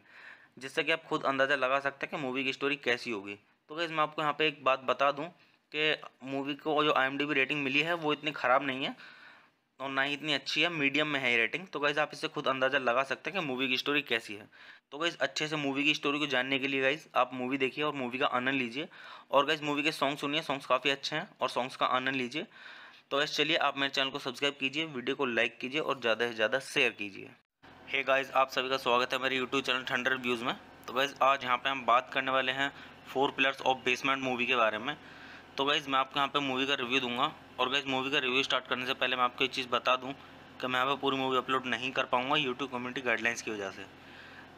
जिससे कि आप खुद अंदाज़ा लगा सकते हैं कि मूवी की स्टोरी कैसी होगी तो गैस मैं आपको यहाँ पे एक बात बता दूँ कि मूवी को जो आई रेटिंग मिली है वो इतनी ख़राब नहीं है और ना ही इतनी अच्छी है मीडियम में है ये रेटिंग तो गाइज़ आप इससे खुद अंदाज़ा लगा सकते हैं कि मूवी की स्टोरी कैसी है तो गाइज़ अच्छे से मूवी की स्टोरी को जानने के लिए गाइज़ आप मूवी देखिए और मूवी का आनंद लीजिए और गाइज़ मूवी के सॉन्ग सुनिए सॉन्ग्स काफ़ी अच्छे हैं और सॉन्ग्स का आनंद लीजिए तो गाइज़ चलिए आप मेरे चैनल को सब्सक्राइब कीजिए वीडियो को लाइक कीजिए और ज़्यादा से ज़्यादा शेयर कीजिए हे गाइज़ आप सभी का स्वागत है मेरे यूट्यूब चैनल थंडर व्यूज़ में तो गाइज़ आज यहाँ पर हम बात करने वाले हैं four pillars of basement movie के बारे में तो गाइज़ मैं आपको यहाँ पे मूवी का रिव्यू दूंगा और गाइज़ मूवी का रिव्यू स्टार्ट करने से पहले मैं आपको एक चीज़ बता दूँ कि मैं यहाँ पर पूरी मूवी अपलोड नहीं कर पाऊँगा यूट्यूब कम्युनिटी गाइडलाइंस की वजह से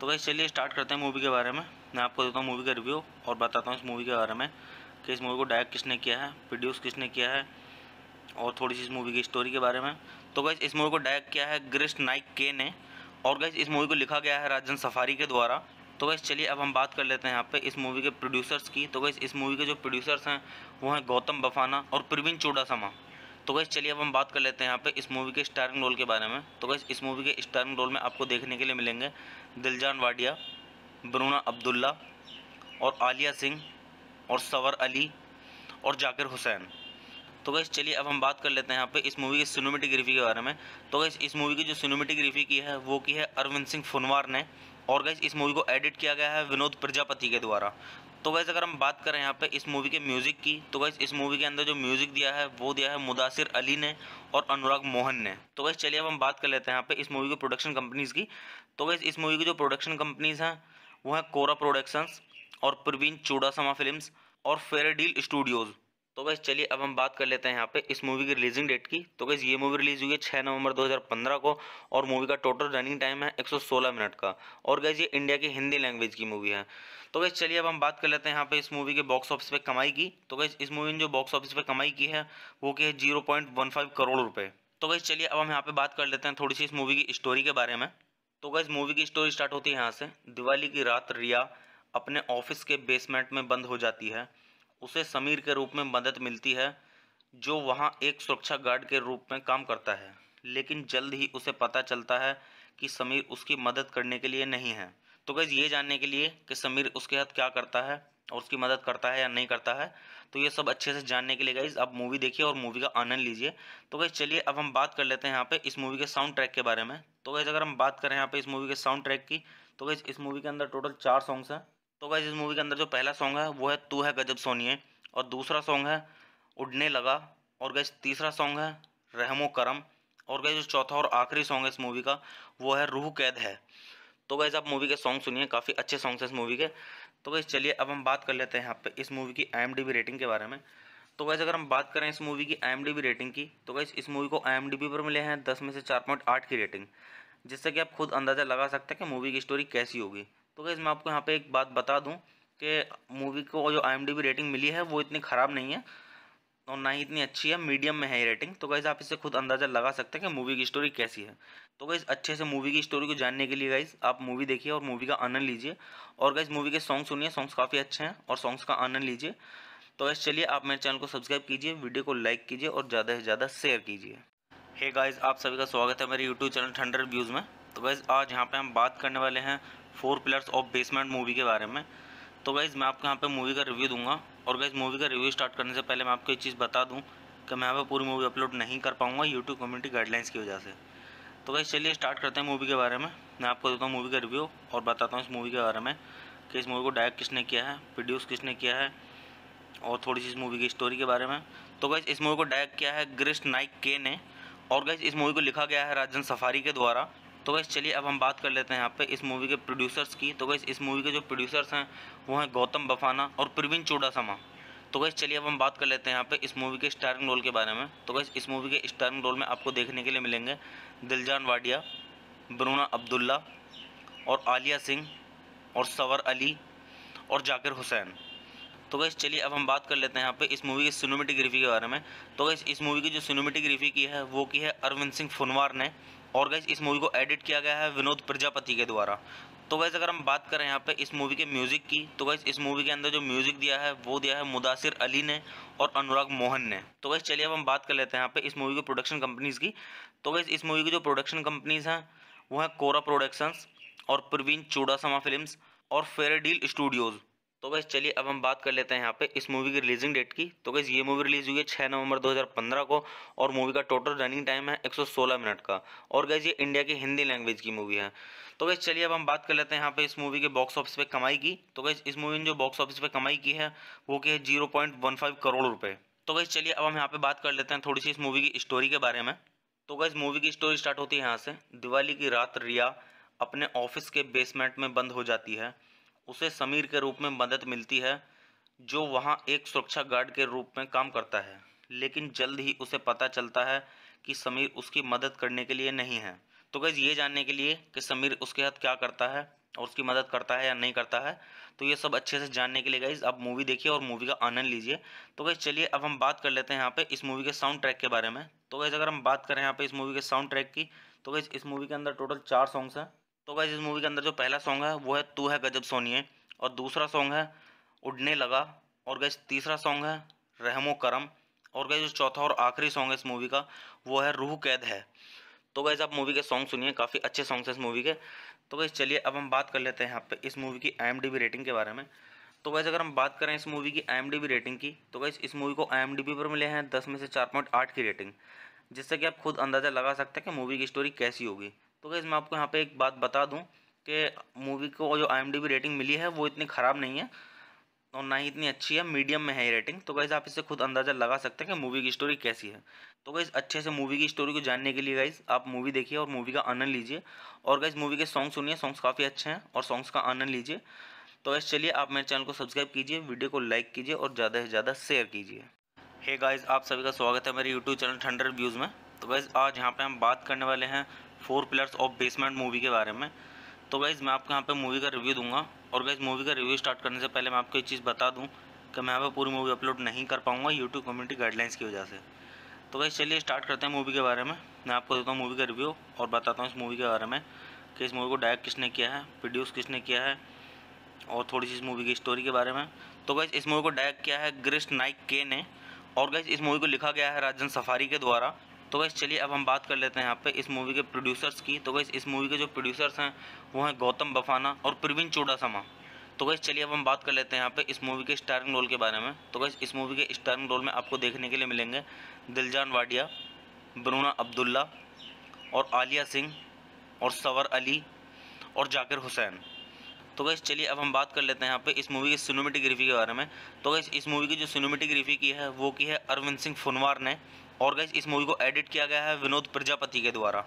तो गाइज़ चलिए स्टार्ट करते हैं मूवी के बारे में मैं आपको देता हूँ मूवी का रिव्यू और बताता हूँ इस मूवी के बारे में कि इस मूवी को डायरेक्ट किसने किया है प्रोड्यूस किसने किया है और थोड़ी सी इस मूवी की स्टोरी के बारे में तो गाइज़ इस मूवी को डायरेक्ट किया है ग्रिस्ट नाइक के ने और गैस इस मूवी को लिखा गया है राजन सफारी के द्वारा तो वैसे चलिए अब हम बात कर लेते हैं यहाँ पे इस मूवी के प्रोड्यूसर्स की तो वैसे इस मूवी के जो प्रोड्यूसर्स हैं वो हैं गौतम बफाना और प्रवीण चोडासमा तो वैसे चलिए अब हम बात कर लेते हैं यहाँ पे इस मूवी के स्टारिंग रोल के बारे में तो वैसे इस मूवी के स्टारिंग रोल में आपको देखने के लिए मिलेंगे दिलजान वाडिया बरूना अब्दुल्ला और आलिया सिंह और सवर अली और जाकिर हुसैन तो वैसे चलिए अब हम बात कर लेते हैं यहाँ पे इस मूवी की सिनेमेटिक के बारे में तो वैसे इस मूवी की जो सिनेमेटिक की है वो की है अरविंद सिंह फुनवार ने और गैस इस मूवी को एडिट किया गया है विनोद प्रजापति के द्वारा तो वैसे अगर हम बात करें यहाँ पे इस मूवी के म्यूज़िक की तो वैस इस मूवी के अंदर जो म्यूज़िक दिया है वो दिया है मुदासिर अली ने और अनुराग मोहन ने तो वैसे चलिए अब हम बात कर लेते हैं यहाँ पे इस मूवी की प्रोडक्शन कंपनीज़ की तो वैसे इस मूवी की जो प्रोडक्शन कंपनीज़ हैं वो हैं कोरा प्रोडक्शंस और प्रवीण चूड़ासमा फिल्म और फेयर डील स्टूडियोज़ तो बस चलिए अब हम बात कर लेते हैं यहाँ पे इस मूवी की रिलीजिंग डेट की तो बस ये मूवी रिलीज़ हुई है छः नवंबर 2015 को और मूवी का टोटल रनिंग टाइम है 116 मिनट का और गैस ये इंडिया की हिंदी लैंग्वेज की मूवी है तो बस चलिए अब हम बात कर लेते हैं यहाँ पे इस मूवी के बॉक्स ऑफिस पे कमाई की तो गैस इस मूवी ने जो बॉक्स ऑफिस पे कमाई की है वो की है जीरो करोड़ रुपये तो वैसे चलिए अब हम यहाँ पे बात कर लेते हैं थोड़ी सी इस मूवी की स्टोरी के बारे में तो वैसे मूवी की स्टोरी स्टार्ट होती है यहाँ से दिवाली की रात रिया अपने ऑफिस के बेसमेंट में बंद हो जाती है उसे समीर के रूप में मदद मिलती है जो वहाँ एक सुरक्षा गार्ड के रूप में काम करता है लेकिन जल्द ही उसे पता चलता है कि समीर उसकी मदद करने के लिए नहीं है तो गैज़ ये जानने के लिए कि समीर उसके साथ क्या करता है और उसकी मदद करता है या नहीं करता है तो ये सब अच्छे से जानने के लिए गाइज आप मूवी देखिए और मूवी का आनंद लीजिए तो गैस चलिए अब हम बात कर लेते हैं यहाँ पे इस मूवी के साउंड ट्रैक के बारे में तो गैस अगर हम बात करें यहाँ पे इस मूवी के साउंड ट्रैक की तो गैस इस मूवी के अंदर टोटल चार सॉन्ग्स हैं तो गाइज इस मूवी के अंदर जो पहला सॉन्ग है वो है तू है गजब सोनिए और दूसरा सॉन्ग है उड़ने लगा और गैस तीसरा सॉन्ग है रहमो करम और गैस जो चौथा और आखिरी सॉन्ग है इस मूवी का वो है रूह कैद है तो गैस आप मूवी के सॉन्ग सुनिए काफ़ी अच्छे सॉन्ग्स हैं इस मूवी के तो गैस चलिए अब हम बात कर लेते हैं यहाँ पे इस मूवी की आई रेटिंग के बारे में तो वैसे अगर हम बात करें इस मूवी की आई रेटिंग की तो गैस इस मूवी को आई पर मिले हैं दस में से चार की रेटिंग जिससे कि आप खुद अंदाज़ा लगा सकते हैं कि मूवी की स्टोरी कैसी होगी तो गैस मैं आपको यहाँ पे एक बात बता दूँ कि मूवी को जो आई रेटिंग मिली है वो इतनी ख़राब नहीं है और ना ही इतनी अच्छी है मीडियम में है ये रेटिंग तो गैस आप इससे खुद अंदाज़ा लगा सकते हैं कि मूवी की स्टोरी कैसी है तो गैस अच्छे से मूवी की स्टोरी को जानने के लिए गाइज आप मूवी देखिए और मूवी का आनंद लीजिए और गैस मूवी के सॉन्ग सुनिए सॉन्ग्स काफ़ी अच्छे हैं और सॉन्ग्स का आनंद लीजिए तो गैस चलिए आप मेरे चैनल को सब्सक्राइब कीजिए वीडियो को लाइक कीजिए और ज़्यादा से ज़्यादा शेयर कीजिए हे गाइज आप सभी का स्वागत है मेरे यूट्यूब चैनल थंडर व्यूज़ में तो गैस आज यहाँ पर हम बात करने वाले हैं four pillars of basement movie के बारे में तो गाइज़ मैं आपको यहाँ पे मूवी का रिव्यू दूंगा और गाइज़ मूवी का रिव्यू स्टार्ट करने से पहले मैं आपको एक चीज़ बता दूँ कि मैं यहाँ पर पूरी मूवी अपलोड नहीं कर पाऊँगा यूट्यूब कम्युनिटी गाइडलाइंस की वजह से तो गाइज़ चलिए स्टार्ट करते हैं मूवी के बारे में मैं आपको देता हूँ मूवी का रिव्यू और बताता हूँ इस मूवी के बारे में कि इस मूवी को डायरेक्ट किसने किया है प्रोड्यूस किसने किया है और थोड़ी सी इस मूवी की स्टोरी के बारे में तो गैस इस मूवी को डायरेक्ट किया है ग्रिस्ट नाइक के ने और गैस इस मूवी को लिखा गया है राजन सफारी के द्वारा तो वैसे चलिए अब हम बात कर लेते हैं यहाँ पे इस मूवी के प्रोड्यूसर्स की तो वैसे इस मूवी के जो प्रोड्यूसर्स हैं वो हैं गौतम बफाना और प्रवीण चूडासमा तो वैसे चलिए अब हम बात कर लेते हैं यहाँ पे इस मूवी के स्टारिंग रोल के बारे में तो वैसे इस मूवी के स्टारिंग रोल में आपको देखने के लिए मिलेंगे दिलजान वाडिया ब्रूना अब्दुल्ला और आलिया सिंह और सवर अली और जाकिर हुसैन तो वैसे चलिए अब हम बात कर लेते हैं यहाँ पे इस मूवी की सिनेमेटिग्राफी के बारे में तो वैसे इस मूवी की जो सिनेमेटिग्राफी की है वो की है अरविंद सिंह फुनवार ने और गैस इस मूवी को एडिट किया गया है विनोद प्रजापति के द्वारा तो गैस अगर हम बात करें यहाँ पे इस मूवी के म्यूज़िक की तो गैस इस मूवी के अंदर जो म्यूज़िक दिया है वो दिया है मुदासिर अली ने और अनुराग मोहन ने तो गैस चलिए अब हम बात कर लेते हैं यहाँ पे इस मूवी की प्रोडक्शन कंपनीज़ की तो गैस इस मूवी की जो प्रोडक्शन कंपनीज़ हैं वो हैं कोरा प्रोडक्शंस और प्रवीण चूड़ासमा फिल्म और फेयर डील स्टूडियोज़ तो बस चलिए अब हम बात कर लेते हैं यहाँ पे इस मूवी की रिलीजिंग डेट की तो गैस ये मूवी रिलीज़ हुई है छः नवंबर 2015 को और मूवी का टोटल रनिंग टाइम है 116 मिनट का और गैस ये इंडिया की हिंदी लैंग्वेज की मूवी है तो गैस चलिए अब हम बात कर लेते हैं यहाँ पे इस मूवी के बॉक्स ऑफिस पे कमाई की तो गैस इस मूवी ने जो बॉक्स ऑफिस पे कमाई की है वो की है जीरो करोड़ रुपये तो गैस चलिए अब हम यहाँ पे बात कर लेते हैं थोड़ी सी इस मूवी की स्टोरी के बारे में तो गैस मूवी की स्टोरी स्टार्ट होती है यहाँ से दिवाली की रात रिया अपने ऑफिस के बेसमेंट में बंद हो जाती है उसे समीर के रूप में मदद मिलती है जो वहाँ एक सुरक्षा गार्ड के रूप में काम करता है लेकिन जल्द ही उसे पता चलता है कि समीर उसकी मदद करने के लिए नहीं है तो गैस ये जानने के लिए कि समीर उसके साथ क्या करता है और उसकी मदद करता है या नहीं करता है तो ये सब अच्छे से जानने के लिए गाइज आप मूवी देखिए और मूवी का आनंद लीजिए तो गैस चलिए अब हम बात कर लेते हैं यहाँ पे इस मूवी के साउंड ट्रैक के बारे में तो गैस अगर हम बात करें यहाँ पे इस मूवी के साउंड ट्रैक की तो गैस इस मूवी के अंदर टोटल चार सॉन्ग्स हैं तो गाइज इस मूवी के अंदर जो पहला सॉन्ग है वो है तू है गजब सोनिए और दूसरा सॉन्ग है उड़ने लगा और गैस तीसरा सॉन्ग है रहमो करम और गैस जो चौथा और आखिरी सॉन्ग है इस मूवी का वो है रूह कैद है तो गैस आप मूवी के सॉन्ग सुनिए काफ़ी अच्छे सॉन्ग्स हैं इस मूवी के तो गैस चलिए अब हम बात कर लेते हैं यहाँ पे इस मूवी की आई रेटिंग के बारे में तो वैसे अगर हम बात करें इस मूवी की आई रेटिंग की तो वैसे इस मूवी को आई पर मिले हैं दस में से चार पॉइंट आठ की रेटिंग जिससे कि आप खुद अंदाज़ा लगा सकते हैं कि मूवी की स्टोरी कैसी होगी तो गैस मैं आपको यहाँ पे एक बात बता दूँ कि मूवी को जो आई रेटिंग मिली है वो इतनी ख़राब नहीं है और ना ही इतनी अच्छी है मीडियम में है ये रेटिंग तो गैस आप इससे खुद अंदाज़ा लगा सकते हैं कि मूवी की स्टोरी कैसी है तो गैस अच्छे से मूवी की स्टोरी को जानने के लिए गाइज़ आप मूवी देखिए और मूवी का आनंद लीजिए और गैस मूवी के सॉन्ग सुनिए सॉन्ग्स काफ़ी अच्छे हैं और सॉन्ग्स का आनंद लीजिए तो गैस चलिए आप मेरे चैनल को सब्सक्राइब कीजिए वीडियो को लाइक कीजिए और ज़्यादा से ज़्यादा शेयर कीजिए हे गाइज़ आप सभी का स्वागत है मेरे यूट्यूब चैनल थंडर व्यूज़ में तो गैज़ आज यहाँ पर हम बात करने वाले हैं four pillars of basement movie के बारे में तो गाइज़ मैं आपको यहाँ पे मूवी का रिव्यू दूंगा और गाइज़ मूवी का रिव्यू स्टार्ट करने से पहले मैं आपको एक चीज़ बता दूँ कि मैं यहाँ पर पूरी मूवी अपलोड नहीं कर पाऊँगा यूट्यूब कम्युनिटी गाइडलाइंस की वजह से तो गाइज़ चलिए स्टार्ट करते हैं मूवी के बारे में मैं आपको देता हूँ मूवी का रिव्यू और बताता हूँ इस मूवी के बारे में कि इस मूवी को डायरेक्ट किसने किया है प्रोड्यूस किसने किया है और थोड़ी सी इस मूवी की स्टोरी के बारे में तो गाइज़ इस मूवी को डायरेक्ट किया है ग्रिस्ट नाइक के ने और गाइज इस मूवी को लिखा गया है राजन सफारी के द्वारा तो वैसे चलिए अब हम बात कर लेते हैं यहाँ पे इस मूवी के प्रोड्यूसर्स की तो वैसे इस मूवी के जो प्रोड्यूसर्स हैं वो हैं गौतम बफाना और प्रवीण समा तो वैसे चलिए अब हम बात कर लेते हैं यहाँ पे इस मूवी के स्टारिंग रोल के बारे में तो वैसे इस मूवी के स्टारिंग रोल में आपको देखने के लिए मिलेंगे दिलजान वाडिया बरूना अब्दुल्ला और आलिया सिंह और सवर अली और जाकिर हुसैन तो वैसे चलिए अब हम बात कर लेते हैं यहाँ पे इस मूवी की सिनेमेटिक के बारे में तो वैसे इस मूवी की जो सिनेमेटिक की है वो की है अरविंद सिंह फुनवार ने और गैस इस मूवी को एडिट किया गया है विनोद प्रजापति के द्वारा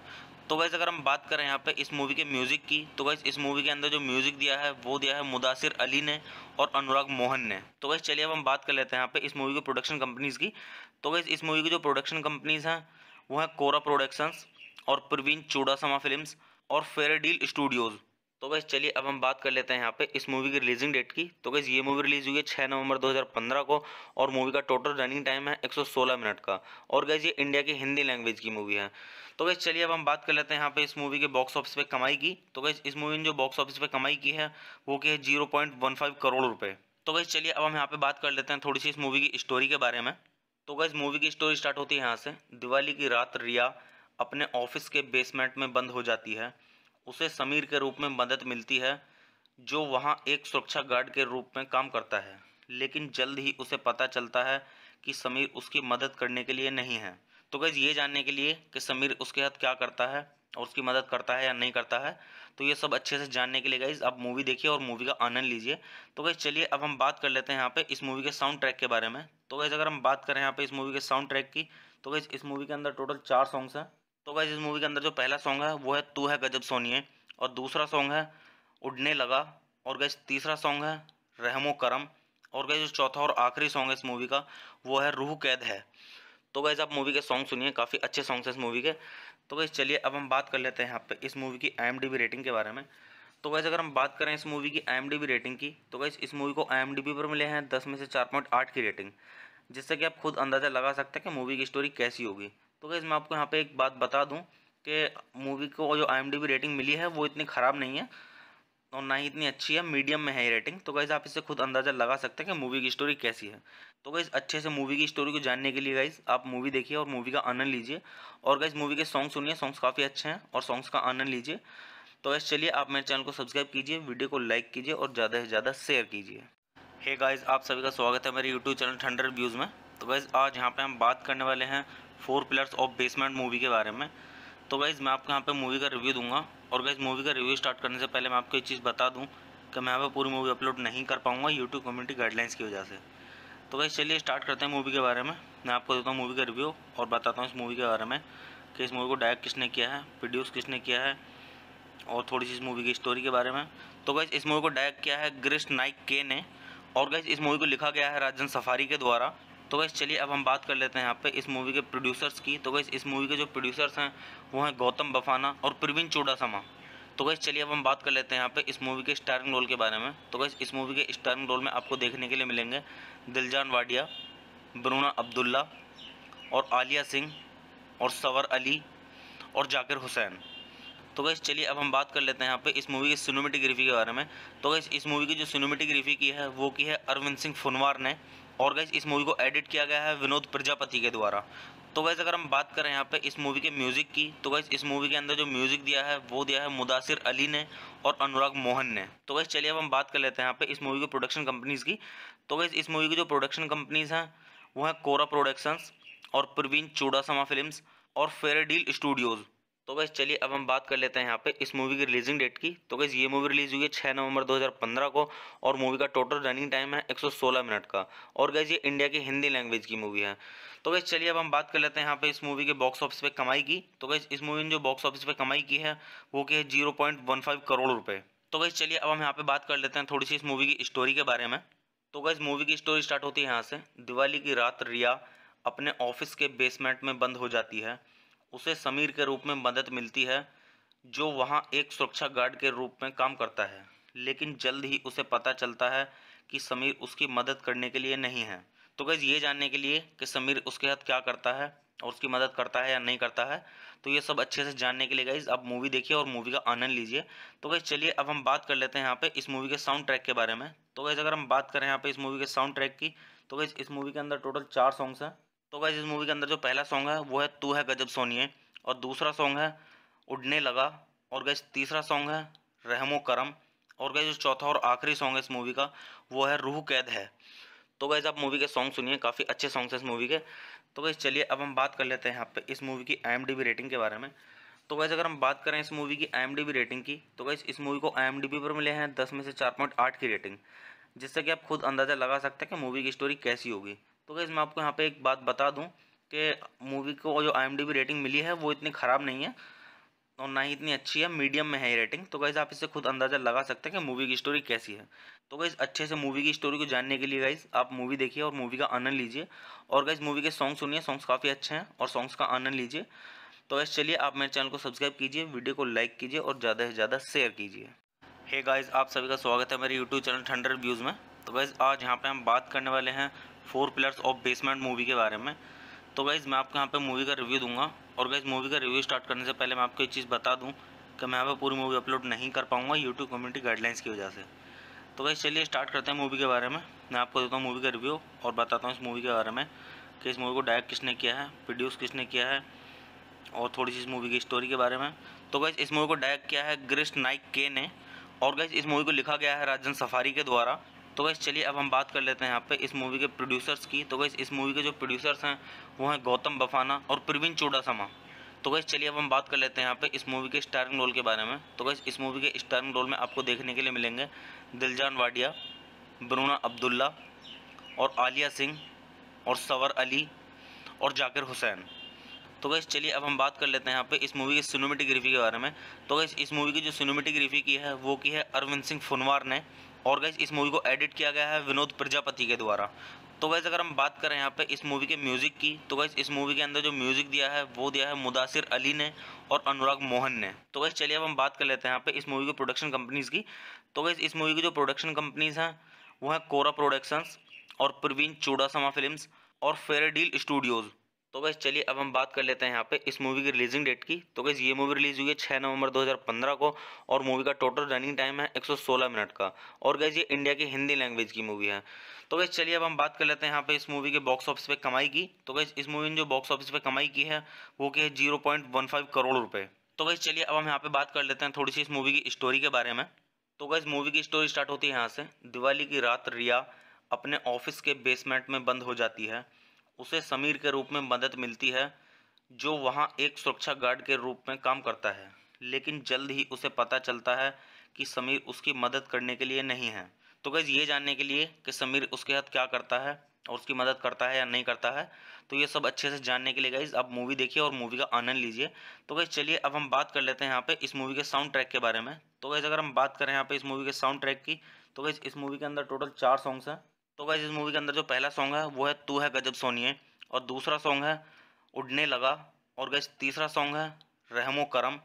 तो वैसे अगर हम बात करें यहाँ पे इस मूवी के म्यूज़िक की तो वैसे इस मूवी के अंदर जो म्यूज़िक दिया है वो दिया है मुदासिर अली ने और अनुराग मोहन ने तो वैसे चलिए अब हम बात कर लेते हैं यहाँ पे इस मूवी की प्रोडक्शन कंपनीज़ की तो वैसे इस मूवी की जो प्रोडक्शन कंपनीज़ हैं वो हैं कोरा प्रोडक्शंस और प्रवीण चूड़ासमा फिल्म और फेरेडील स्टूडियोज़ तो बस चलिए अब हम बात कर लेते हैं यहाँ पे इस मूवी की रिलीजिंग डेट की तो बस ये मूवी रिलीज़ हुई है छः नवंबर 2015 को और मूवी का टोटल रनिंग टाइम है 116 मिनट का और गैस ये इंडिया की हिंदी लैंग्वेज की मूवी है तो बस चलिए अब हम बात कर लेते हैं यहाँ पे इस मूवी के बॉक्स ऑफिस पे कमाई की तो गैस इस मूवी ने जो बॉक्स ऑफिस पे कमाई की है वो की है जीरो करोड़ रुपये तो बस चलिए अब हम यहाँ पे बात कर लेते हैं थोड़ी सी इस मूवी की स्टोरी के बारे में तो गैस मूवी की स्टोरी स्टार्ट होती है यहाँ से दिवाली की रात रिया अपने ऑफिस के बेसमेंट में बंद हो जाती है उसे समीर के रूप में मदद मिलती है जो वहाँ एक सुरक्षा गार्ड के रूप में काम करता है लेकिन जल्द ही उसे पता चलता है कि समीर उसकी मदद करने के लिए नहीं है तो गैज़ ये जानने के लिए कि समीर उसके हाथ क्या करता है और उसकी मदद करता है या नहीं करता है तो ये सब अच्छे से जानने के लिए गाइज आप मूवी देखिए और मूवी का आनंद लीजिए तो गई चलिए अब हम बात कर लेते हैं यहाँ पे इस मूवी के साउंड ट्रैक के बारे में तो गैस अगर हम बात करें यहाँ पे इस मूवी के साउंड ट्रैक की तो गैस इस मूवी के अंदर टोटल चार सॉन्ग्स हैं तो गाइज इस मूवी के अंदर जो पहला सॉन्ग है वो है तू है गजब सोनिए और दूसरा सॉन्ग है उड़ने लगा और गैस तीसरा सॉन्ग है रहमो करम और गैस जो चौथा और आखिरी सॉन्ग है इस मूवी का वो है रूह कैद है तो गैस आप मूवी के सॉन्ग सुनिए काफ़ी अच्छे सॉन्ग्स हैं इस मूवी के तो गैस चलिए अब हम बात कर लेते हैं यहाँ पे इस मूवी की आई रेटिंग के बारे में तो वैसे अगर हम बात करें इस मूवी की आई रेटिंग की तो गैस इस मूवी को आई पर मिले हैं दस में से चार पॉइंट आठ की रेटिंग जिससे कि आप खुद अंदाज़ा लगा सकते हैं कि मूवी की स्टोरी कैसी होगी तो गैस मैं आपको यहाँ पे एक बात बता दूँ कि मूवी को जो आई रेटिंग मिली है वो इतनी ख़राब नहीं है और ना ही इतनी अच्छी है मीडियम में है ये रेटिंग तो गैस आप इससे खुद अंदाज़ा लगा सकते हैं कि मूवी की स्टोरी कैसी है तो गैज़ अच्छे से मूवी की स्टोरी को जानने के लिए गाइज़ आप मूवी देखिए और मूवी का आनंद लीजिए और गाइज़ मूवी के सॉन्ग सुनिए सॉन्ग्स काफ़ी अच्छे हैं और सॉन्ग्स का आनंद लीजिए तो गैस चलिए आप मेरे चैनल को सब्सक्राइब कीजिए वीडियो को लाइक कीजिए और ज़्यादा से ज़्यादा शेयर कीजिए हे गाइज़ आप सभी का स्वागत है मेरे यूट्यूब चैनल थंडर व्यूज़ में तो गैज़ आज यहाँ पर हम बात करने वाले हैं four pillars of basement movie के बारे में तो गाइज़ मैं आपको यहाँ पे मूवी का रिव्यू दूंगा और गाइज़ मूवी का रिव्यू स्टार्ट करने से पहले मैं आपको एक चीज़ बता दूँ कि मैं यहाँ पर पूरी मूवी अपलोड नहीं कर पाऊँगा यूट्यूब कम्युनिटी गाइडलाइंस की वजह से तो गाइज़ चलिए स्टार्ट करते हैं मूवी के बारे में मैं आपको देता हूँ मूवी का रिव्यू और बताता हूँ इस मूवी के बारे में कि इस मूवी को डायरेक्ट किसने किया है प्रोड्यूस किसने किया है और थोड़ी सी इस मूवी की स्टोरी के बारे में तो गैस इस मूवी को डायरेक्ट किया है ग्रिस्ट नाइक के ने और गैस इस मूवी को लिखा गया है राजन सफारी के द्वारा तो वैसे चलिए अब हम बात कर लेते हैं यहाँ पे इस मूवी के प्रोड्यूसर्स की तो वैसे इस मूवी के जो प्रोड्यूसर्स हैं वो हैं गौतम बफाना और प्रवीण चूडासमा तो वैसे चलिए अब हम बात कर लेते हैं यहाँ पे इस मूवी के स्टारिंग रोल के बारे में तो वैसे इस मूवी के स्टारिंग रोल में आपको देखने के लिए मिलेंगे दिलजान वाडिया बरूना अब्दुल्ला और आलिया सिंह और सवर अली और जाकिर हुसैन तो वैसे चलिए अब हम बात कर लेते हैं यहाँ पे इस मूवी की सिनेमेटिग्राफी के बारे में तो वैसे इस मूवी की जो सिनेमेटिग्राफी की है वो की है अरविंद सिंह फुनवार ने और गैस इस मूवी को एडिट किया गया है विनोद प्रजापति के द्वारा तो वैसे अगर हम बात करें यहाँ पे इस मूवी के म्यूज़िक की तो वैसे इस मूवी के अंदर जो म्यूज़िक दिया है वो दिया है मुदासिर अली ने और अनुराग मोहन ने तो वैसे चलिए अब हम बात कर लेते हैं यहाँ पे इस मूवी की प्रोडक्शन कंपनीज़ की तो वैसे इस मूवी की जो प्रोडक्शन कंपनीज़ हैं वो हैं कोरा प्रोडक्शंस और प्रवीण चूड़ासमा फिल्म और फेयर डील स्टूडियोज़ तो वैसे चलिए अब हम बात कर लेते हैं यहाँ पे इस मूवी की रिलीजिंग डेट की तो गैस ये मूवी रिलीज़ हुई है छः नवंबर 2015 को और मूवी का टोटल रनिंग टाइम है 116 मिनट का और गैस ये इंडिया की हिंदी लैंग्वेज की मूवी है तो वैसे चलिए अब हम बात कर लेते हैं यहाँ पे इस मूवी के बॉक्स ऑफिस पे कमाई की तो गैस इस मूवी ने जो बॉक्स ऑफिस पे कमाई की है वो की है जीरो करोड़ रुपये तो बस चलिए अब हम यहाँ पे बात कर लेते हैं थोड़ी सी इस मूवी की स्टोरी के बारे में तो गैस मूवी की स्टोरी स्टार्ट होती है यहाँ से दिवाली की रात रिया अपने ऑफिस के बेसमेंट में बंद हो जाती है उसे समीर के रूप में मदद मिलती है जो वहाँ एक सुरक्षा गार्ड के रूप में काम करता है लेकिन जल्द ही उसे पता चलता है कि समीर उसकी मदद करने के लिए नहीं है तो गैज़ ये जानने के लिए कि समीर उसके साथ क्या करता है और उसकी मदद करता है या नहीं करता है तो ये सब अच्छे से जानने के लिए गाइज आप मूवी देखिए और मूवी का आनंद लीजिए तो गैस चलिए अब हम बात कर लेते हैं यहाँ पे इस मूवी के साउंड ट्रैक के बारे में तो गैस अगर हम बात करें यहाँ पे इस मूवी के साउंड ट्रैक की तो गैस इस मूवी के अंदर टोटल चार सॉन्ग्स हैं तो गाइज इस मूवी के अंदर जो पहला सॉन्ग है वो है तू है गजब सोनिए और दूसरा सॉन्ग है उड़ने लगा और गैस तीसरा सॉन्ग है रहमो करम और गैस जो चौथा और आखिरी सॉन्ग है इस मूवी का वो है रूह कैद है तो गैस आप मूवी के सॉन्ग सुनिए काफ़ी अच्छे सॉन्ग्स हैं इस मूवी के तो गैस चलिए अब हम बात कर लेते हैं यहाँ पे इस मूवी की आई रेटिंग के बारे में तो वैसे अगर हम बात करें इस मूवी की आई रेटिंग की तो गैज़ इस मूवी को आई पर मिले हैं दस में से चार की रेटिंग जिससे कि आप खुद अंदाज़ा लगा सकते हैं कि मूवी की स्टोरी कैसी होगी तो गैस मैं आपको यहाँ पे एक बात बता दूँ कि मूवी को जो आई रेटिंग मिली है वो इतनी ख़राब नहीं है और ना ही इतनी अच्छी है मीडियम में है ये रेटिंग तो गैस आप इससे खुद अंदाज़ा लगा सकते हैं कि मूवी की स्टोरी कैसी है तो गैस अच्छे से मूवी की स्टोरी को जानने के लिए गाइज़ आप मूवी देखिए और मूवी का आनंद लीजिए और गैस मूवी के सॉन्ग सुनिए सॉन्ग्स काफ़ी अच्छे हैं और सॉन्ग्स का आनंद लीजिए तो गैस चलिए आप मेरे चैनल को सब्सक्राइब कीजिए वीडियो को लाइक कीजिए और ज़्यादा से ज़्यादा शेयर कीजिए हे गाइज़ आप सभी का स्वागत है मेरे यूट्यूब चैनल थंडर व्यूज़ में तो गैस आज यहाँ पर हम बात करने वाले हैं four pillars of basement movie के बारे में तो गाइज़ मैं आपको यहाँ पे मूवी का रिव्यू दूंगा और गाइज़ मूवी का रिव्यू स्टार्ट करने से पहले मैं आपको एक चीज़ बता दूँ कि मैं यहाँ पर पूरी मूवी अपलोड नहीं कर पाऊँगा यूट्यूब कम्युनिटी गाइडलाइंस की वजह से तो गाइज़ चलिए स्टार्ट करते हैं मूवी के बारे में मैं आपको देता हूँ मूवी का रिव्यू और बताता हूँ इस मूवी के बारे में कि इस मूवी को डायरेक्ट किसने किया है प्रोड्यूस किसने किया है और थोड़ी सी इस मूवी की स्टोरी के बारे में तो गाइज़ इस मूवी को डायरेक्ट किया है ग्रिस्ट नाइक के ने और गाइज़ इस मूवी को लिखा गया है राजन सफारी के द्वारा तो वैसे चलिए अब हम बात कर लेते हैं यहाँ पे इस मूवी के प्रोड्यूसर्स की तो वैसे इस मूवी के जो प्रोड्यूसर्स हैं वो हैं गौतम बफाना और प्रवीण चूडासमा तो वैसे चलिए अब हम बात कर लेते हैं यहाँ पे इस मूवी के स्टारिंग रोल के बारे में तो वैसे इस मूवी के स्टारिंग रोल में आपको देखने के लिए मिलेंगे दिलजान वाडिया बरूना अब्दुल्ला और आलिया सिंह और सवर अली और जाकिर हुसैन तो गैस चलिए अब हम बात कर लेते हैं यहाँ पे इस मूवी की सिनेमेटिग्राफी के बारे में तो गैस इस मूवी की जो सिनेमेटिग्राफी की है वो की है अरविंद सिंह फुनवार ने और गैस इस मूवी को एडिट किया गया है विनोद प्रजापति के द्वारा तो वैसे अगर हम बात करें यहाँ पे इस मूवी के म्यूज़िक की तो वैसे इस मूवी के अंदर जो म्यूज़िक दिया है वो दिया है मुदासिर अली ने और अनुराग मोहन ने तो वैसे चलिए अब हम बात कर लेते हैं यहाँ पे इस मूवी की प्रोडक्शन कंपनीज़ की तो वैसे इस मूवी की जो प्रोडक्शन कंपनीज़ हैं वो हैं कोरा प्रोडक्शंस और प्रवीण चूड़ासमा फिल्म और फेयर डील स्टूडियोज़ तो बस चलिए अब हम बात कर लेते हैं यहाँ पे इस मूवी की रिलीजिंग डेट की तो गैस ये मूवी रिलीज़ हुई है छः नवंबर 2015 को और मूवी का टोटल रनिंग टाइम है 116 मिनट का और गैस ये इंडिया की हिंदी लैंग्वेज की मूवी है तो गैस चलिए अब हम बात कर लेते हैं यहाँ पे इस मूवी के बॉक्स ऑफिस पे कमाई की तो गैस इस मूवी ने जो बॉक्स ऑफिस पे कमाई की है वो की है जीरो करोड़ रुपये तो गैस चलिए अब हम यहाँ पे बात कर लेते हैं थोड़ी सी इस मूवी की स्टोरी के बारे में तो गैस मूवी की स्टोरी स्टार्ट होती है यहाँ से दिवाली की रात रिया अपने ऑफिस के बेसमेंट में बंद हो जाती है उसे समीर के रूप में मदद मिलती है जो वहाँ एक सुरक्षा गार्ड के रूप में काम करता है लेकिन जल्द ही उसे पता चलता है कि समीर उसकी मदद करने के लिए नहीं है तो गैस ये जानने के लिए कि समीर उसके हाथ क्या करता है और उसकी मदद करता है या नहीं करता है तो ये सब अच्छे से जानने के लिए गाइज आप मूवी देखिए और मूवी का आनंद लीजिए तो गई चलिए अब हम बात कर लेते हैं यहाँ पे इस मूवी के साउंड ट्रैक के बारे में तो गैस अगर हम बात करें यहाँ पे इस मूवी के साउंड ट्रैक की तो गई इस मूवी के अंदर टोटल चार सॉन्ग्स हैं तो गाइज इस मूवी के अंदर जो पहला सॉन्ग है वो है तू है गजब सोनिए और दूसरा सॉन्ग है उड़ने लगा और गैस तीसरा सॉन्ग है रहमो करम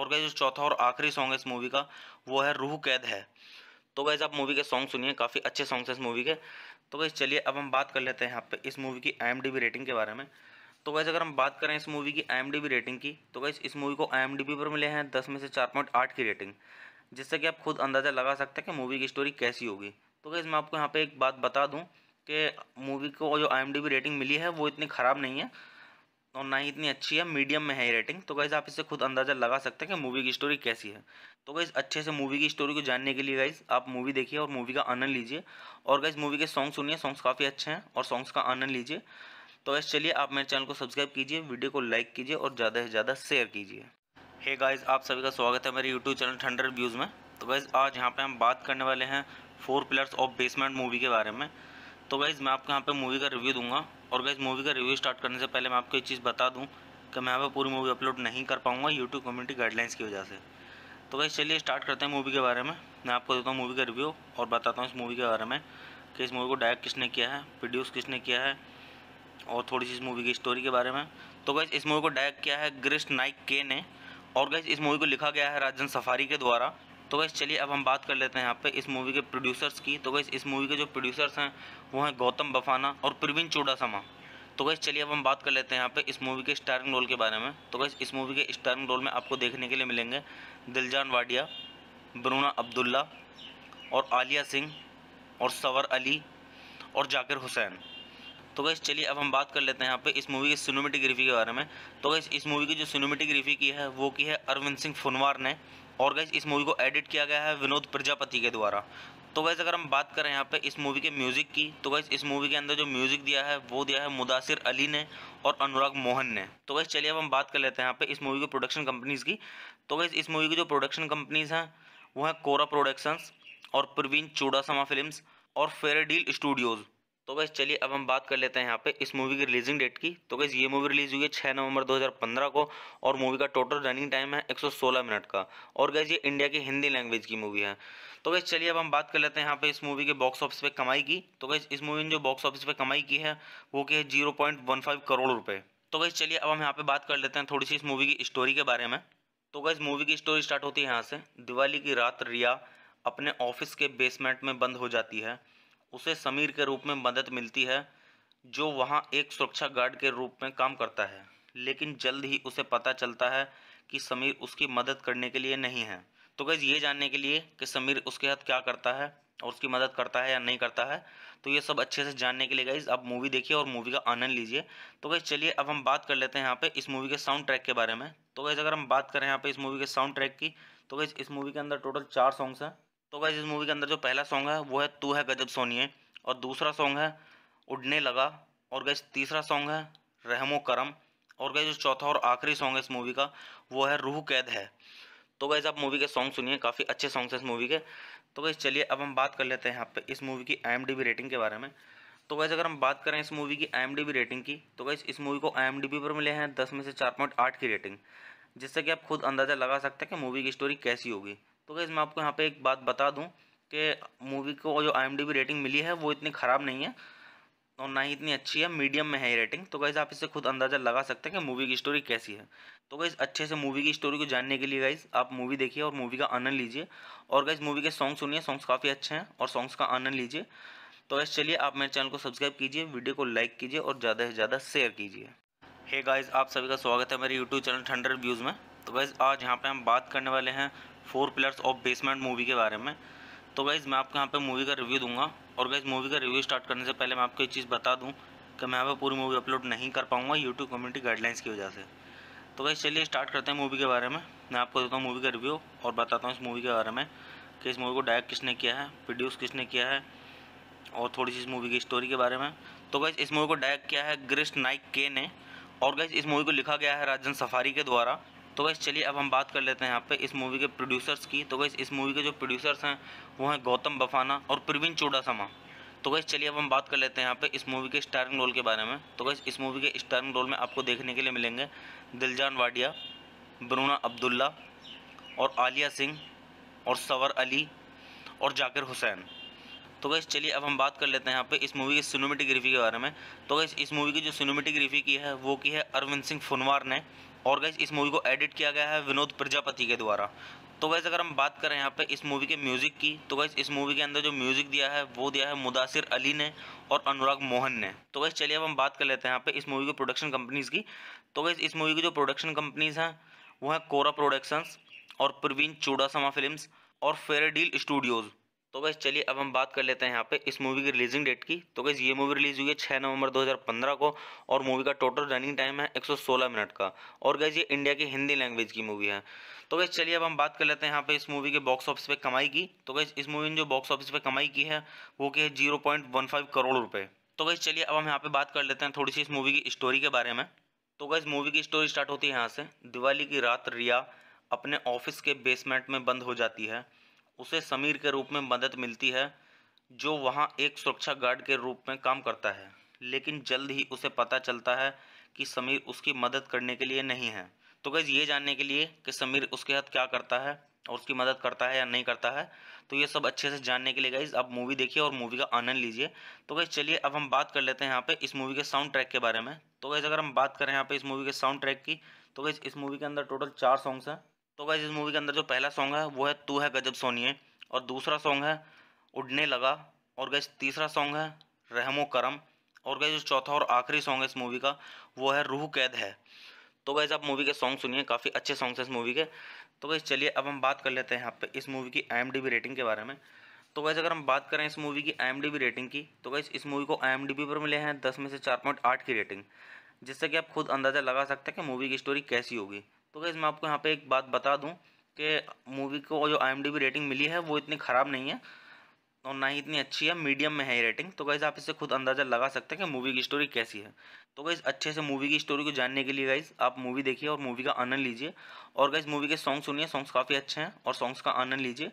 और गैस जो चौथा और आखिरी सॉन्ग है इस मूवी का वो है रूह कैद है तो वैसे आप मूवी के सॉन्ग सुनिए काफ़ी अच्छे सॉन्ग्स हैं इस मूवी के तो गाइज चलिए अब हम बात कर लेते हैं यहाँ पे इस मूवी की आई रेटिंग के बारे में तो वैसे अगर हम बात करें इस मूवी की आई रेटिंग की तो वैसे इस मूवी को आई पर मिले हैं दस में से चार पॉइंट आठ की रेटिंग जिससे कि आप खुद अंदाज़ा लगा सकते हैं कि मूवी की स्टोरी कैसी होगी तो गैस मैं आपको यहाँ पे एक बात बता दूँ कि मूवी को जो आई रेटिंग मिली है वो इतनी ख़राब नहीं है और ना ही इतनी अच्छी है मीडियम में है ये रेटिंग तो गैस आप इससे खुद अंदाज़ा लगा सकते हैं कि मूवी की स्टोरी कैसी है तो गैज़ अच्छे से मूवी की स्टोरी को जानने के लिए गाइज़ आप मूवी देखिए और मूवी का आनंद लीजिए और गाइज़ मूवी के सॉन्ग सुनिए सॉन्ग्स काफ़ी अच्छे हैं और सॉन्ग्स का आनंद लीजिए तो गैस चलिए आप मेरे चैनल को सब्सक्राइब कीजिए वीडियो को लाइक कीजिए और ज़्यादा से ज़्यादा शेयर कीजिए हे गाइज़ आप सभी का स्वागत है मेरे यूट्यूब चैनल थंडर व्यूज़ में तो गैज़ आज यहाँ पर हम बात करने वाले हैं four pillars of basement movie के बारे में तो गाइज़ मैं आपको यहाँ पे मूवी का रिव्यू दूंगा और गाइज़ मूवी का रिव्यू स्टार्ट करने से पहले मैं आपको एक चीज़ बता दूँ कि मैं यहाँ पर पूरी मूवी अपलोड नहीं कर पाऊँगा यूट्यूब कम्युनिटी गाइडलाइंस की वजह से तो गाइज़ चलिए स्टार्ट करते हैं मूवी के बारे में मैं आपको देता हूँ मूवी का रिव्यू और बताता हूँ इस मूवी के बारे में कि इस मूवी को डायरेक्ट किसने किया है प्रोड्यूस किसने किया है और थोड़ी सी इस मूवी की स्टोरी के बारे में तो गैस इस मूवी को डायरेक्ट किया है ग्रिस्ट नाइक के ने और गैस इस मूवी को लिखा गया है राजन सफारी के द्वारा तो वैसे चलिए अब हम बात कर लेते हैं यहाँ पे इस मूवी के प्रोड्यूसर्स की तो वैसे इस मूवी के जो प्रोड्यूसर्स हैं वो हैं गौतम बफाना और प्रवीण चूडासमा तो वैसे चलिए अब हम बात कर लेते हैं यहाँ पे इस मूवी के स्टारिंग रोल के बारे में तो वैसे इस मूवी के स्टारिंग रोल में आपको देखने के लिए मिलेंगे दिलजान वाडिया बरूना अब्दुल्ला और आलिया सिंह और सवर अली और जाकिर हुसैन तो वैसे चलिए अब हम बात कर लेते हैं यहाँ पे इस मूवी की सिनेमेटोग्राफी के बारे में तो वैसे इस मूवी की जो सिनेमेटोग्राफी की है वो की है अरविंद सिंह फुनवार ने और गैस इस मूवी को एडिट किया गया है विनोद प्रजापति के द्वारा तो वैसे अगर हम बात करें यहाँ पे इस मूवी के म्यूज़िक की तो वैसे इस मूवी के अंदर जो म्यूज़िक दिया है वो दिया है मुदासिर अली ने और अनुराग मोहन ने तो वैसे चलिए अब हम बात कर लेते हैं यहाँ पे इस मूवी की प्रोडक्शन कंपनीज़ की तो वैसे इस मूवी की जो प्रोडक्शन कंपनीज़ हैं वो हैं कोरा प्रोडक्शंस और प्रवीण चूड़ासमा फिल्म और फेरेडील स्टूडियोज़ तो वैसे चलिए अब हम बात कर लेते हैं यहाँ पे इस मूवी की रिलीजिंग डेट की तो गैस ये मूवी रिलीज़ हुई है छः नवंबर 2015 को और मूवी का टोटल रनिंग टाइम है 116 मिनट का और गैस ये इंडिया की हिंदी लैंग्वेज की मूवी है तो वैसे चलिए अब हम बात कर लेते हैं यहाँ पे इस मूवी के बॉक्स ऑफिस पे कमाई की तो गैस इस मूवी ने जो बॉक्स ऑफिस पे कमाई की है वो की है जीरो करोड़ रुपये तो बस चलिए अब हम यहाँ पे बात कर लेते हैं थोड़ी सी इस मूवी की स्टोरी के बारे में तो गैस मूवी की स्टोरी स्टार्ट होती है यहाँ से दिवाली की रात रिया अपने ऑफिस के बेसमेंट में बंद हो जाती है उसे समीर के रूप में मदद मिलती है जो वहाँ एक सुरक्षा गार्ड के रूप में काम करता है लेकिन जल्द ही उसे पता चलता है कि समीर उसकी मदद करने के लिए नहीं है तो गैज़ ये जानने के लिए कि समीर उसके साथ क्या करता है और उसकी मदद करता है या नहीं करता है तो ये सब अच्छे से जानने के लिए गाइज आप मूवी देखिए और मूवी का आनंद लीजिए तो गैस चलिए अब हम बात कर लेते हैं यहाँ पे इस मूवी के साउंड ट्रैक के बारे में तो गैस अगर हम बात करें यहाँ पे इस मूवी के साउंड ट्रैक की तो गैस इस मूवी के अंदर टोटल चार सॉन्ग्स हैं तो वैसे इस मूवी के अंदर जो पहला सॉन्ग है वो है तू है गजब सोनिए और दूसरा सॉन्ग है उड़ने लगा और गैस तीसरा सॉन्ग है रहमो करम और गैस जो चौथा और आखिरी सॉन्ग है इस मूवी का वो है रूह कैद है तो गैस आप मूवी के सॉन्ग सुनिए काफ़ी अच्छे सॉन्ग्स हैं इस मूवी के तो गैस चलिए अब हम बात कर लेते हैं यहाँ पे इस मूवी की आई रेटिंग के बारे में तो वैसे अगर हम बात करें इस मूवी की आई रेटिंग की तो गैस इस मूवी को आई पर मिले हैं दस में से चार पॉइंट आठ की रेटिंग जिससे कि आप खुद अंदाज़ा लगा सकते हैं कि मूवी की स्टोरी कैसी होगी तो गैस मैं आपको यहाँ पे एक बात बता दूँ कि मूवी को जो आई रेटिंग मिली है वो इतनी ख़राब नहीं है और ना ही इतनी अच्छी है मीडियम में है ये रेटिंग तो गैस आप इससे खुद अंदाज़ा लगा सकते हैं कि मूवी की स्टोरी कैसी है तो गैस अच्छे से मूवी की स्टोरी को जानने के लिए गाइज़ आप मूवी देखिए और मूवी का आनंद लीजिए और गैस मूवी के सॉन्ग सुनिए सॉन्ग्स काफ़ी अच्छे हैं और सॉन्ग्स का आनंद लीजिए तो गैस चलिए आप मेरे चैनल को सब्सक्राइब कीजिए वीडियो को लाइक कीजिए और ज़्यादा से ज़्यादा शेयर कीजिए हे गाइज़ आप सभी का स्वागत है मेरे यूट्यूब चैनल थंडर व्यूज़ में तो गैस आज यहाँ पर हम बात करने वाले हैं four pillars of basement movie के बारे में तो गाइज़ मैं आपको यहाँ पे मूवी का रिव्यू दूंगा और गाइज़ मूवी का रिव्यू स्टार्ट करने से पहले मैं आपको एक चीज़ बता दूँ कि मैं यहाँ पर पूरी मूवी अपलोड नहीं कर पाऊँगा यूट्यूब कम्युनिटी गाइडलाइंस की वजह से तो गाइज़ चलिए स्टार्ट करते हैं मूवी के बारे में मैं आपको देता हूँ मूवी का रिव्यू और बताता हूँ इस मूवी के बारे में कि इस मूवी को डायरेक्ट किसने किया है प्रोड्यूस किसने किया है और थोड़ी सी इस मूवी की स्टोरी के बारे में तो गाइज़ इस मूवी को डायरेक्ट किया है ग्रिस्ट नाइक के ने और गाइज़ इस मूवी को लिखा गया है राजन सफारी के द्वारा तो वैसे चलिए अब हम बात कर लेते हैं यहाँ पे इस मूवी के प्रोड्यूसर्स की तो वैसे इस मूवी के जो प्रोड्यूसर्स हैं वो हैं गौतम बफाना और प्रवीण चूडासमा तो वैसे चलिए अब हम बात कर लेते हैं यहाँ पे इस मूवी के स्टारिंग रोल के बारे में तो वैसे इस मूवी के स्टारिंग रोल में आपको देखने के लिए मिलेंगे दिलजान वाडिया बरूना अब्दुल्ला और आलिया सिंह और सवर अली और जाकिर हुसैन तो वैसे चलिए अब हम बात कर लेते हैं यहाँ पे इस मूवी की सिनेमेटिक के बारे में तो वैसे इस मूवी की जो सिनेमेटिक की है वो की है अरविंद सिंह फुनवार ने और गैस इस मूवी को एडिट किया गया है विनोद प्रजापति के द्वारा तो वैसे अगर हम बात करें यहाँ पे इस मूवी के म्यूज़िक की तो वैसे इस मूवी के अंदर जो म्यूज़िक दिया है वो दिया है मुदासिर अली ने और अनुराग मोहन ने तो वैसे चलिए अब हम बात कर लेते हैं यहाँ पे इस मूवी की प्रोडक्शन कंपनीज़ की तो वैसे इस मूवी की जो प्रोडक्शन कंपनीज़ हैं वो हैं कोरा प्रोडक्शंस और प्रवीण चूड़ासमा फिल्म और फेयर डील स्टूडियोज़ तो बस चलिए अब हम बात कर लेते हैं यहाँ पे इस मूवी की रिलीजिंग डेट की तो गैस ये मूवी रिलीज़ हुई है छः नवंबर 2015 को और मूवी का टोटल रनिंग टाइम है 116 मिनट का और गैस ये इंडिया की हिंदी लैंग्वेज की मूवी है तो गैस चलिए अब हम बात कर लेते हैं यहाँ पे इस मूवी के बॉक्स ऑफिस पे कमाई की तो गैस इस मूवी ने जो बॉक्स ऑफिस पे कमाई की है वो की है जीरो करोड़ रुपये तो गैस चलिए अब हम यहाँ पे बात कर लेते हैं थोड़ी सी इस मूवी की स्टोरी के बारे में तो गैस मूवी की स्टोरी स्टार्ट होती है यहाँ से दिवाली की रात रिया अपने ऑफिस के बेसमेंट में बंद हो जाती है उसे समीर के रूप में मदद मिलती है जो वहाँ एक सुरक्षा गार्ड के रूप में काम करता है लेकिन जल्द ही उसे पता चलता है कि समीर उसकी मदद करने के लिए नहीं है तो गैस ये जानने के लिए कि समीर उसके हाथ क्या करता है और उसकी मदद करता है या नहीं करता है तो ये सब अच्छे से जानने के लिए गाइज आप मूवी देखिए और मूवी का आनंद लीजिए तो गई चलिए अब हम बात कर लेते हैं यहाँ पे इस मूवी के साउंड ट्रैक के बारे में तो गैस अगर हम बात करें यहाँ पे इस मूवी के साउंड ट्रैक की तो गई इस मूवी के अंदर टोटल चार सॉन्ग्स हैं तो गाइज इस मूवी के अंदर जो पहला सॉन्ग है वो है तू है गजब सोनिए और दूसरा सॉन्ग है उड़ने लगा और गैस तीसरा सॉन्ग है रहमो करम और गैस जो चौथा और आखिरी सॉन्ग है इस मूवी का वो है रूह कैद है तो गैस आप मूवी के सॉन्ग सुनिए काफ़ी अच्छे सॉन्ग्स हैं इस मूवी के तो गैस चलिए अब हम बात कर लेते हैं यहाँ पे इस मूवी की आई रेटिंग के बारे में तो वैसे अगर हम बात करें इस मूवी की आई रेटिंग की तो गैस इस मूवी को आई पर मिले हैं दस में से चार पॉइंट आठ की रेटिंग जिससे कि आप खुद अंदाज़ा लगा सकते हैं कि मूवी की स्टोरी कैसी होगी तो गैस मैं आपको यहाँ पे एक बात बता दूँ कि मूवी को जो आई रेटिंग मिली है वो इतनी ख़राब नहीं है और ना ही इतनी अच्छी है मीडियम में है ये रेटिंग तो गैस आप इससे खुद अंदाज़ा लगा सकते हैं कि मूवी की स्टोरी कैसी है तो गैज़ अच्छे से मूवी की स्टोरी को जानने के लिए गाइज़ आप मूवी देखिए और मूवी का आनंद लीजिए और गाइज़ मूवी के सॉन्ग सुनिए सॉन्ग्स काफ़ी अच्छे हैं और सॉन्ग्स का आनंद लीजिए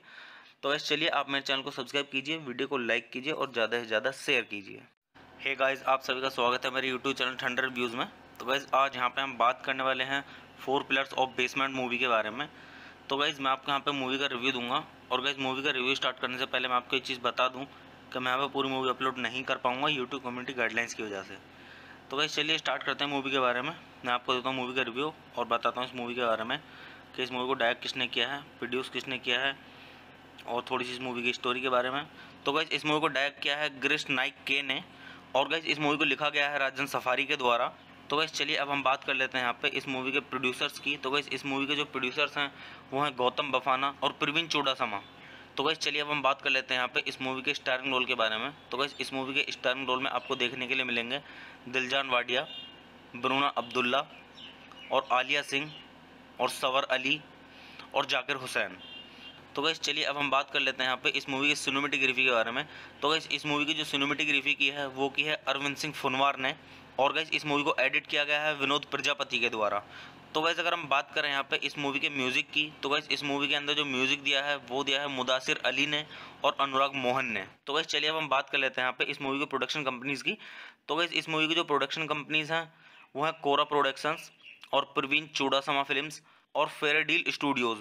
तो गैस चलिए आप मेरे चैनल को सब्सक्राइब कीजिए वीडियो को लाइक कीजिए और ज़्यादा से ज़्यादा शेयर कीजिए हे गाइज़ आप सभी का स्वागत है मेरे यूट्यूब चैनल ठंडर व्यूज़ में तो गाइज़ आज यहाँ पर हम बात करने वाले हैं four pillars of basement movie के बारे में तो गाइज़ मैं आपको यहाँ पे मूवी का रिव्यू दूंगा और गाइज़ मूवी का रिव्यू स्टार्ट करने से पहले मैं आपको एक चीज़ बता दूँ कि मैं यहाँ पर पूरी मूवी अपलोड नहीं कर पाऊँगा यूट्यूब कम्युनिटी गाइडलाइंस की वजह से तो गाइज़ चलिए स्टार्ट करते हैं मूवी के बारे में मैं आपको देता हूँ मूवी का रिव्यू और बताता हूँ इस मूवी के बारे में कि इस मूवी को डायरेक्ट किसने किया है प्रोड्यूस किसने किया है और थोड़ी सी इस मूवी की स्टोरी के बारे में तो गाइज़ इस मूवी को डायरेक्ट किया है ग्रिस्ट नाइक के ने और गाइज इस मूवी को लिखा गया है राजन सफारी के द्वारा तो वैसे चलिए अब हम बात कर लेते हैं यहाँ पे इस मूवी के प्रोड्यूसर्स की तो वैसे इस मूवी के जो प्रोड्यूसर्स हैं वो हैं गौतम बफाना और प्रवीण चोडासमा तो वैसे चलिए अब हम बात कर लेते हैं यहाँ पे इस मूवी के स्टारिंग रोल के बारे में तो वैसे इस मूवी के स्टारिंग रोल में आपको देखने के लिए मिलेंगे दिलजान वाडिया बरूना अब्दुल्ला और आलिया सिंह और सवर अली और जाकिर हुसैन तो वैसे चलिए अब हम बात कर लेते हैं यहाँ पे इस मूवी की सिनेमेटोग्राफी के बारे में तो वैसे इस मूवी की जो सिनेमेटोग्राफी की है वो की है अरविंद सिंह फुनवार ने और गैस इस मूवी को एडिट किया गया है विनोद प्रजापति के द्वारा तो वैसे अगर हम बात करें यहाँ पे इस मूवी के म्यूज़िक की तो वैसे इस मूवी के अंदर जो म्यूज़िक दिया है वो दिया है मुदासिर अली ने और अनुराग मोहन ने तो वैसे चलिए अब हम बात कर लेते हैं यहाँ पे इस मूवी की प्रोडक्शन कंपनीज़ की तो वैसे इस मूवी की जो प्रोडक्शन कंपनीज़ हैं वो हैं कोरा प्रोडक्शंस और प्रवीण चूड़ासमा फिल्म और फेयर डील स्टूडियोज़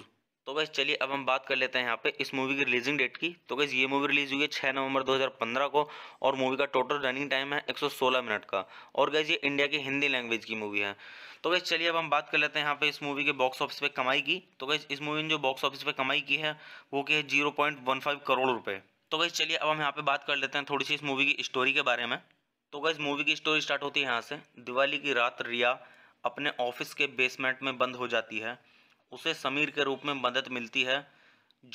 तो बस चलिए अब हम बात कर लेते हैं यहाँ पे इस मूवी की रिलीजिंग डेट की तो गैस ये मूवी रिलीज़ हुई है छः नवंबर 2015 को और मूवी का टोटल रनिंग टाइम है 116 मिनट का और गैस ये इंडिया की हिंदी लैंग्वेज की मूवी है तो गैस चलिए अब हम बात कर लेते हैं यहाँ पे इस मूवी के बॉक्स ऑफिस पे कमाई की तो गैस इस मूवी ने जो बॉक्स ऑफिस पे कमाई की है वो की है जीरो करोड़ रुपये तो गैस चलिए अब हम यहाँ पे बात कर लेते हैं थोड़ी सी इस मूवी की स्टोरी के बारे में तो गैस मूवी की स्टोरी स्टार्ट होती है यहाँ से दिवाली की रात रिया अपने ऑफिस के बेसमेंट में बंद हो जाती है उसे समीर के रूप में मदद मिलती है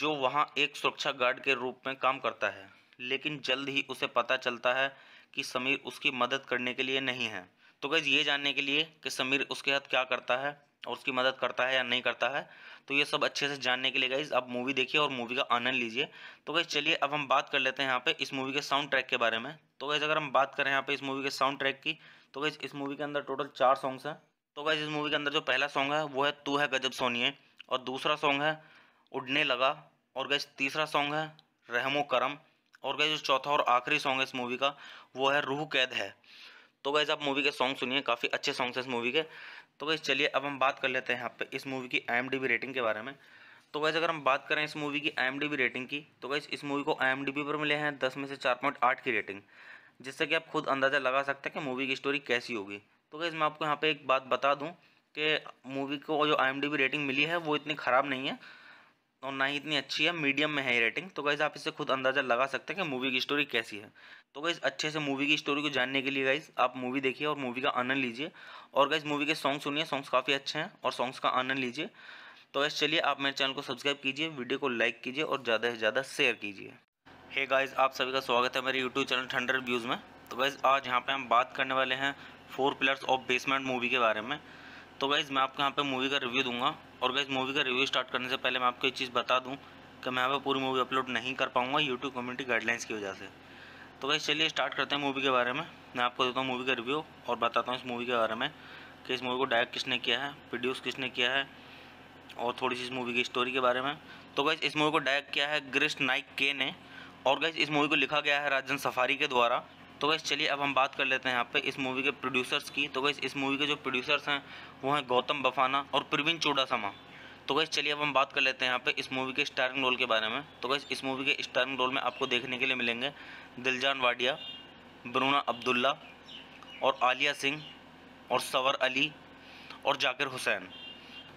जो वहाँ एक सुरक्षा गार्ड के रूप में काम करता है लेकिन जल्द ही उसे पता चलता है कि समीर उसकी मदद करने के लिए नहीं है तो गैज़ ये जानने के लिए कि समीर उसके साथ क्या करता है और उसकी मदद करता है या नहीं करता है तो ये सब अच्छे से जानने के लिए गाइज आप मूवी देखिए और मूवी का आनंद लीजिए तो गैस चलिए अब हम बात कर लेते हैं यहाँ पे इस मूवी के साउंड ट्रैक के बारे में तो गैस अगर हम बात करें यहाँ पे इस मूवी के साउंड ट्रैक की तो गैस इस मूवी के अंदर टोटल चार सॉन्ग्स हैं तो गाइज इस मूवी के अंदर जो पहला सॉन्ग है वो है तू है गजब सोनिए और दूसरा सॉन्ग है उड़ने लगा और गैस तीसरा सॉन्ग है रहमो करम और गैस जो चौथा और आखिरी सॉन्ग है इस मूवी का वो है रूह कैद है तो गैस आप मूवी के सॉन्ग सुनिए काफ़ी अच्छे सॉन्ग्स हैं इस मूवी के तो गैस चलिए अब हम बात कर लेते हैं यहाँ पे इस मूवी की आई रेटिंग के बारे में तो गैस अगर हम बात करें इस मूवी की आई रेटिंग की तो गैस इस मूवी को आई पर मिले हैं दस में से चार की रेटिंग जिससे कि आप खुद अंदाज़ा लगा सकते हैं कि मूवी की स्टोरी कैसी होगी तो गैस मैं आपको यहाँ पे एक बात बता दूँ कि मूवी को जो आई रेटिंग मिली है वो इतनी ख़राब नहीं है और ना ही इतनी अच्छी है मीडियम में है ये रेटिंग तो गैस आप इससे खुद अंदाज़ा लगा सकते हैं कि मूवी की स्टोरी कैसी है तो गैस अच्छे से मूवी की स्टोरी को जानने के लिए गाइज आप मूवी देखिए और मूवी का आनंद लीजिए और गैस मूवी के सॉन्ग सुनिए सॉन्ग्स काफ़ी अच्छे हैं और सॉन्ग्स का आनंद लीजिए तो गैस चलिए आप मेरे चैनल को सब्सक्राइब कीजिए वीडियो को लाइक कीजिए और ज़्यादा से ज़्यादा शेयर कीजिए हे गाइज आप सभी का स्वागत है मेरे यूट्यूब चैनल थंडर व्यूज़ में तो गैस आज यहाँ पर हम बात करने वाले हैं four pillars of basement movie के बारे में तो गाइज़ मैं आपको यहाँ पे मूवी का रिव्यू दूंगा और गाइज़ मूवी का रिव्यू स्टार्ट करने से पहले मैं आपको एक चीज़ बता दूँ कि मैं यहाँ पर पूरी मूवी अपलोड नहीं कर पाऊँगा यूट्यूब कम्युनिटी गाइडलाइंस की वजह से तो गाइज़ चलिए स्टार्ट करते हैं मूवी के बारे में मैं आपको देता हूँ मूवी का रिव्यू और बताता हूँ इस मूवी के बारे में कि इस मूवी को डायरेक्ट किसने किया है प्रोड्यूस किसने किया है और थोड़ी सी इस मूवी की स्टोरी के बारे में तो गाइज़ इस मूवी को डायरेक्ट किया है ग्रिस्ट नाइक के ने और गैस इस मूवी को लिखा गया है राजन सफारी के द्वारा तो वैसे चलिए अब हम बात कर लेते हैं यहाँ पे इस मूवी के प्रोड्यूसर्स की तो वैसे इस मूवी के जो प्रोड्यूसर्स हैं वो हैं गौतम बफाना और प्रवीण चूडासमा तो वैसे चलिए अब हम बात कर लेते हैं यहाँ पे इस मूवी के स्टारिंग रोल के बारे में तो वैसे इस मूवी के स्टारिंग रोल में आपको देखने के लिए मिलेंगे दिलजान वाडिया बरूना अब्दुल्ला और आलिया सिंह और सवर अली और जाकिर हुसैन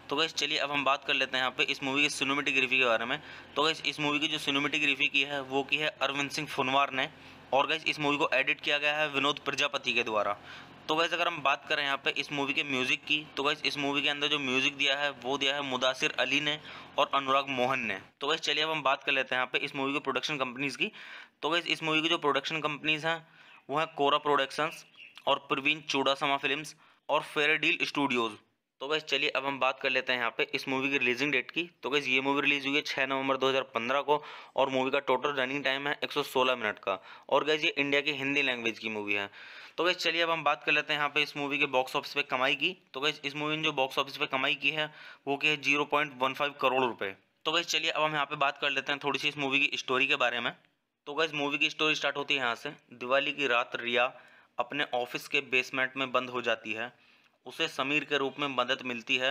तो वैसे चलिए अब हम बात कर लेते हैं यहाँ पे इस मूवी की सिनेमेटिग्राफी के बारे में तो वैसे इस मूवी की जो सिनेमेटिग्राफी की है वो की है अरविंद सिंह फुनवार ने और गैस इस मूवी को एडिट किया गया है विनोद प्रजापति के द्वारा तो गैस अगर हम बात करें यहाँ पे इस मूवी के म्यूज़िक की तो गैस इस मूवी के अंदर जो म्यूज़िक दिया है वो दिया है मुदासिर अली ने और अनुराग मोहन ने तो गैस चलिए अब हम बात कर लेते हैं यहाँ पे इस मूवी की प्रोडक्शन कंपनीज़ की तो गैस इस मूवी की जो प्रोडक्शन कंपनीज़ हैं वो हैं कोरा प्रोडक्शंस और प्रवीण चूड़ासमा फिल्म और फेयर डील स्टूडियोज़ तो बस चलिए अब हम बात कर लेते हैं यहाँ पे इस मूवी की रिलीजिंग डेट की तो गैस ये मूवी रिलीज़ हुई है छः नवंबर 2015 को और मूवी का टोटल रनिंग टाइम है 116 मिनट का और गैस ये इंडिया की हिंदी लैंग्वेज की मूवी है तो बस चलिए अब हम बात कर लेते हैं यहाँ पे इस मूवी के बॉक्स ऑफिस पे कमाई की तो गैस इस मूवी ने जो बॉक्स ऑफिस पे कमाई की है वो की है जीरो करोड़ रुपये तो बस चलिए अब हम यहाँ पे बात कर लेते हैं थोड़ी सी इस मूवी की स्टोरी के बारे में तो गैस मूवी की स्टोरी स्टार्ट होती है यहाँ से दिवाली की रात रिया अपने ऑफिस के बेसमेंट में बंद हो जाती है उसे समीर के रूप में मदद मिलती है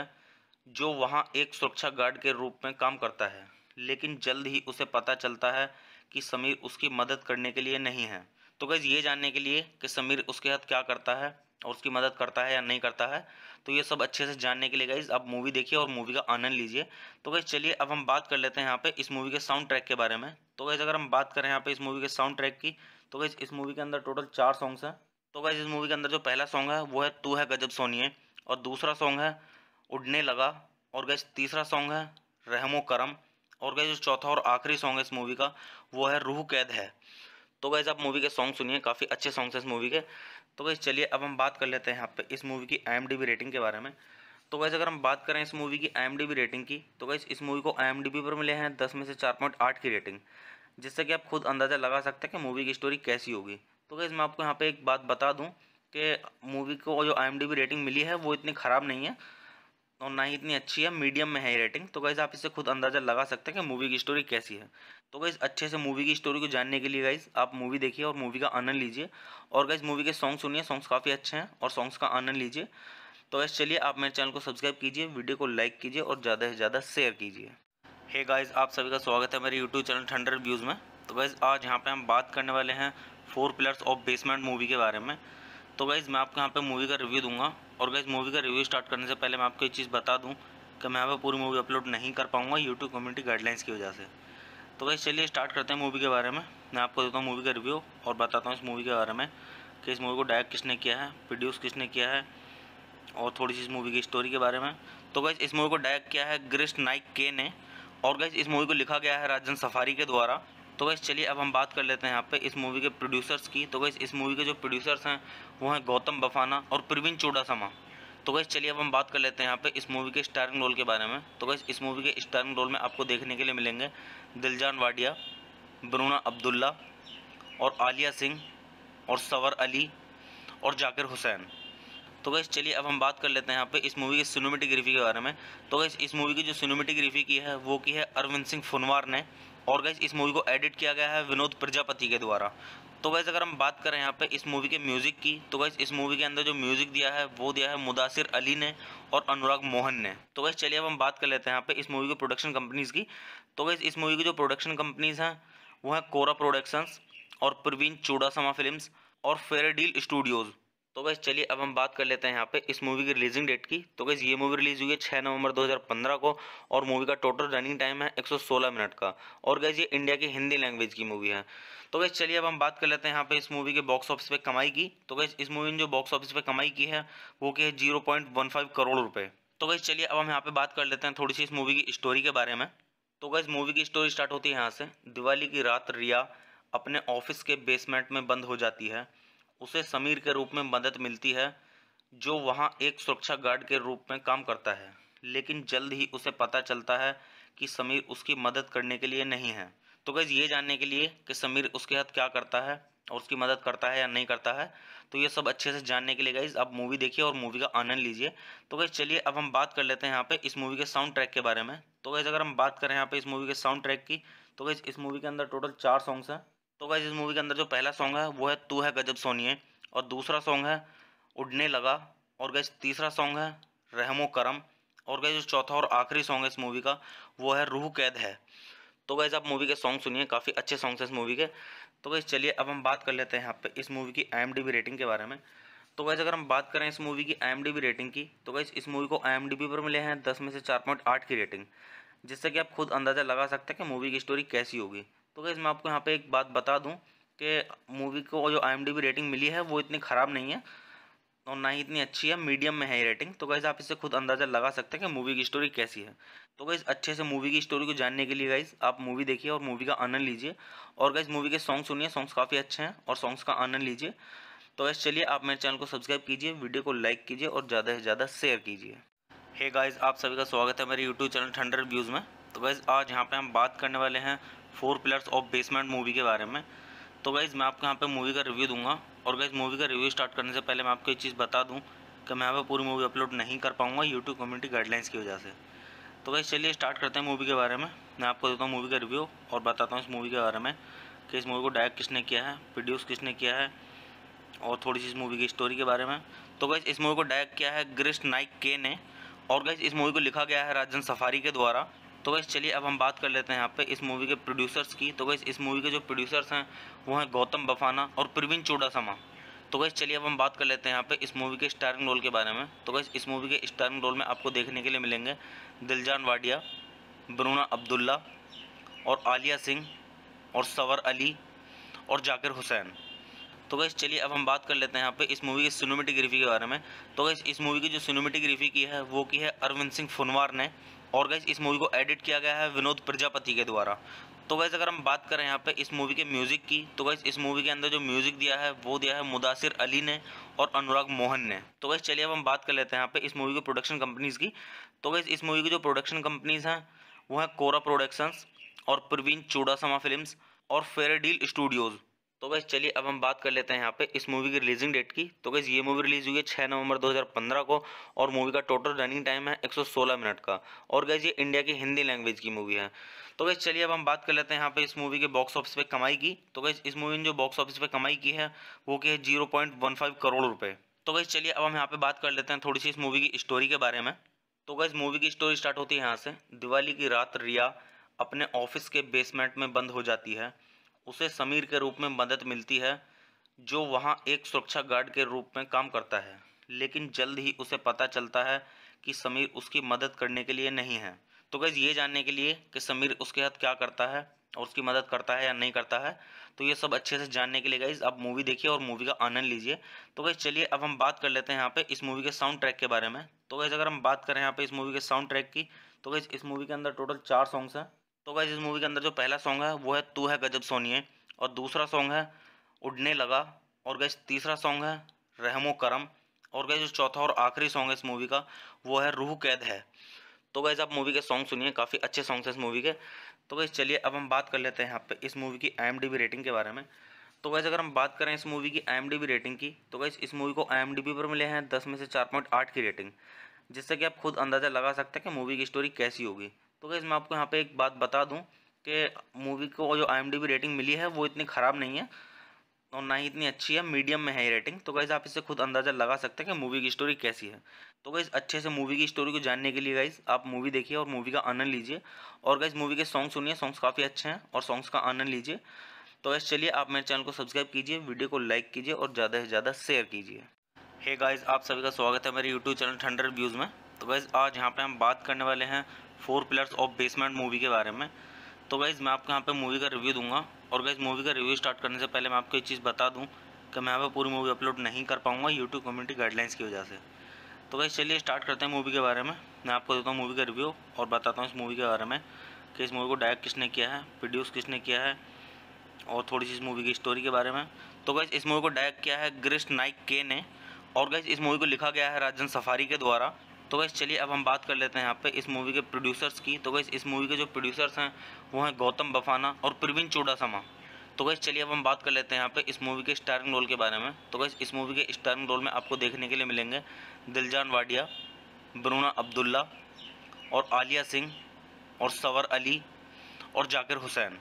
जो वहाँ एक सुरक्षा गार्ड के रूप में काम करता है लेकिन जल्द ही उसे पता चलता है कि समीर उसकी मदद करने के लिए नहीं है तो गैस ये जानने के लिए कि समीर उसके साथ क्या करता है और उसकी मदद करता है या नहीं करता है तो ये सब अच्छे से जानने के लिए गाइज आप मूवी देखिए और मूवी का आनंद लीजिए तो गैस चलिए अब हम बात कर लेते हैं यहाँ पे इस मूवी के साउंड ट्रैक के बारे में तो गैस अगर हम बात करें यहाँ पे इस मूवी के साउंड ट्रैक की तो गैस इस मूवी के अंदर टोटल चार सॉन्ग्स हैं तो गाइज इस मूवी के अंदर जो पहला सॉन्ग है वो है तू है गजब सोनिए और दूसरा सॉन्ग है उड़ने लगा और गैस तीसरा सॉन्ग है रहमो करम और गैस जो चौथा और आखिरी सॉन्ग है इस मूवी का वो है रूह कैद है तो गैस आप मूवी के सॉन्ग सुनिए काफ़ी अच्छे सॉन्ग्स हैं इस मूवी के तो गैस चलिए अब हम बात कर लेते हैं यहाँ पे इस मूवी की आई रेटिंग के बारे में तो गैस अगर हम बात करें इस मूवी की आई रेटिंग की तो गैस इस मूवी को आई पर मिले हैं दस में से चार पॉइंट आठ की रेटिंग जिससे कि आप खुद अंदाज़ा लगा सकते हैं कि मूवी की स्टोरी कैसी होगी तो गैस मैं आपको यहाँ पे एक बात बता दूँ कि मूवी को जो आई रेटिंग मिली है वो इतनी ख़राब नहीं है और ना ही इतनी अच्छी है मीडियम में है ये रेटिंग तो गैस आप इससे खुद अंदाज़ा लगा सकते हैं कि मूवी की स्टोरी कैसी है तो गैस अच्छे से मूवी की स्टोरी को जानने के लिए गाइज़ आप मूवी देखिए और मूवी का आनंद लीजिए और गैस मूवी के सॉन्ग सुनिए सॉन्ग्स काफ़ी अच्छे हैं और सॉन्ग्स का आनंद लीजिए तो गैस चलिए आप मेरे चैनल को सब्सक्राइब कीजिए वीडियो को लाइक कीजिए और ज़्यादा से ज़्यादा शेयर कीजिए हे गाइज़ आप सभी का स्वागत है मेरे यूट्यूब चैनल थंडर व्यूज़ में तो गाइज़ आज यहाँ पर हम बात करने वाले हैं four pillars of basement movie के बारे में तो गाइज़ मैं आपको यहाँ पे मूवी का रिव्यू दूंगा और गाइज़ मूवी का रिव्यू स्टार्ट करने से पहले मैं आपको एक चीज़ बता दूँ कि मैं यहाँ पर पूरी मूवी अपलोड नहीं कर पाऊँगा यूट्यूब कम्युनिटी गाइडलाइंस की वजह से तो गाइज़ चलिए स्टार्ट करते हैं मूवी के बारे में मैं आपको देता हूँ मूवी का रिव्यू और बताता हूँ इस मूवी के बारे में कि इस मूवी को डायरेक्ट किसने किया है प्रोड्यूस किसने किया है और थोड़ी सी इस मूवी की स्टोरी के बारे में तो गाइज़ इस मूवी को डायरेक्ट किया है ग्रिस्ट नाइक के ने और गाइज इस मूवी को लिखा गया है राजन सफारी के द्वारा तो वैसे चलिए अब हम बात कर लेते हैं यहाँ पे इस मूवी के प्रोड्यूसर्स की तो वैसे इस मूवी के जो प्रोड्यूसर्स हैं वो हैं गौतम बफाना और प्रवीण चूडासमा तो वैसे चलिए अब हम बात कर लेते हैं यहाँ पे इस मूवी के स्टारिंग रोल के बारे में तो वैसे इस मूवी के स्टारिंग रोल में आपको देखने के लिए मिलेंगे दिलजान वाडिया बरूना अब्दुल्ला और आलिया सिंह और सवर अली और जाकिर हुसैन तो गैस चलिए अब हम बात कर लेते हैं यहाँ पे इस मूवी की सिनेमेटिग्राफी के बारे में तो गैस इस मूवी की जो सिनेमेटिग्राफी की है वो की है अरविंद सिंह फुनवार ने और गैस इस मूवी को एडिट किया गया है विनोद प्रजापति के द्वारा तो वैसे अगर हम बात करें यहाँ पे इस मूवी के म्यूज़िक की तो वैसे इस मूवी के अंदर जो म्यूज़िक दिया है वो दिया है मुदासिर अली ने और अनुराग मोहन ने तो वैसे चलिए अब हम बात कर लेते हैं यहाँ पे इस मूवी की प्रोडक्शन कंपनीज़ की तो वैसे इस मूवी की जो प्रोडक्शन कंपनीज़ हैं वो हैं कोरा प्रोडक्शंस और प्रवीण चूड़ासमा फिल्म और फेरेडील स्टूडियोज़ तो बस चलिए अब हम बात कर लेते हैं यहाँ पे इस मूवी की रिलीजिंग डेट की तो बस ये मूवी रिलीज़ हुई है छः नवंबर 2015 को और मूवी का टोटल रनिंग टाइम है 116 मिनट का और गैस ये इंडिया की हिंदी लैंग्वेज की मूवी है तो बस चलिए अब हम बात कर लेते हैं यहाँ पे इस मूवी के बॉक्स ऑफिस पे कमाई की तो गैस इस मूवी ने जो बॉक्स ऑफिस पे कमाई की है वो की है जीरो करोड़ रुपये तो बस चलिए अब हम यहाँ पे बात कर लेते हैं थोड़ी सी इस मूवी की स्टोरी के बारे में तो गैस मूवी की स्टोरी स्टार्ट होती है यहाँ से दिवाली की रात रिया अपने ऑफिस के बेसमेंट में बंद हो जाती है उसे समीर के रूप में मदद मिलती है जो वहाँ एक सुरक्षा गार्ड के रूप में काम करता है लेकिन जल्द ही उसे पता चलता है कि समीर उसकी मदद करने के लिए नहीं है तो गैस ये जानने के लिए कि समीर उसके हाथ क्या करता है और उसकी मदद करता है या नहीं करता है तो ये सब अच्छे से जानने के लिए गाइज आप मूवी देखिए और मूवी का आनंद लीजिए तो गैस चलिए अब हम बात कर लेते हैं यहाँ पे इस मूवी के साउंड ट्रैक के बारे में तो गैस अगर हम बात करें यहाँ पे इस मूवी के साउंड ट्रैक की तो गई इस मूवी के अंदर टोटल चार सॉन्ग्स हैं तो गाइज इस मूवी के अंदर जो पहला सॉन्ग है वो है तू है गजब सोनिए और दूसरा सॉन्ग है उड़ने लगा और गैस तीसरा सॉन्ग है रहमो करम और गैस जो चौथा और आखिरी सॉन्ग है इस मूवी का वो है रूह कैद है तो गैस आप मूवी के सॉन्ग सुनिए काफ़ी अच्छे सॉन्ग्स हैं इस मूवी के तो गैस चलिए अब हम बात कर लेते हैं यहाँ पे इस मूवी की आई रेटिंग के बारे में तो वैसे अगर हम बात करें इस मूवी की आई रेटिंग की तो गैस इस मूवी को आई पर मिले हैं दस में से चार की रेटिंग जिससे कि आप खुद अंदाज़ा लगा सकते हैं कि मूवी की स्टोरी कैसी होगी तो गैस मैं आपको यहाँ पे एक बात बता दूँ कि मूवी को जो आई रेटिंग मिली है वो इतनी ख़राब नहीं है और ना ही इतनी अच्छी है मीडियम में है ये रेटिंग तो गैस आप इससे खुद अंदाज़ा लगा सकते हैं कि मूवी की स्टोरी कैसी है तो गैस अच्छे से मूवी की स्टोरी को जानने के लिए गाइज आप मूवी देखिए और मूवी का आनंद लीजिए और गैस मूवी के सॉन्ग सुनिए सॉन्ग्स काफ़ी अच्छे हैं और सॉन्ग्स का आनंद लीजिए तो गैस चलिए आप मेरे चैनल को सब्सक्राइब कीजिए वीडियो को लाइक कीजिए और ज़्यादा से ज़्यादा शेयर कीजिए हे गाइज़ आप सभी का स्वागत है मेरे यूट्यूब चैनल थंडर रिव्यूज़ में तो गैज़ आज यहाँ पर हम बात करने वाले हैं four pillars of basement movie के बारे में तो गाइज़ मैं आपको यहाँ पे मूवी का रिव्यू दूंगा और गाइज़ मूवी का रिव्यू स्टार्ट करने से पहले मैं आपको एक चीज़ बता दूँ कि मैं यहाँ पर पूरी मूवी अपलोड नहीं कर पाऊँगा यूट्यूब कम्युनिटी गाइडलाइंस की वजह से तो गाइज़ चलिए स्टार्ट करते हैं मूवी के बारे में मैं आपको देता हूँ मूवी का रिव्यू और बताता हूँ इस मूवी के बारे में कि इस मूवी को डायरेक्ट किसने किया है प्रोड्यूस किसने किया है और थोड़ी सी इस मूवी की स्टोरी के बारे में तो गैस इस मूवी को डायरेक्ट किया है ग्रिस्ट नाइक के ने और गैस इस मूवी को लिखा गया है राजन सफारी के द्वारा तो वैसे चलिए अब हम बात कर लेते हैं यहाँ पे इस मूवी के प्रोड्यूसर्स की तो वैसे इस मूवी के जो प्रोड्यूसर्स हैं वो हैं गौतम बफाना और प्रवीण चूडासमा तो वैसे चलिए अब हम बात कर लेते हैं यहाँ पे इस मूवी के स्टारिंग रोल के बारे में तो वैसे इस मूवी के स्टारिंग रोल में आपको देखने के लिए मिलेंगे दिलजान वाडिया बरूना अब्दुल्ला और आलिया सिंह और सवर अली और जाकिर हुसैन तो वैसे चलिए अब हम बात कर लेते हैं यहाँ पे इस मूवी की सिनेमेटोग्राफी के बारे में तो वैसे इस मूवी की जो सिनेमेटोग्राफी की है वो की है अरविंद सिंह फुनवार ने और गैस इस मूवी को एडिट किया गया है विनोद प्रजापति के द्वारा तो वैसे अगर हम बात करें यहाँ पे इस मूवी के म्यूज़िक की तो वैसे इस मूवी के अंदर जो म्यूज़िक दिया है वो दिया है मुदासिर अली ने और अनुराग मोहन ने तो वैसे चलिए अब हम बात कर लेते हैं यहाँ पे इस मूवी की प्रोडक्शन कंपनीज़ की तो वैसे इस मूवी की जो प्रोडक्शन कंपनीज़ हैं वो हैं कोरा प्रोडक्शंस और प्रवीण चूड़ासमा फिल्म और फेयर डील स्टूडियोज़ तो गैस चलिए अब हम बात कर लेते हैं यहाँ पे इस मूवी की रिलीजिंग डेट की तो गैस ये मूवी रिलीज़ हुई है छः नवंबर 2015 को और मूवी का टोटल रनिंग टाइम है 116 मिनट का और गैस ये इंडिया की हिंदी लैंग्वेज की मूवी है तो गैस चलिए अब हम बात कर लेते हैं यहाँ पे इस मूवी के बॉक्स ऑफिस पे कमाई की तो गैस इस मूवी ने जो बॉक्स ऑफिस पे कमाई की है वो की है जीरो करोड़ रुपये तो गैस चलिए अब हम यहाँ पे बात कर लेते हैं थोड़ी सी इस मूवी की स्टोरी के बारे में तो गैस मूवी की स्टोरी स्टार्ट होती है यहाँ से दिवाली की रात रिया अपने ऑफिस के बेसमेंट में बंद हो जाती है उसे समीर के रूप में मदद मिलती है जो वहाँ एक सुरक्षा गार्ड के रूप में काम करता है लेकिन जल्द ही उसे पता चलता है कि समीर उसकी मदद करने के लिए नहीं है तो गैज़ ये जानने के लिए कि समीर उसके साथ क्या करता है और उसकी मदद करता है या नहीं करता है तो ये सब अच्छे से जानने के लिए गाइज आप मूवी देखिए और मूवी का आनंद लीजिए तो गैस चलिए अब हम बात कर लेते हैं यहाँ पे इस मूवी के साउंड ट्रैक के बारे में तो गैस अगर हम बात करें यहाँ पे इस मूवी के साउंड ट्रैक की तो गैस इस मूवी के अंदर टोटल चार सॉन्ग्स हैं तो गाइज इस मूवी के अंदर जो पहला सॉन्ग है वो है तू है गजब सोनिए और दूसरा सॉन्ग है उड़ने लगा और गैस तीसरा सॉन्ग है रहमो करम और गैस जो चौथा और आखिरी सॉन्ग है इस मूवी का वो है रूह कैद है तो गैस आप मूवी के सॉन्ग सुनिए काफ़ी अच्छे सॉन्ग्स हैं इस मूवी के तो गैज़ चलिए अब हम बात कर लेते हैं यहाँ पे इस मूवी की आई रेटिंग के बारे में तो वैसे अगर हम बात करें इस मूवी की आई रेटिंग की तो वैसे इस मूवी को आई पर मिले हैं दस में से चार पॉइंट आठ की रेटिंग जिससे कि आप खुद अंदाज़ा लगा सकते हैं कि मूवी की स्टोरी कैसी होगी तो गैस मैं आपको यहाँ पे एक बात बता दूँ कि मूवी को जो आई रेटिंग मिली है वो इतनी ख़राब नहीं है और ना ही इतनी अच्छी है मीडियम में है ये रेटिंग तो गैस आप इससे खुद अंदाज़ा लगा सकते हैं कि मूवी की स्टोरी कैसी है तो गैस अच्छे से मूवी की स्टोरी को जानने के लिए गाइज़ आप मूवी देखिए और मूवी का आनंद लीजिए और गैस मूवी के सॉन्ग सुनिए सॉन्ग्स काफ़ी अच्छे हैं और सॉन्ग्स का आनंद लीजिए तो गैस चलिए आप मेरे चैनल को सब्सक्राइब कीजिए वीडियो को लाइक कीजिए और ज़्यादा से ज़्यादा शेयर कीजिए हे गाइज़ आप सभी का स्वागत है मेरे यूट्यूब चैनल थंडर व्यूज़ में तो गैस आज यहाँ पर हम बात करने वाले हैं four pillars of basement movie के बारे में तो गाइज़ मैं आपको यहाँ पे मूवी का रिव्यू दूंगा और गाइज़ मूवी का रिव्यू स्टार्ट करने से पहले मैं आपको एक चीज़ बता दूँ कि मैं यहाँ पर पूरी मूवी अपलोड नहीं कर पाऊँगा यूट्यूब कम्युनिटी गाइडलाइंस की वजह से तो गाइज़ चलिए स्टार्ट करते हैं मूवी के बारे में मैं आपको देता हूँ मूवी का रिव्यू और बताता हूँ इस मूवी के बारे में कि इस मूवी को डायरेक्ट किसने किया है प्रोड्यूस किसने किया है और थोड़ी सी इस मूवी की स्टोरी के बारे में तो गाइज़ इस मूवी को डायरेक्ट किया है ग्रिस्ट नाइक के ने और गाइज़ इस मूवी को लिखा गया है राजन सफारी के द्वारा तो वैसे चलिए अब हम बात कर लेते हैं यहाँ पे इस मूवी के प्रोड्यूसर्स की तो वैसे इस मूवी के जो प्रोड्यूसर्स हैं वो हैं गौतम बफाना और प्रवीण चूडासमा तो वैसे चलिए अब हम बात कर लेते हैं यहाँ पे इस मूवी के स्टारिंग रोल के बारे में तो वैसे इस मूवी के स्टारिंग रोल में आपको देखने के लिए मिलेंगे दिलजान वाडिया बरूना अब्दुल्ला और आलिया सिंह और सवर अली और जाकिर हुसैन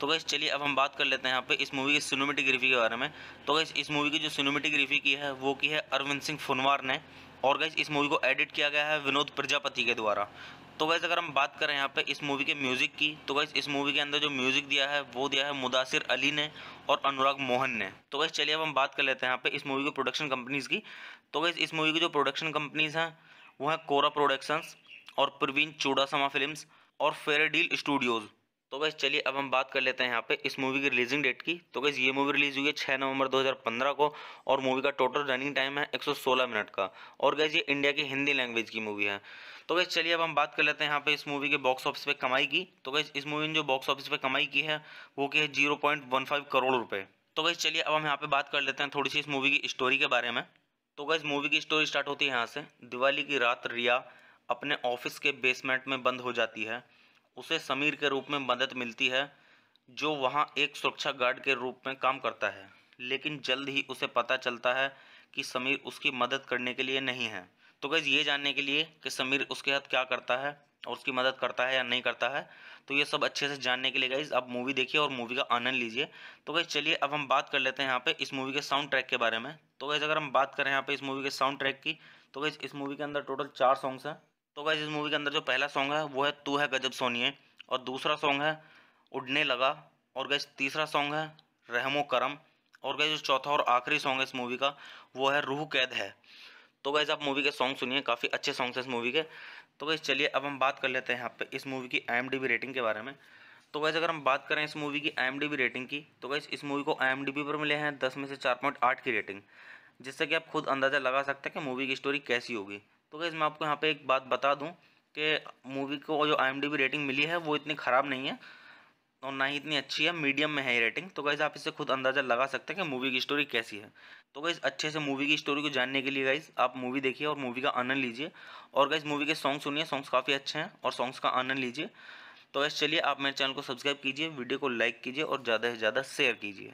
तो गैस चलिए अब हम बात कर लेते हैं यहाँ पे इस मूवी की सिनेमेटिक के बारे में तो गैस इस मूवी की जो सिनेमेटिक की है वो की है अरविंद सिंह फुनवार ने और गैस इस मूवी को एडिट किया गया है विनोद प्रजापति के द्वारा तो वैसे अगर हम बात करें यहाँ पे इस मूवी के म्यूज़िक की तो वैसे इस मूवी के अंदर जो म्यूज़िक दिया है वो दिया है मुदासिर अली ने और अनुराग मोहन ने तो वैसे चलिए अब हम बात कर लेते हैं यहाँ पे इस मूवी की प्रोडक्शन कंपनीज़ की तो वैसे इस मूवी की जो प्रोडक्शन कंपनीज़ हैं वो हैं कोरा प्रोडक्शंस और प्रवीण चूड़ासमा फिल्म और फेयर डील स्टूडियोज़ तो बस चलिए अब हम बात कर लेते हैं यहाँ पे इस मूवी की रिलीजिंग डेट की तो बस ये मूवी रिलीज़ हुई है छः नवंबर 2015 को और मूवी का टोटल रनिंग टाइम है 116 मिनट का और गैस ये इंडिया की हिंदी लैंग्वेज की मूवी है तो गैस चलिए अब हम बात कर लेते हैं यहाँ पे इस मूवी के बॉक्स ऑफिस पे कमाई की तो गैस इस मूवी ने जो बॉक्स ऑफिस पे कमाई की है वो की है जीरो करोड़ रुपये तो गैस चलिए अब हम यहाँ पे बात कर लेते हैं थोड़ी सी इस मूवी की स्टोरी के बारे में तो गैस मूवी की स्टोरी स्टार्ट होती है यहाँ से दिवाली की रात रिया अपने ऑफिस के बेसमेंट में बंद हो जाती है उसे समीर के रूप में मदद मिलती है जो वहाँ एक सुरक्षा गार्ड के रूप में काम करता है लेकिन जल्द ही उसे पता चलता है कि समीर उसकी मदद करने के लिए नहीं है तो गैस ये जानने के लिए कि समीर उसके हाथ क्या करता है और उसकी मदद करता है या नहीं करता है तो ये सब अच्छे से जानने के लिए गाइज आप मूवी देखिए और मूवी का आनंद लीजिए तो गई चलिए अब हम बात कर लेते हैं यहाँ पे इस मूवी के साउंड ट्रैक के बारे में तो गैस अगर हम बात करें यहाँ पे इस मूवी के साउंड ट्रैक की तो गई इस मूवी के अंदर टोटल चार सॉन्ग्स हैं तो गाइज इस मूवी के अंदर जो पहला सॉन्ग है वो है तू है गजब सोनिए और दूसरा सॉन्ग है उड़ने लगा और गैस तीसरा सॉन्ग है रहमो करम और गैस जो चौथा और आखिरी सॉन्ग है इस मूवी का वो है रूह कैद है तो गैस आप मूवी के सॉन्ग सुनिए काफ़ी अच्छे सॉन्ग्स हैं इस मूवी के तो गैस चलिए अब हम बात कर लेते हैं यहाँ पे इस मूवी की आई रेटिंग के बारे में तो वैसे अगर हम बात करें इस मूवी की आई रेटिंग की तो वैसे इस मूवी को आई पर मिले हैं दस में से चार पॉइंट आठ की रेटिंग जिससे कि आप खुद अंदाज़ा लगा सकते हैं कि मूवी की स्टोरी कैसी होगी तो गैस मैं आपको यहाँ पे एक बात बता दूँ कि मूवी को जो आई रेटिंग मिली है वो इतनी ख़राब नहीं है और ना ही इतनी अच्छी है मीडियम में है ये रेटिंग तो गैस आप इससे खुद अंदाज़ा लगा सकते हैं कि मूवी की स्टोरी कैसी है तो गई अच्छे से मूवी की स्टोरी को जानने के लिए गाइज़ आप मूवी देखिए और मूवी का आनंद लीजिए और गाइज़ मूवी के सॉन्ग सुनिए सॉन्ग्स काफ़ी अच्छे हैं और सॉन्ग्स का आनंद लीजिए तो गैस चलिए आप मेरे चैनल को सब्सक्राइब कीजिए वीडियो को लाइक कीजिए और ज़्यादा से ज़्यादा शेयर कीजिए